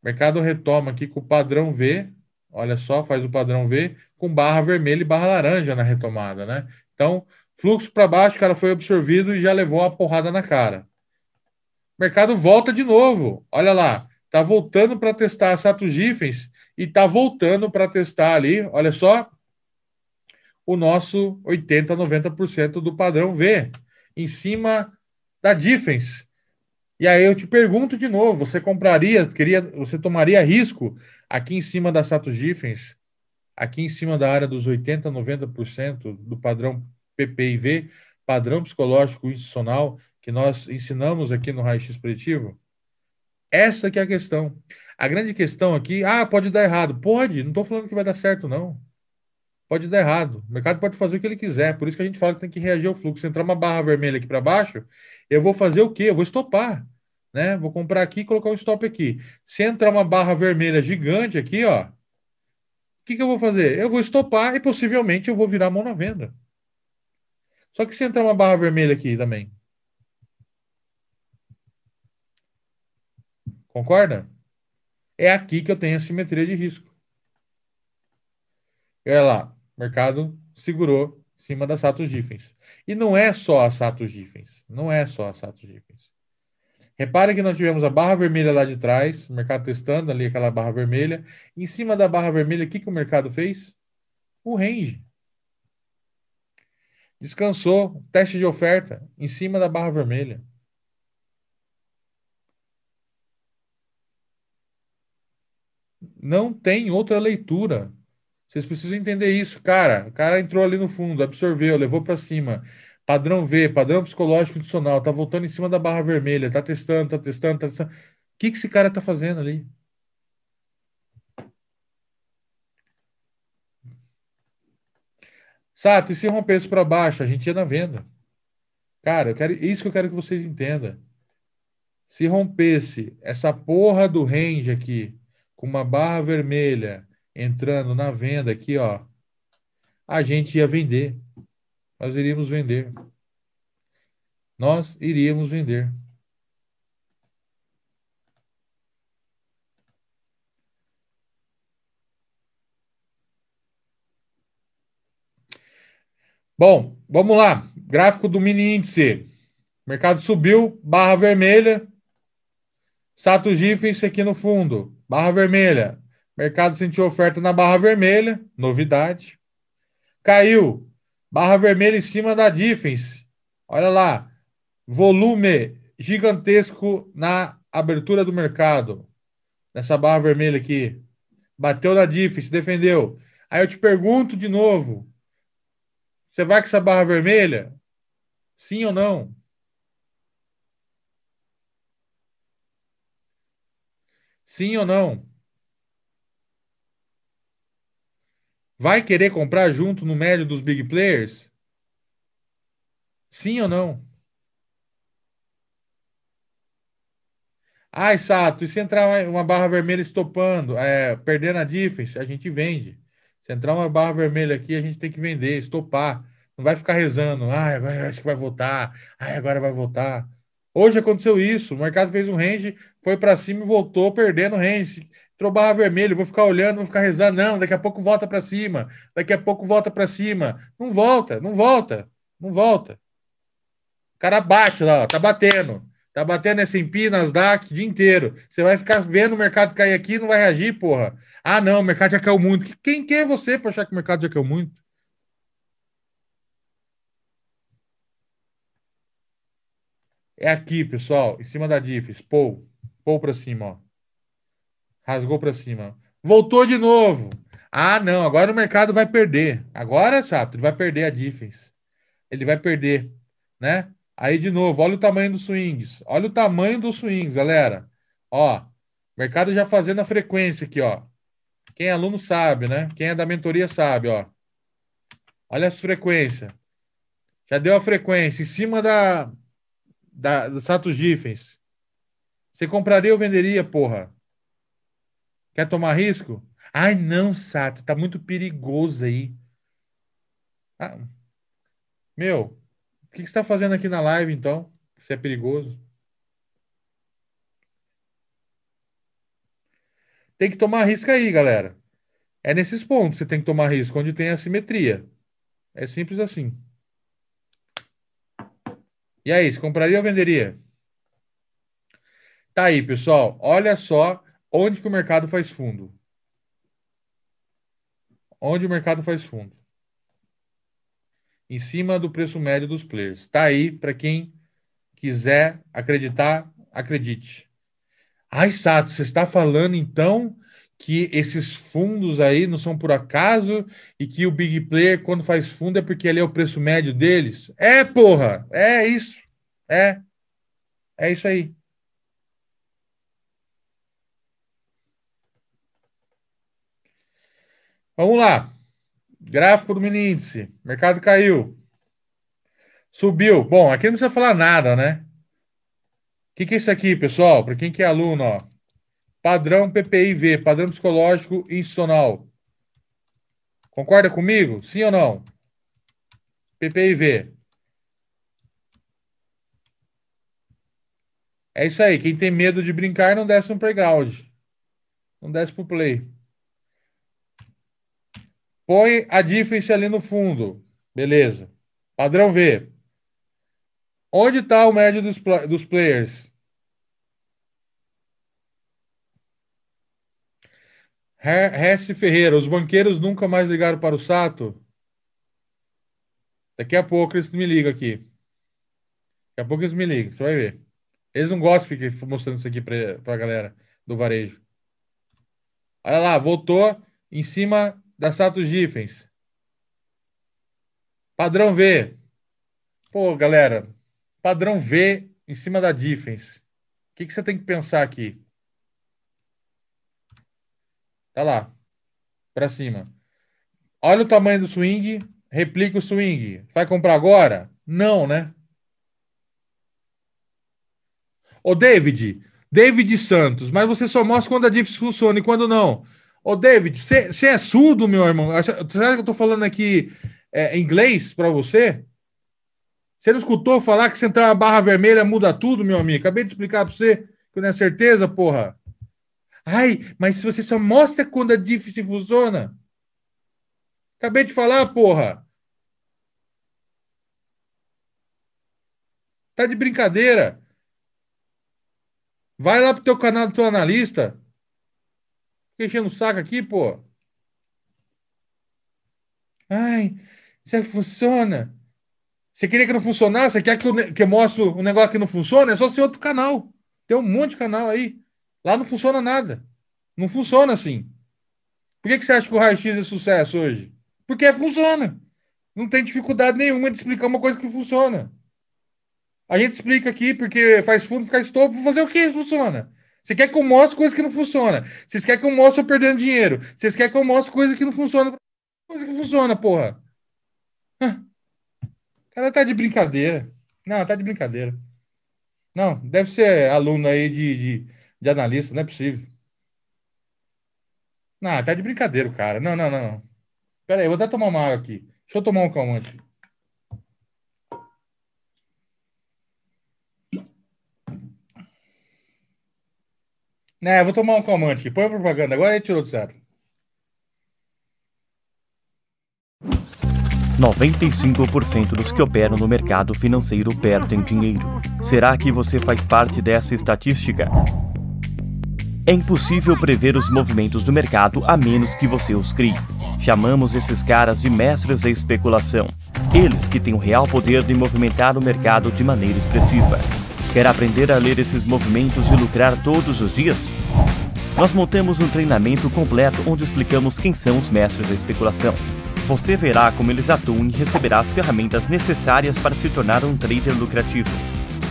mercado retoma aqui com o padrão V. Olha só, faz o padrão V com barra vermelha e barra laranja na retomada, né? Então, fluxo para baixo, o cara foi absorvido e já levou uma porrada na cara. O mercado volta de novo. Olha lá, Está voltando para testar Sato Gifens e está voltando para testar ali, olha só, o nosso 80%, 90% do padrão V, em cima da Gifens. E aí eu te pergunto de novo, você compraria, queria, você tomaria risco aqui em cima da Sato Gifens, aqui em cima da área dos 80, 90% do padrão PPIV, padrão psicológico institucional que nós ensinamos aqui no Raio X Preditivo? Essa que é a questão. A grande questão aqui, ah, pode dar errado. Pode, não estou falando que vai dar certo, não. Pode dar errado. O mercado pode fazer o que ele quiser. Por isso que a gente fala que tem que reagir ao fluxo. Se entrar uma barra vermelha aqui para baixo, eu vou fazer o quê? Eu vou estopar. Né? Vou comprar aqui e colocar um stop aqui. Se entrar uma barra vermelha gigante aqui, ó, o que, que eu vou fazer? Eu vou estopar e possivelmente eu vou virar a mão na venda. Só que se entrar uma barra vermelha aqui também, Concorda? É aqui que eu tenho a simetria de risco. Olha lá, o mercado segurou em cima da Satos Diffens. E não é só a Satos Diffens. Não é só a Satos Diffens. Repare que nós tivemos a barra vermelha lá de trás, o mercado testando ali aquela barra vermelha. Em cima da barra vermelha, o que, que o mercado fez? O range. Descansou, teste de oferta em cima da barra vermelha. Não tem outra leitura. Vocês precisam entender isso, cara. O cara entrou ali no fundo, absorveu, levou para cima. Padrão V, padrão psicológico adicional, tá voltando em cima da barra vermelha, tá testando, tá testando, tá testando. O que, que esse cara tá fazendo ali? Sato, e se rompesse para baixo, a gente ia na venda. Cara, eu quero, é isso que eu quero que vocês entendam. Se rompesse essa porra do range aqui, com uma barra vermelha entrando na venda aqui, ó, a gente ia vender. Nós iríamos vender. Nós iríamos vender. Bom, vamos lá. Gráfico do mini índice. O mercado subiu, barra vermelha. Sato GIF, isso aqui no fundo. Barra Vermelha. Mercado sentiu oferta na Barra Vermelha, novidade. Caiu. Barra Vermelha em cima da Diffens. Olha lá. Volume gigantesco na abertura do mercado. Nessa barra vermelha aqui. Bateu na Diffens, defendeu. Aí eu te pergunto de novo: você vai com essa barra vermelha? Sim ou não? Sim ou não? Vai querer comprar junto no médio dos big players? Sim ou não? Ai, Sato, e se entrar uma barra vermelha estopando, é, perdendo a difference, a gente vende. Se entrar uma barra vermelha aqui, a gente tem que vender, estopar. Não vai ficar rezando. Ai, agora acho que vai voltar. Ai, agora vai voltar. Hoje aconteceu isso, o mercado fez um range, foi para cima e voltou perdendo range. Entrou barra vermelho, vou ficar olhando, vou ficar rezando. Não, daqui a pouco volta para cima, daqui a pouco volta para cima. Não volta, não volta, não volta. O cara bate lá, ó, tá batendo. Tá batendo S&P, Nasdaq, o dia inteiro. Você vai ficar vendo o mercado cair aqui e não vai reagir, porra. Ah, não, o mercado já caiu muito. Quem que é você para achar que o mercado já caiu muito? É aqui, pessoal, em cima da diff, Pou. Pou para cima, ó. Rasgou para cima. Voltou de novo. Ah, não, agora o mercado vai perder. Agora, chato, ele vai perder a difference. Ele vai perder, né? Aí, de novo, olha o tamanho dos swings. Olha o tamanho dos swings, galera. Ó, mercado já fazendo a frequência aqui, ó. Quem é aluno sabe, né? Quem é da mentoria sabe, ó. Olha as frequências. Já deu a frequência em cima da, da, do Status Diffens. Você compraria ou venderia, porra? Quer tomar risco? Ai, não, Sato, tá muito perigoso aí. Ah, meu, o que, que você tá fazendo aqui na live, então? Se é perigoso. Tem que tomar risco aí, galera. É nesses pontos que você tem que tomar risco, onde tem assimetria. É simples assim. E aí, você compraria ou venderia? Tá aí, pessoal. Olha só onde que o mercado faz fundo. Onde o mercado faz fundo. Em cima do preço médio dos players. Tá aí para quem quiser acreditar, acredite. Ai, Sato, você está falando então que esses fundos aí não são por acaso e que o big player, quando faz fundo, é porque ali é o preço médio deles. É, porra! É isso. É. É isso aí. Vamos lá. Gráfico do mini índice. Mercado caiu. Subiu. Bom, aqui não precisa falar nada, né? O que, que é isso aqui, pessoal? Para quem que é aluno, ó padrão PPIV, padrão psicológico institucional. Concorda comigo? Sim ou não? PPIV. É isso aí. Quem tem medo de brincar não desce no playground. Não desce pro play. Põe a difference ali no fundo. Beleza. Padrão V. Onde está o médio dos, dos players? Hesse Ferreira, os banqueiros nunca mais ligaram para o Sato? Daqui a pouco eles me ligam aqui. Daqui a pouco eles me ligam, você vai ver. Eles não gostam de ficar mostrando isso aqui para a galera do varejo. Olha lá, voltou em cima da Sato Giffens. Padrão V. Pô, galera, padrão V em cima da Diffens. O que, que você tem que pensar aqui? Tá lá. Pra cima. Olha o tamanho do swing, replica o swing. Vai comprar agora? Não, né? Ô, David, David Santos, mas você só mostra quando a DIFS funciona e quando não. Ô, David, você é surdo, meu irmão? você acha que eu tô falando aqui é, inglês para você? Você não escutou falar que se entrar uma barra vermelha muda tudo, meu amigo? Acabei de explicar para você que não é certeza, porra. Ai, mas se você só mostra quando a diff se funciona. Acabei de falar, porra. Tá de brincadeira. Vai lá pro teu canal do teu analista. Fica enchendo o saco aqui, pô. Ai, isso funciona. Você queria que não funcionasse? Você quer que eu, que eu mostre um negócio que não funciona? É só ser outro canal. Tem um monte de canal aí. Lá não funciona nada. Não funciona assim. Por que, que você acha que o raio-x é sucesso hoje? Porque funciona. Não tem dificuldade nenhuma de explicar uma coisa que funciona. A gente explica aqui porque faz fundo, ficar estopo. fazer o que funciona. Você quer que eu mostre coisa que não funciona. Vocês querem que eu mostre eu perdendo dinheiro. Vocês querem que eu mostre coisa que não funciona. Coisa que funciona, porra. O cara tá de brincadeira. Não, tá de brincadeira. Não, deve ser aluno aí de, de de analista, não é possível. Não, tá de brincadeira, cara. Não, não, não. Pera aí, vou até tomar uma água aqui. Deixa eu tomar um calmante. Né, vou tomar um calmante aqui. Põe a propaganda agora e tirou do zero.
95% dos que operam no mercado financeiro perdem dinheiro. Será que você faz parte dessa estatística? É impossível prever os movimentos do mercado a menos que você os crie. Chamamos esses caras de mestres da especulação. Eles que têm o real poder de movimentar o mercado de maneira expressiva. Quer aprender a ler esses movimentos e lucrar todos os dias? Nós montamos um treinamento completo onde explicamos quem são os mestres da especulação. Você verá como eles atuam e receberá as ferramentas necessárias para se tornar um trader lucrativo.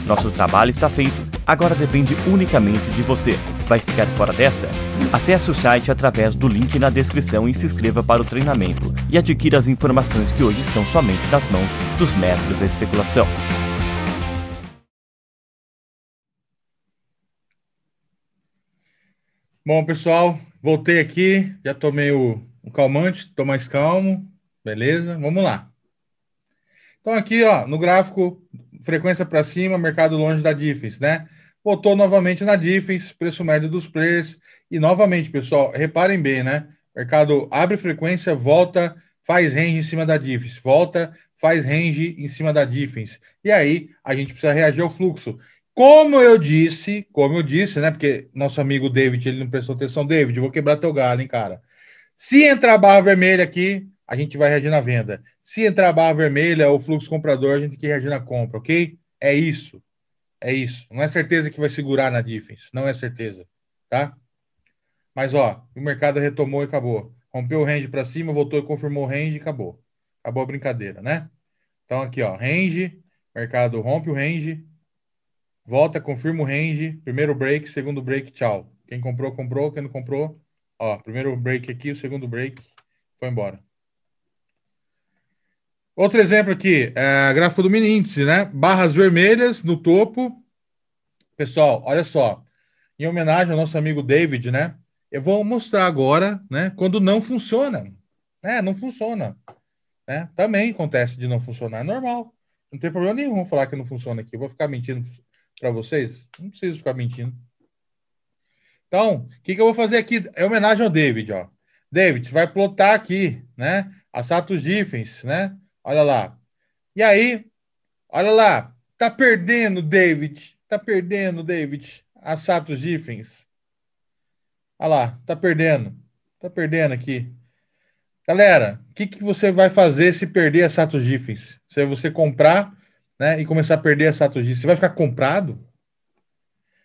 Nosso trabalho está feito, agora depende unicamente de você. Vai ficar fora dessa? Acesse o site através do link na descrição e se inscreva para o treinamento e adquira as informações que hoje estão somente nas mãos dos mestres da especulação.
Bom, pessoal, voltei aqui, já tomei o, o calmante, estou mais calmo, beleza? Vamos lá. Então, aqui, ó, no gráfico frequência para cima, mercado longe da diffs, né? Botou novamente na diffs, preço médio dos players. E novamente, pessoal, reparem bem, né? Mercado abre frequência, volta, faz range em cima da diffs, volta, faz range em cima da diffs. E aí a gente precisa reagir ao fluxo. Como eu disse, como eu disse, né? Porque nosso amigo David, ele não prestou atenção. David, vou quebrar teu galho, hein, cara. Se entrar barra vermelha aqui, a gente vai reagir na venda. Se entrar a barra vermelha ou fluxo comprador, a gente tem que reagir na compra, ok? É isso. É isso. Não é certeza que vai segurar na difference. Não é certeza, tá? Mas, ó, o mercado retomou e acabou. Rompeu o range para cima, voltou e confirmou o range e acabou. Acabou a brincadeira, né? Então, aqui, ó, range, mercado rompe o range, volta, confirma o range, primeiro break, segundo break, tchau. Quem comprou, comprou, quem não comprou, ó, primeiro break aqui, o segundo break, foi embora. Outro exemplo aqui, é, gráfico do mini índice, né? Barras vermelhas no topo. Pessoal, olha só. Em homenagem ao nosso amigo David, né? Eu vou mostrar agora, né? Quando não funciona. É, não funciona. Né? Também acontece de não funcionar, é normal. Não tem problema nenhum falar que não funciona aqui. Eu vou ficar mentindo para vocês? Não preciso ficar mentindo. Então, o que, que eu vou fazer aqui? É homenagem ao David, ó. David, você vai plotar aqui, né? A status difference, né? Olha lá. E aí, olha lá. Tá perdendo, David. Tá perdendo, David. A Sato Giffens. Olha lá, tá perdendo. Tá perdendo aqui. Galera, o que, que você vai fazer se perder a Sato Giffens? Se você comprar né, e começar a perder a Sato você vai ficar comprado?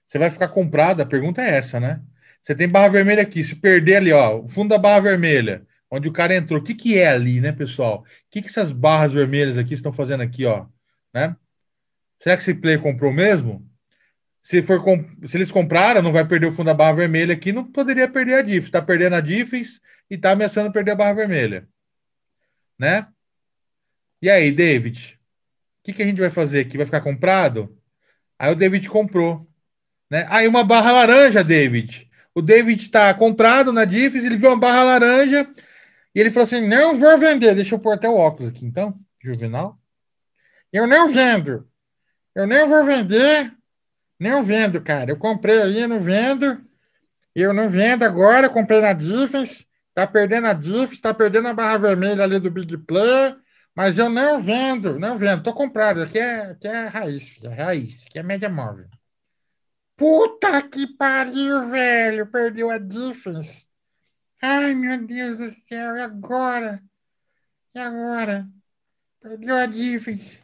Você vai ficar comprado? A pergunta é essa, né? Você tem barra vermelha aqui. Se perder ali, ó, o fundo da barra vermelha, onde o cara entrou. O que, que é ali, né, pessoal? O que, que essas barras vermelhas aqui estão fazendo aqui, ó? Né? Será que esse player comprou mesmo? Se, for comp... se eles compraram, não vai perder o fundo da barra vermelha aqui, não poderia perder a DIF. Está perdendo a DIFs e está ameaçando perder a barra vermelha. Né? E aí, David? O que, que a gente vai fazer aqui? Vai ficar comprado? Aí o David comprou. Né? Aí uma barra laranja, David. O David
está comprado na DIFs, ele viu uma barra laranja, e ele falou assim: não vou vender, deixa eu pôr até o óculos aqui, então, Juvenal. Eu não vendo. Eu não vou vender, não vendo, cara. Eu comprei aí, não vendo. Eu não vendo agora, eu comprei na Diffens. Tá perdendo a Diffens, tá perdendo a barra vermelha ali do Big Play. Mas eu não vendo, não vendo. Tô comprado. Aqui é, aqui é raiz, filho. É raiz. Aqui é média móvel. Puta que pariu, velho. Perdeu a Diffens. Ai, meu Deus do céu, e agora? E agora? Perdeu a Diffins.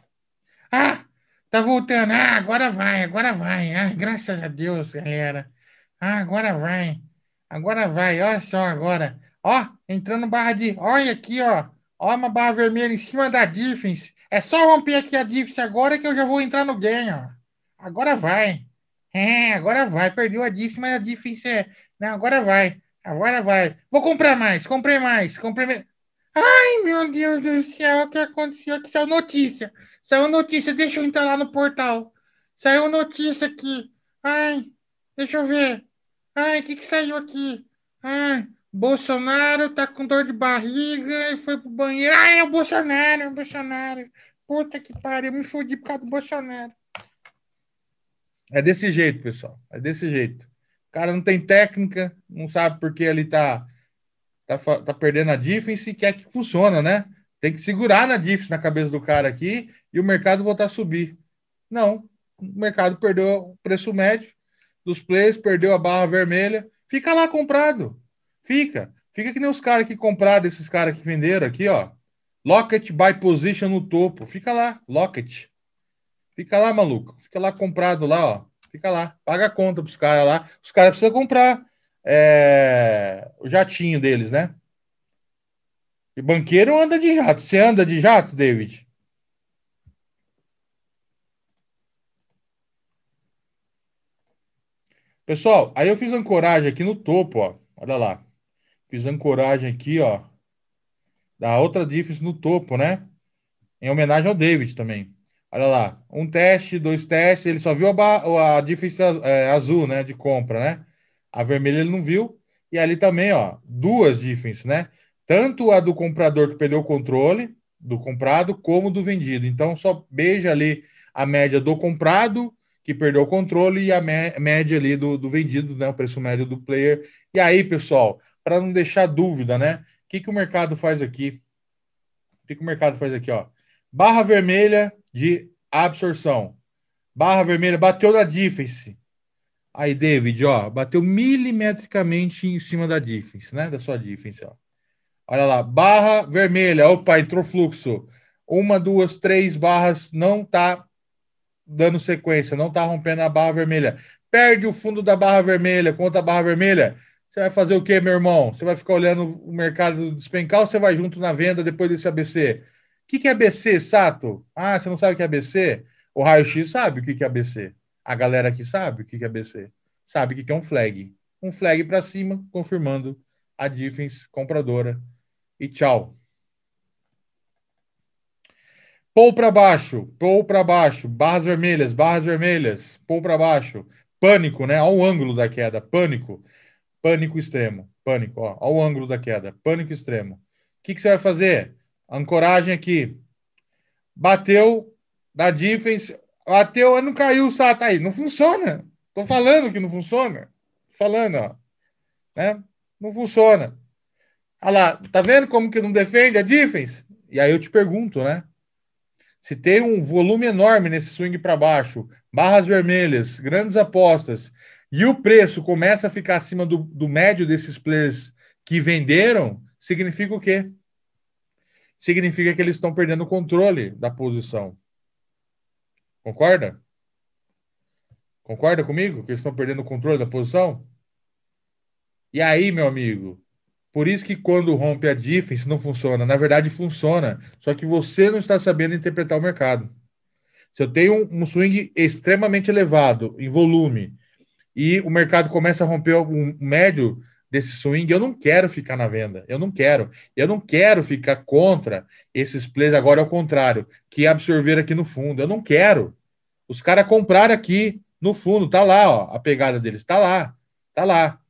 Ah, tá voltando. Ah, agora vai, agora vai. Ah, graças a Deus, galera. Ah, agora vai. Agora vai, olha só agora. Ó, entrando barra de... Olha aqui, ó. Ó, uma barra vermelha em cima da Diffins. É só romper aqui a Diffins agora que eu já vou entrar no game, ó. Agora vai. É, agora vai. Perdeu a Diffins, mas a Diffins é... Não, né, agora vai. Agora vai. Vou comprar mais, comprei mais, comprei mais. Ai, meu Deus do céu, o que aconteceu aqui? Saiu notícia. Saiu notícia, deixa eu entrar lá no portal. Saiu notícia aqui. Ai, deixa eu ver. Ai, o que, que saiu aqui? Ai, Bolsonaro tá com dor de barriga e foi pro banheiro. Ai, é o Bolsonaro, é o Bolsonaro. Puta que pariu, me fudi por causa do Bolsonaro.
É desse jeito, pessoal. É desse jeito cara não tem técnica, não sabe porque ele tá, tá, tá perdendo a defense e quer que funciona, né? Tem que segurar na defense na cabeça do cara aqui e o mercado voltar a subir. Não, o mercado perdeu o preço médio dos players, perdeu a barra vermelha. Fica lá comprado. Fica. Fica que nem os caras que compraram, esses caras que venderam aqui, ó. Locket by position no topo. Fica lá, locket. Fica lá, maluco. Fica lá comprado lá, ó. Fica lá, paga a conta para os caras lá. Os caras precisam comprar é, o jatinho deles, né? E banqueiro anda de jato. Você anda de jato, David? Pessoal, aí eu fiz ancoragem aqui no topo, ó. Olha lá. Fiz ancoragem aqui, ó. Da outra diff no topo, né? Em homenagem ao David também. Olha lá, um teste, dois testes, ele só viu a, a difícil é, azul, né, de compra, né? A vermelha ele não viu. E ali também, ó, duas difference, né? Tanto a do comprador que perdeu o controle do comprado, como do vendido. Então, só beija ali a média do comprado, que perdeu o controle, e a média ali do, do vendido, né? O preço médio do player. E aí, pessoal, para não deixar dúvida, né? O que, que o mercado faz aqui? O que, que o mercado faz aqui, ó? Barra vermelha, de absorção. Barra vermelha bateu da diffence. Aí, David, ó, bateu milimetricamente em cima da diffence, né? Da sua diffence, ó. Olha lá, barra vermelha. Opa, entrou fluxo. Uma, duas, três barras não tá dando sequência, não tá rompendo a barra vermelha. Perde o fundo da barra vermelha contra a barra vermelha. Você vai fazer o quê, meu irmão? Você vai ficar olhando o mercado despencar ou você vai junto na venda depois desse ABC? que, que é ABC, Sato? Ah, você não sabe o que é ABC? O raio-x sabe o que, que é ABC. A galera aqui sabe o que, que é ABC. Sabe o que, que é um flag. Um flag para cima, confirmando a difference compradora. E tchau. Pou para baixo, pou para baixo, barras vermelhas, barras vermelhas, pou para baixo. Pânico, né? Olha o ângulo da queda, pânico. Pânico extremo, pânico, ó. Olha o ângulo da queda, pânico extremo. O que, que você vai fazer? Ancoragem aqui. Bateu da defense. Bateu, não caiu o aí. Não funciona. Tô falando que não funciona. Tô falando, ó. Né? Não funciona. Olha lá, tá vendo como que não defende a defense? E aí eu te pergunto, né? Se tem um volume enorme nesse swing para baixo, barras vermelhas, grandes apostas, e o preço começa a ficar acima do, do médio desses players que venderam, significa o quê? significa que eles estão perdendo o controle da posição. Concorda? Concorda comigo que eles estão perdendo o controle da posição? E aí, meu amigo, por isso que quando rompe a difference não funciona. Na verdade, funciona, só que você não está sabendo interpretar o mercado. Se eu tenho um swing extremamente elevado em volume e o mercado começa a romper um médio, desse swing, eu não quero ficar na venda. Eu não quero. Eu não quero ficar contra esses plays agora ao é contrário, que é absorver aqui no fundo. Eu não quero. Os caras compraram aqui no fundo, tá lá, ó, a pegada deles tá lá. Tá lá.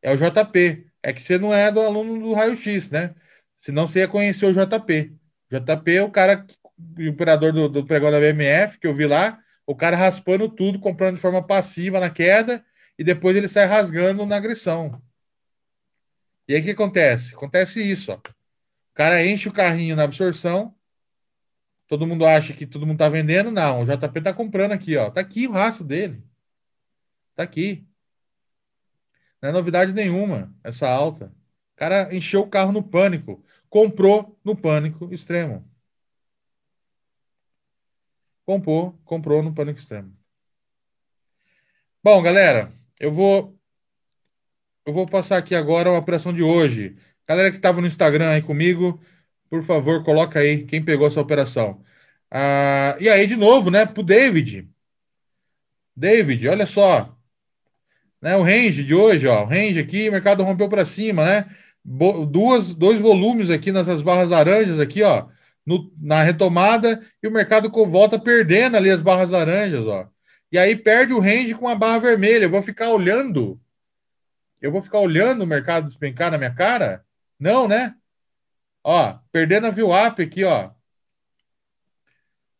É o JP. É que você não é do aluno do raio-x, né? Senão você ia conhecer o JP. JP é o cara, o imperador do, do pregão da BMF, que eu vi lá, o cara raspando tudo, comprando de forma passiva na queda, e depois ele sai rasgando na agressão. E aí o que acontece? Acontece isso. Ó. O cara enche o carrinho na absorção. Todo mundo acha que todo mundo tá vendendo. Não, o JP tá comprando aqui, ó. Tá aqui o rastro dele. Tá aqui. Não é novidade nenhuma essa alta. O cara encheu o carro no pânico. Comprou no pânico extremo. Comprou, comprou no pânico extremo. Bom, galera, eu vou eu vou passar aqui agora a operação de hoje. Galera que estava no Instagram aí comigo, por favor, coloca aí quem pegou essa operação. Ah, e aí, de novo, né, pro David. David, olha só. Né, o range de hoje, ó, o range aqui, o mercado rompeu para cima, né? Bo duas, dois volumes aqui nessas barras laranjas aqui, ó, no, na retomada, e o mercado volta perdendo ali as barras laranjas, ó. E aí perde o range com a barra vermelha. Eu vou ficar olhando eu vou ficar olhando o mercado despencar na minha cara? Não, né? Ó, perdendo a view up aqui, ó.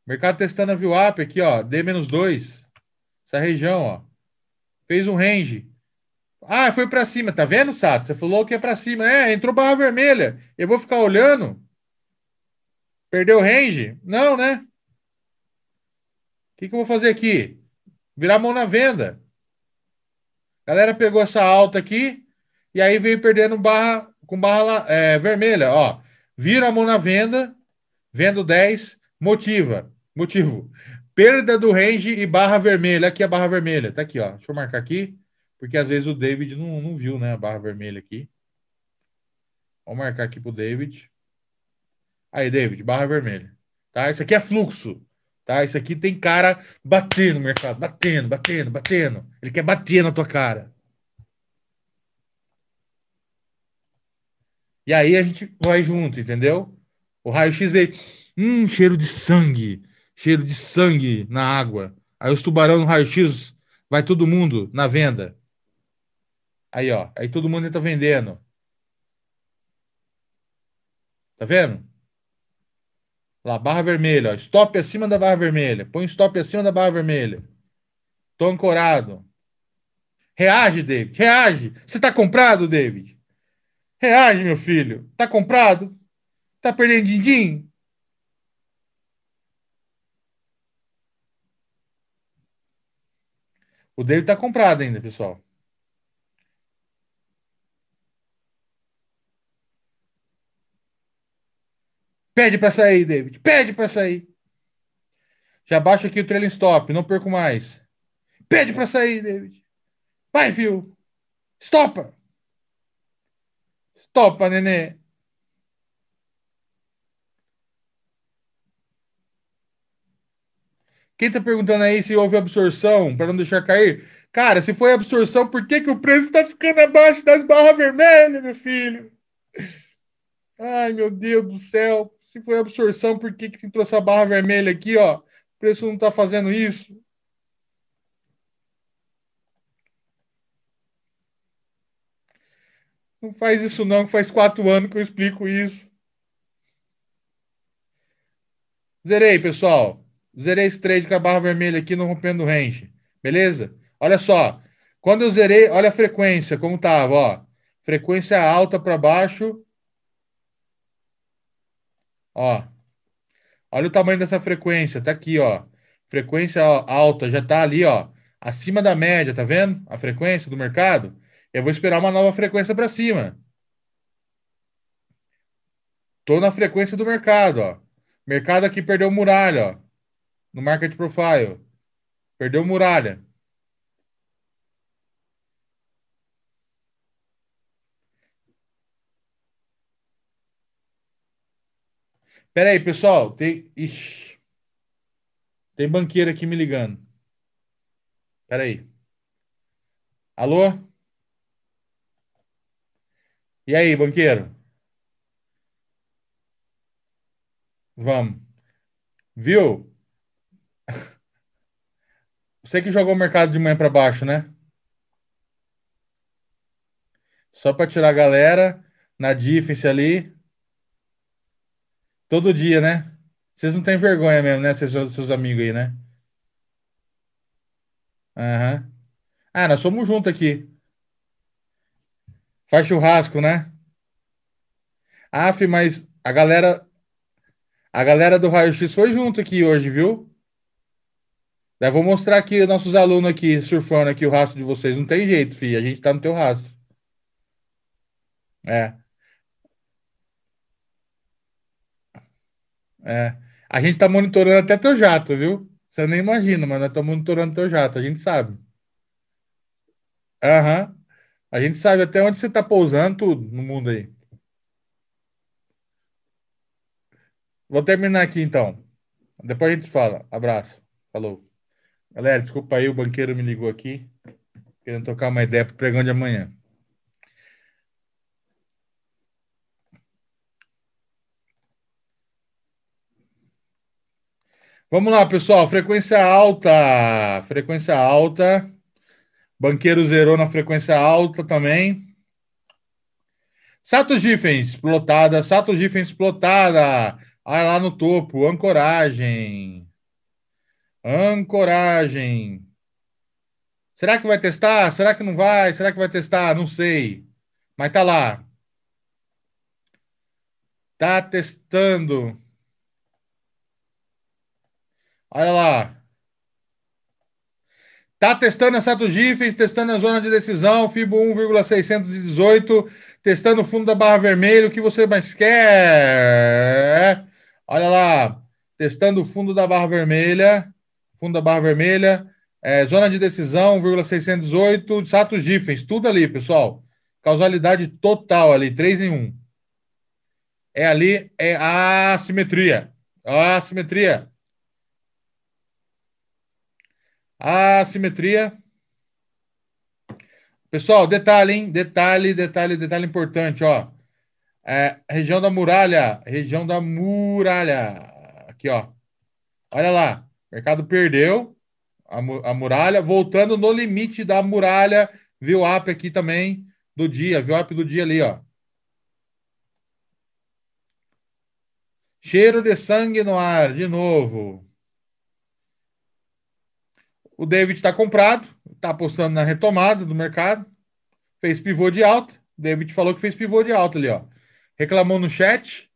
Mercado testando a view up aqui, ó. D-2. Essa região, ó. Fez um range. Ah, foi para cima. Tá vendo, Sato? Você falou que é para cima. É, entrou barra vermelha. Eu vou ficar olhando? Perdeu range? Não, né? O que, que eu vou fazer aqui? Virar mão na venda galera pegou essa alta aqui e aí veio perdendo barra com barra é, vermelha, ó. Vira a mão na venda, vendo 10, motiva. Motivo. Perda do range e barra vermelha. Aqui a barra vermelha. Tá aqui, ó. Deixa eu marcar aqui, porque às vezes o David não, não viu, né? A barra vermelha aqui. Vou marcar aqui pro David. Aí, David, barra vermelha. Tá? Isso aqui é fluxo. Tá? Isso aqui tem cara batendo no mercado, batendo, batendo, batendo. Ele quer bater na tua cara. E aí a gente vai junto, entendeu? O raio-x veio. Hum, cheiro de sangue. Cheiro de sangue na água. Aí os tubarão no raio-x vai todo mundo na venda. Aí, ó. Aí todo mundo tá vendendo. Tá vendo? Lá, barra vermelha, ó, stop acima da barra vermelha. Põe stop acima da barra vermelha. Tô ancorado. Reage, David, reage. Você tá comprado, David? Reage, meu filho.
Tá comprado? Tá perdendo din-din?
O David tá comprado ainda, pessoal. Pede para sair, David. Pede para sair. Já baixa aqui o trailing stop, não perco mais. Pede para sair, David. Vai, Phil. Stopa. Stopa, nenê. Quem tá perguntando aí se houve absorção para não deixar cair? Cara, se foi absorção, por que, que o preço tá ficando abaixo das barras vermelhas, meu filho? Ai, meu Deus do céu se foi absorção, por que, que trouxe a barra vermelha aqui, ó? O preço não está fazendo isso. Não faz isso não, faz quatro anos que eu explico isso. Zerei, pessoal. Zerei esse trade com a barra vermelha aqui não rompendo range. Beleza? Olha só. Quando eu zerei, olha a frequência, como tava, ó. Frequência alta para baixo, Ó, olha o tamanho dessa frequência, tá aqui, ó. Frequência alta já tá ali, ó, acima da média, tá vendo? A frequência do mercado. Eu vou esperar uma nova frequência para cima. Tô na frequência do mercado, ó. Mercado aqui perdeu muralha, ó. No market profile. Perdeu muralha. Pera aí, pessoal. Tem. Ixi. Tem banqueiro aqui me ligando. Pera aí. Alô? E aí, banqueiro? Vamos. Viu? Você que jogou o mercado de manhã para baixo, né? Só para tirar a galera na difference ali. Todo dia, né? Vocês não têm vergonha mesmo, né? Vocês, seus amigos aí, né? Aham. Ah, nós somos juntos aqui. Faz churrasco, né? Aff, mas a galera. A galera do Raio X foi junto aqui hoje, viu? vou mostrar aqui nossos alunos aqui, surfando aqui o rastro de vocês. Não tem jeito, filho. A gente tá no teu rastro. É. É. A gente tá monitorando até teu jato, viu? Você nem imagina, mas nós estamos monitorando teu jato, a gente sabe. Aham. Uhum. A gente sabe até onde você tá pousando tudo no mundo aí. Vou terminar aqui então. Depois a gente fala. Abraço. Falou. Galera, desculpa aí, o banqueiro me ligou aqui, querendo tocar uma ideia pro pregão de amanhã. Vamos lá, pessoal. Frequência alta. Frequência alta. Banqueiro zerou na frequência alta também. Sato Gifens, plotada. Sato Gifens, plotada. Aí lá no topo, ancoragem. Ancoragem. Será que vai testar? Será que não vai? Será que vai testar? Não sei. Mas tá lá. Tá testando. Olha lá. Tá testando a Sato Gifes, testando a zona de decisão, FIBO 1,618, testando o fundo da barra vermelha, o que você mais quer? Olha lá, testando o fundo da barra vermelha, fundo da barra vermelha, é, zona de decisão 1,618, Sato Gifes, tudo ali, pessoal. Causalidade total ali, 3 em 1. É ali, é a simetria, A simetria. A simetria. Pessoal, detalhe, hein? Detalhe, detalhe, detalhe importante, ó. É, região da muralha, região da muralha. Aqui, ó. Olha lá. O mercado perdeu a, a muralha, voltando no limite da muralha. Viu up aqui também do dia, viu up do dia ali, ó. Cheiro de sangue no ar, de novo. O David está comprado, está apostando na retomada do mercado, fez pivô de alta. O David falou que fez pivô de alta ali, ó. Reclamou no chat.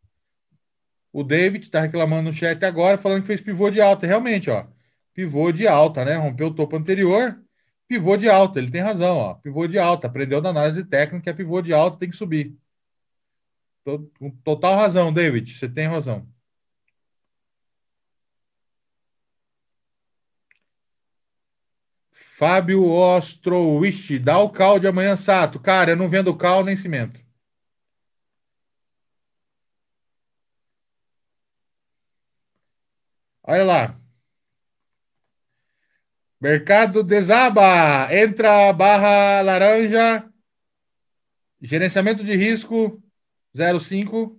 O David está reclamando no chat agora, falando que fez pivô de alta. Realmente, ó. Pivô de alta, né? Rompeu o topo anterior. Pivô de alta, ele tem razão, ó. Pivô de alta. Aprendeu da análise técnica, é pivô de alta tem que subir. com total razão, David. Você tem razão. Fábio Ostrowich, dá o cal de amanhã, Sato. Cara, eu não vendo cal nem cimento. Olha lá. Mercado desaba. Entra barra laranja. Gerenciamento de risco 05.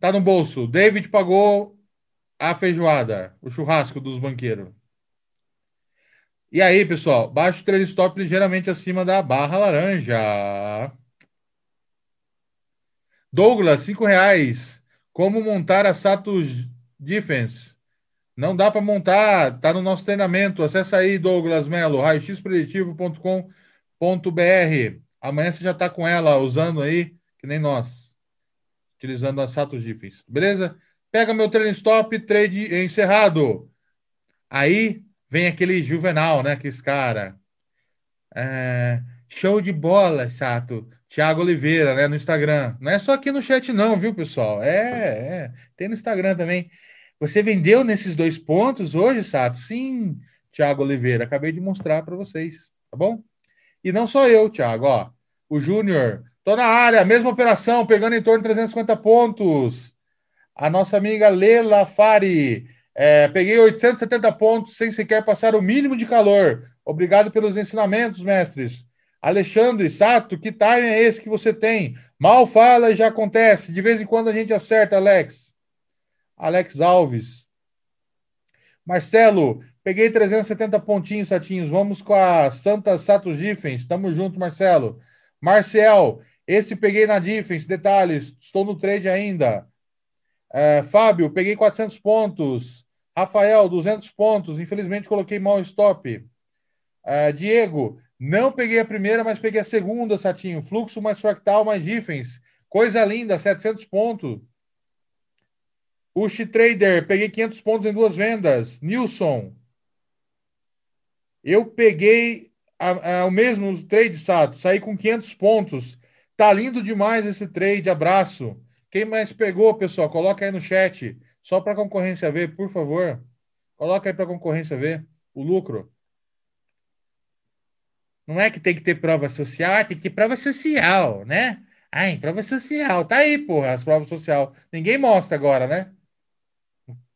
Tá no bolso. David pagou a feijoada, o churrasco dos banqueiros. E aí, pessoal, baixo três stop ligeiramente acima da barra laranja. Douglas, cinco reais. Como montar a Satos Defense? Não dá para montar, tá no nosso treinamento. Acessa aí, Douglas Melo, raioxpreditivo.com.br. Amanhã você já está com ela, usando aí, que nem nós. Utilizando a Satos Defense, beleza? Pega meu treino stop, trade encerrado. Aí vem aquele Juvenal, né? Que esse cara. É, show de bola, Sato. Tiago Oliveira, né? No Instagram. Não é só aqui no chat, não, viu, pessoal? É, é. Tem no Instagram também. Você vendeu nesses dois pontos hoje, Sato? Sim, Tiago Oliveira. Acabei de mostrar para vocês, tá bom? E não só eu, Tiago, ó. O Júnior. Tô na área, mesma operação, pegando em torno de 350 pontos. A nossa amiga Lela Fari. É, peguei 870 pontos sem sequer passar o mínimo de calor. Obrigado pelos ensinamentos, mestres. Alexandre, Sato, que time é esse que você tem? Mal fala e já acontece. De vez em quando a gente acerta, Alex. Alex Alves. Marcelo, peguei 370 pontinhos, Satinhos. Vamos com a Santa Sato Gifens. Tamo junto, Marcelo. Marcel, esse peguei na Diffens. Detalhes, estou no trade ainda. É, Fábio, peguei 400 pontos. Rafael, 200 pontos. Infelizmente, coloquei mal stop. Uh, Diego, não peguei a primeira, mas peguei a segunda, Satinho. Fluxo mais fractal mais diffens. Coisa linda, 700 pontos. Ush Trader, peguei 500 pontos em duas vendas. Nilson, eu peguei a, a, o mesmo trade, Sato. Saí com 500 pontos. Tá lindo demais esse trade, abraço. Quem mais pegou, pessoal, coloca aí no chat. Só para a concorrência ver, por favor. Coloca aí para a concorrência ver o lucro. Não é que tem que ter prova social, ah, tem que ter prova social, né? Ah, em prova social. Tá aí, porra, as provas social. Ninguém mostra agora, né?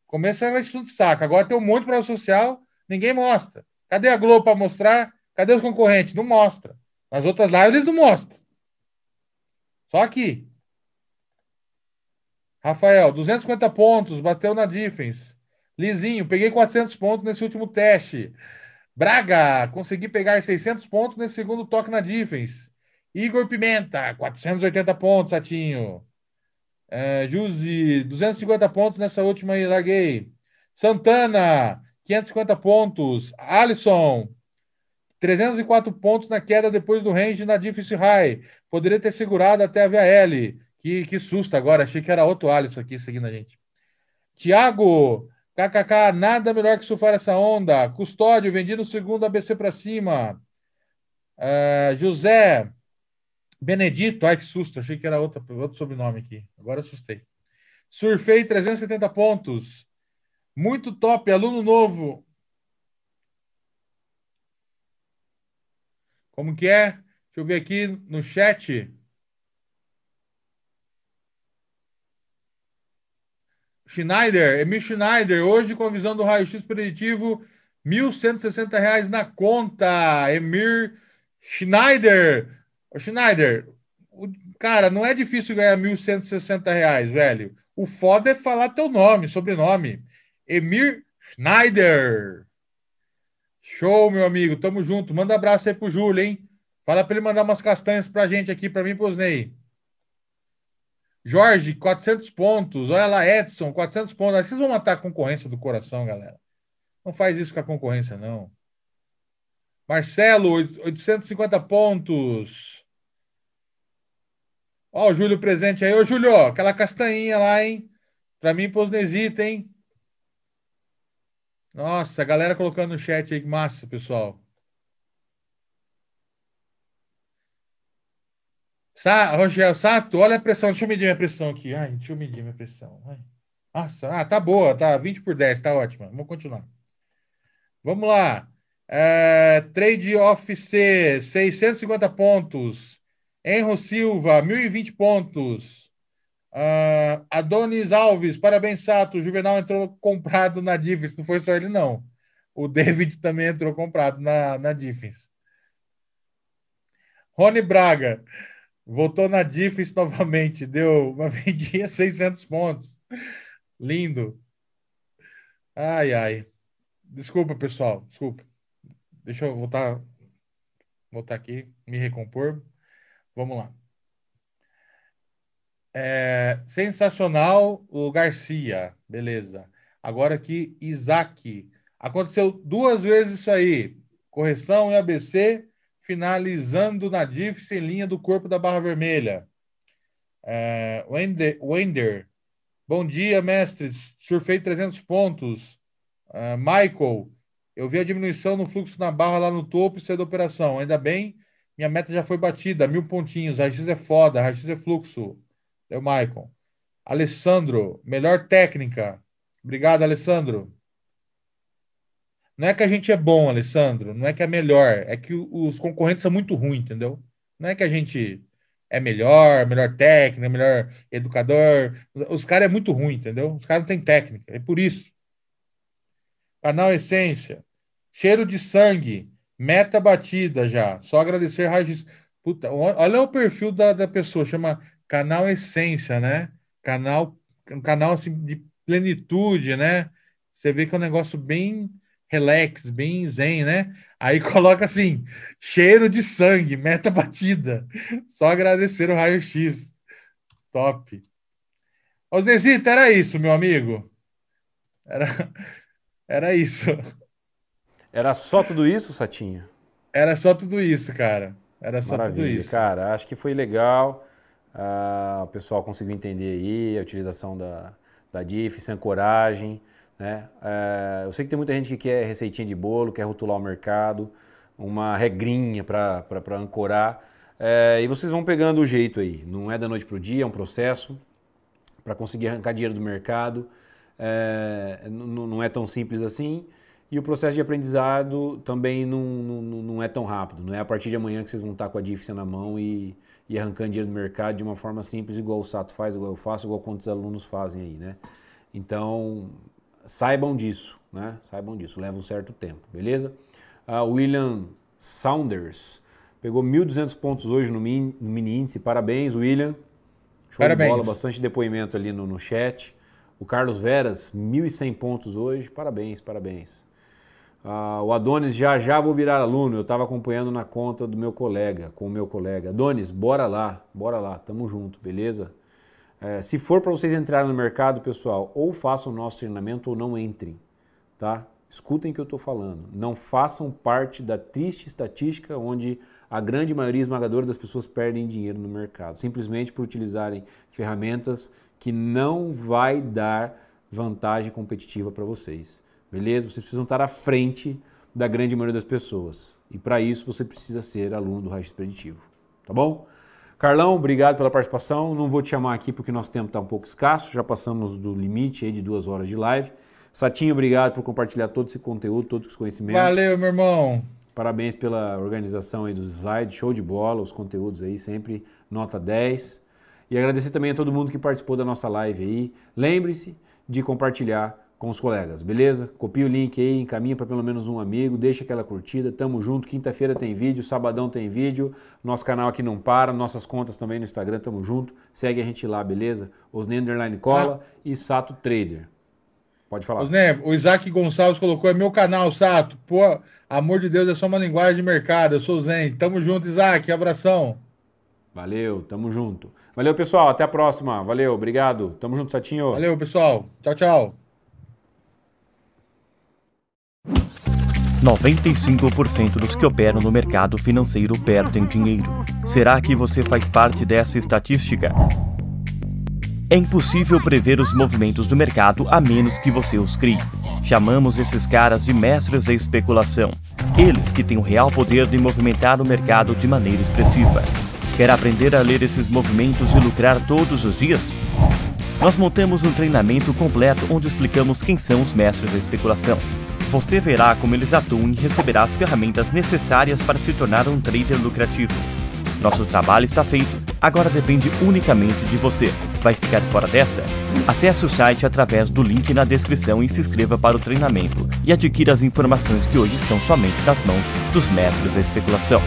Começa a estudo de saco. Agora tem um monte de prova social, ninguém mostra. Cadê a Globo para mostrar? Cadê os concorrentes? Não mostra. Nas outras lá eles não mostram. Só aqui. Rafael, 250 pontos, bateu na defense. Lizinho, peguei 400 pontos nesse último teste. Braga, consegui pegar 600 pontos nesse segundo toque na defense. Igor Pimenta, 480 pontos, Satinho. É, Juzi, 250 pontos nessa última aí, larguei. Santana, 550 pontos. Alisson, 304 pontos na queda depois do range na Difficil High. Poderia ter segurado até a VAL. Que, que susto agora, achei que era outro Alisson aqui seguindo a gente. Tiago, kkk, nada melhor que surfar essa onda. Custódio, vendido segundo ABC para cima. Uh, José Benedito, ai que susto, achei que era outro outro sobrenome aqui. Agora assustei. Surfei 370 pontos. Muito top, aluno novo. Como que é? Deixa eu ver aqui no chat. Schneider, Emil Schneider, hoje com a visão do raio-x preditivo, R$ 1.160 na conta. Emir Schneider. Ô, Schneider, o, cara, não é difícil ganhar R$ 1.160, velho. O foda é falar teu nome, sobrenome. Emir Schneider. Show, meu amigo. Tamo junto. Manda abraço aí pro Júlio, hein? Fala pra ele mandar umas castanhas pra gente aqui, pra mim e pro Jorge, 400 pontos. Olha lá, Edson, 400 pontos. Aí vocês vão matar a concorrência do coração, galera. Não faz isso com a concorrência, não. Marcelo, 850 pontos. Ó, o Júlio presente aí. Ô, Júlio, ó, aquela castanhinha lá, hein? Pra mim, posnesita, hein? Nossa, a galera colocando no chat aí. Que massa, pessoal. Sá, Rogério Sato, olha a pressão. Deixa eu medir minha pressão aqui. Ai, deixa eu medir minha pressão. Ai. Nossa, ah, tá boa, tá 20 por 10, tá ótima. Vamos continuar. Vamos lá. É, trade off C, 650 pontos. Enro Silva, 1.020 pontos. Uh, Adonis Alves, parabéns, Sato. O Juvenal entrou comprado na Diffins. Não foi só ele, não. O David também entrou comprado na, na Diffins. Rony Braga, Voltou na DIFIS novamente, deu uma vendinha 600 pontos. Lindo. Ai, ai. Desculpa, pessoal, desculpa. Deixa eu voltar, voltar aqui, me recompor. Vamos lá. É, sensacional o Garcia, beleza. Agora aqui, Isaac. Aconteceu duas vezes isso aí. Correção em ABC finalizando na DIFS em linha do corpo da Barra Vermelha. É, Wender, Wender, bom dia, mestres. Surfei 300 pontos. É, Michael, eu vi a diminuição no fluxo na barra lá no topo e saí da operação. Ainda bem, minha meta já foi batida, mil pontinhos. A X é foda, a X é fluxo. É o Michael. Alessandro, melhor técnica. Obrigado, Alessandro. Não é que a gente é bom, Alessandro, não é que é melhor, é que os concorrentes são muito ruins, entendeu? Não é que a gente é melhor, melhor técnico, melhor educador. Os caras é muito ruim, entendeu? Os caras não têm técnica, é por isso. Canal Essência. Cheiro de sangue. Meta batida já. Só agradecer, Raiz. Puta, olha o perfil da, da pessoa, chama Canal Essência, né? Canal, um canal assim, de plenitude, né? Você vê que é um negócio bem relax, bem zen, né? Aí coloca assim: cheiro de sangue, meta batida. Só agradecer o raio-x. Top. Ô Zezito, era isso, meu amigo. Era, era isso. Era só tudo isso, Satinha? Era só tudo isso, cara. Era só Maravilha, tudo isso.
Cara, acho que foi legal. Ah, o pessoal conseguiu entender aí a utilização da, da DIF, sem coragem. Né? É, eu sei que tem muita gente que quer receitinha de bolo, quer rotular o mercado, uma regrinha para ancorar. É, e vocês vão pegando o jeito aí. Não é da noite para o dia, é um processo para conseguir arrancar dinheiro do mercado. É, não, é tão simples assim. E o processo de aprendizado também não, não, não é tão rápido. Não é a partir de amanhã que vocês vão estar tá com a dívida na mão e, e arrancando dinheiro do mercado de uma forma simples, igual o Sato faz, igual eu faço, igual quantos alunos fazem aí, né? Então, saibam disso, né? Saibam disso, leva um certo tempo, beleza? Uh, William Saunders pegou 1.200 pontos hoje no mini, no mini, índice, parabéns, William. Show parabéns. de bola, bastante depoimento ali no, no chat. O Carlos Veras, 1.100 pontos hoje, parabéns, parabéns. Uh, o Adonis, já já vou virar aluno, eu estava acompanhando na conta do meu colega, com o meu colega. Adonis, bora lá, bora lá, tamo junto, beleza? É, se for para vocês entrarem no mercado, pessoal, ou façam o nosso treinamento ou não entrem, tá? Escutem o que eu estou falando. Não façam parte da triste estatística onde a grande maioria esmagadora das pessoas perdem dinheiro no mercado, simplesmente por utilizarem ferramentas que não vai dar vantagem competitiva para vocês. Beleza? Vocês precisam estar à frente da grande maioria das pessoas. E para isso você precisa ser aluno do Raiz Expeditivo. Tá bom? Carlão, obrigado pela participação. Não vou te chamar aqui porque nosso tempo está um pouco escasso, já passamos do limite aí de duas horas de live. Satinho, obrigado por compartilhar todo esse conteúdo, todos os conhecimentos. Valeu,
meu irmão.
Parabéns pela organização aí dos slides, show de bola, os conteúdos aí sempre nota 10. E agradecer também a todo mundo que participou da nossa live aí. Lembre-se de compartilhar com os colegas, beleza? Copia o link aí, encaminha para pelo menos um amigo, deixa aquela curtida, tamo junto. Quinta-feira tem vídeo, sabadão tem vídeo, nosso canal aqui não para, nossas contas também no Instagram, tamo junto. Segue a gente lá, beleza? Os Underline Cola ah. e Sato Trader. Pode
falar. Osne, o Isaac Gonçalves colocou: é meu canal, Sato. Pô, amor de Deus, é só uma linguagem de mercado. Eu sou Zen. Tamo junto, Isaac. Abração.
Valeu, tamo junto. Valeu, pessoal. Até a próxima. Valeu, obrigado. Tamo junto, Satinho. Valeu,
pessoal. Tchau, tchau.
95% dos que operam no mercado financeiro perdem dinheiro. Será que você faz parte dessa estatística? É impossível prever os movimentos do mercado a menos que você os crie. Chamamos esses caras de mestres da especulação. Eles que têm o real poder de movimentar o mercado de maneira expressiva. Quer aprender a ler esses movimentos e lucrar todos os dias? Nós montamos um treinamento completo onde explicamos quem são os mestres da especulação você verá como eles atuam e receberá as ferramentas necessárias para se tornar um trader lucrativo. Nosso trabalho está feito, agora depende unicamente de você. Vai ficar fora dessa? Acesse o site através do link na descrição e se inscreva para o treinamento e adquira as informações que hoje estão somente nas mãos dos mestres da especulação.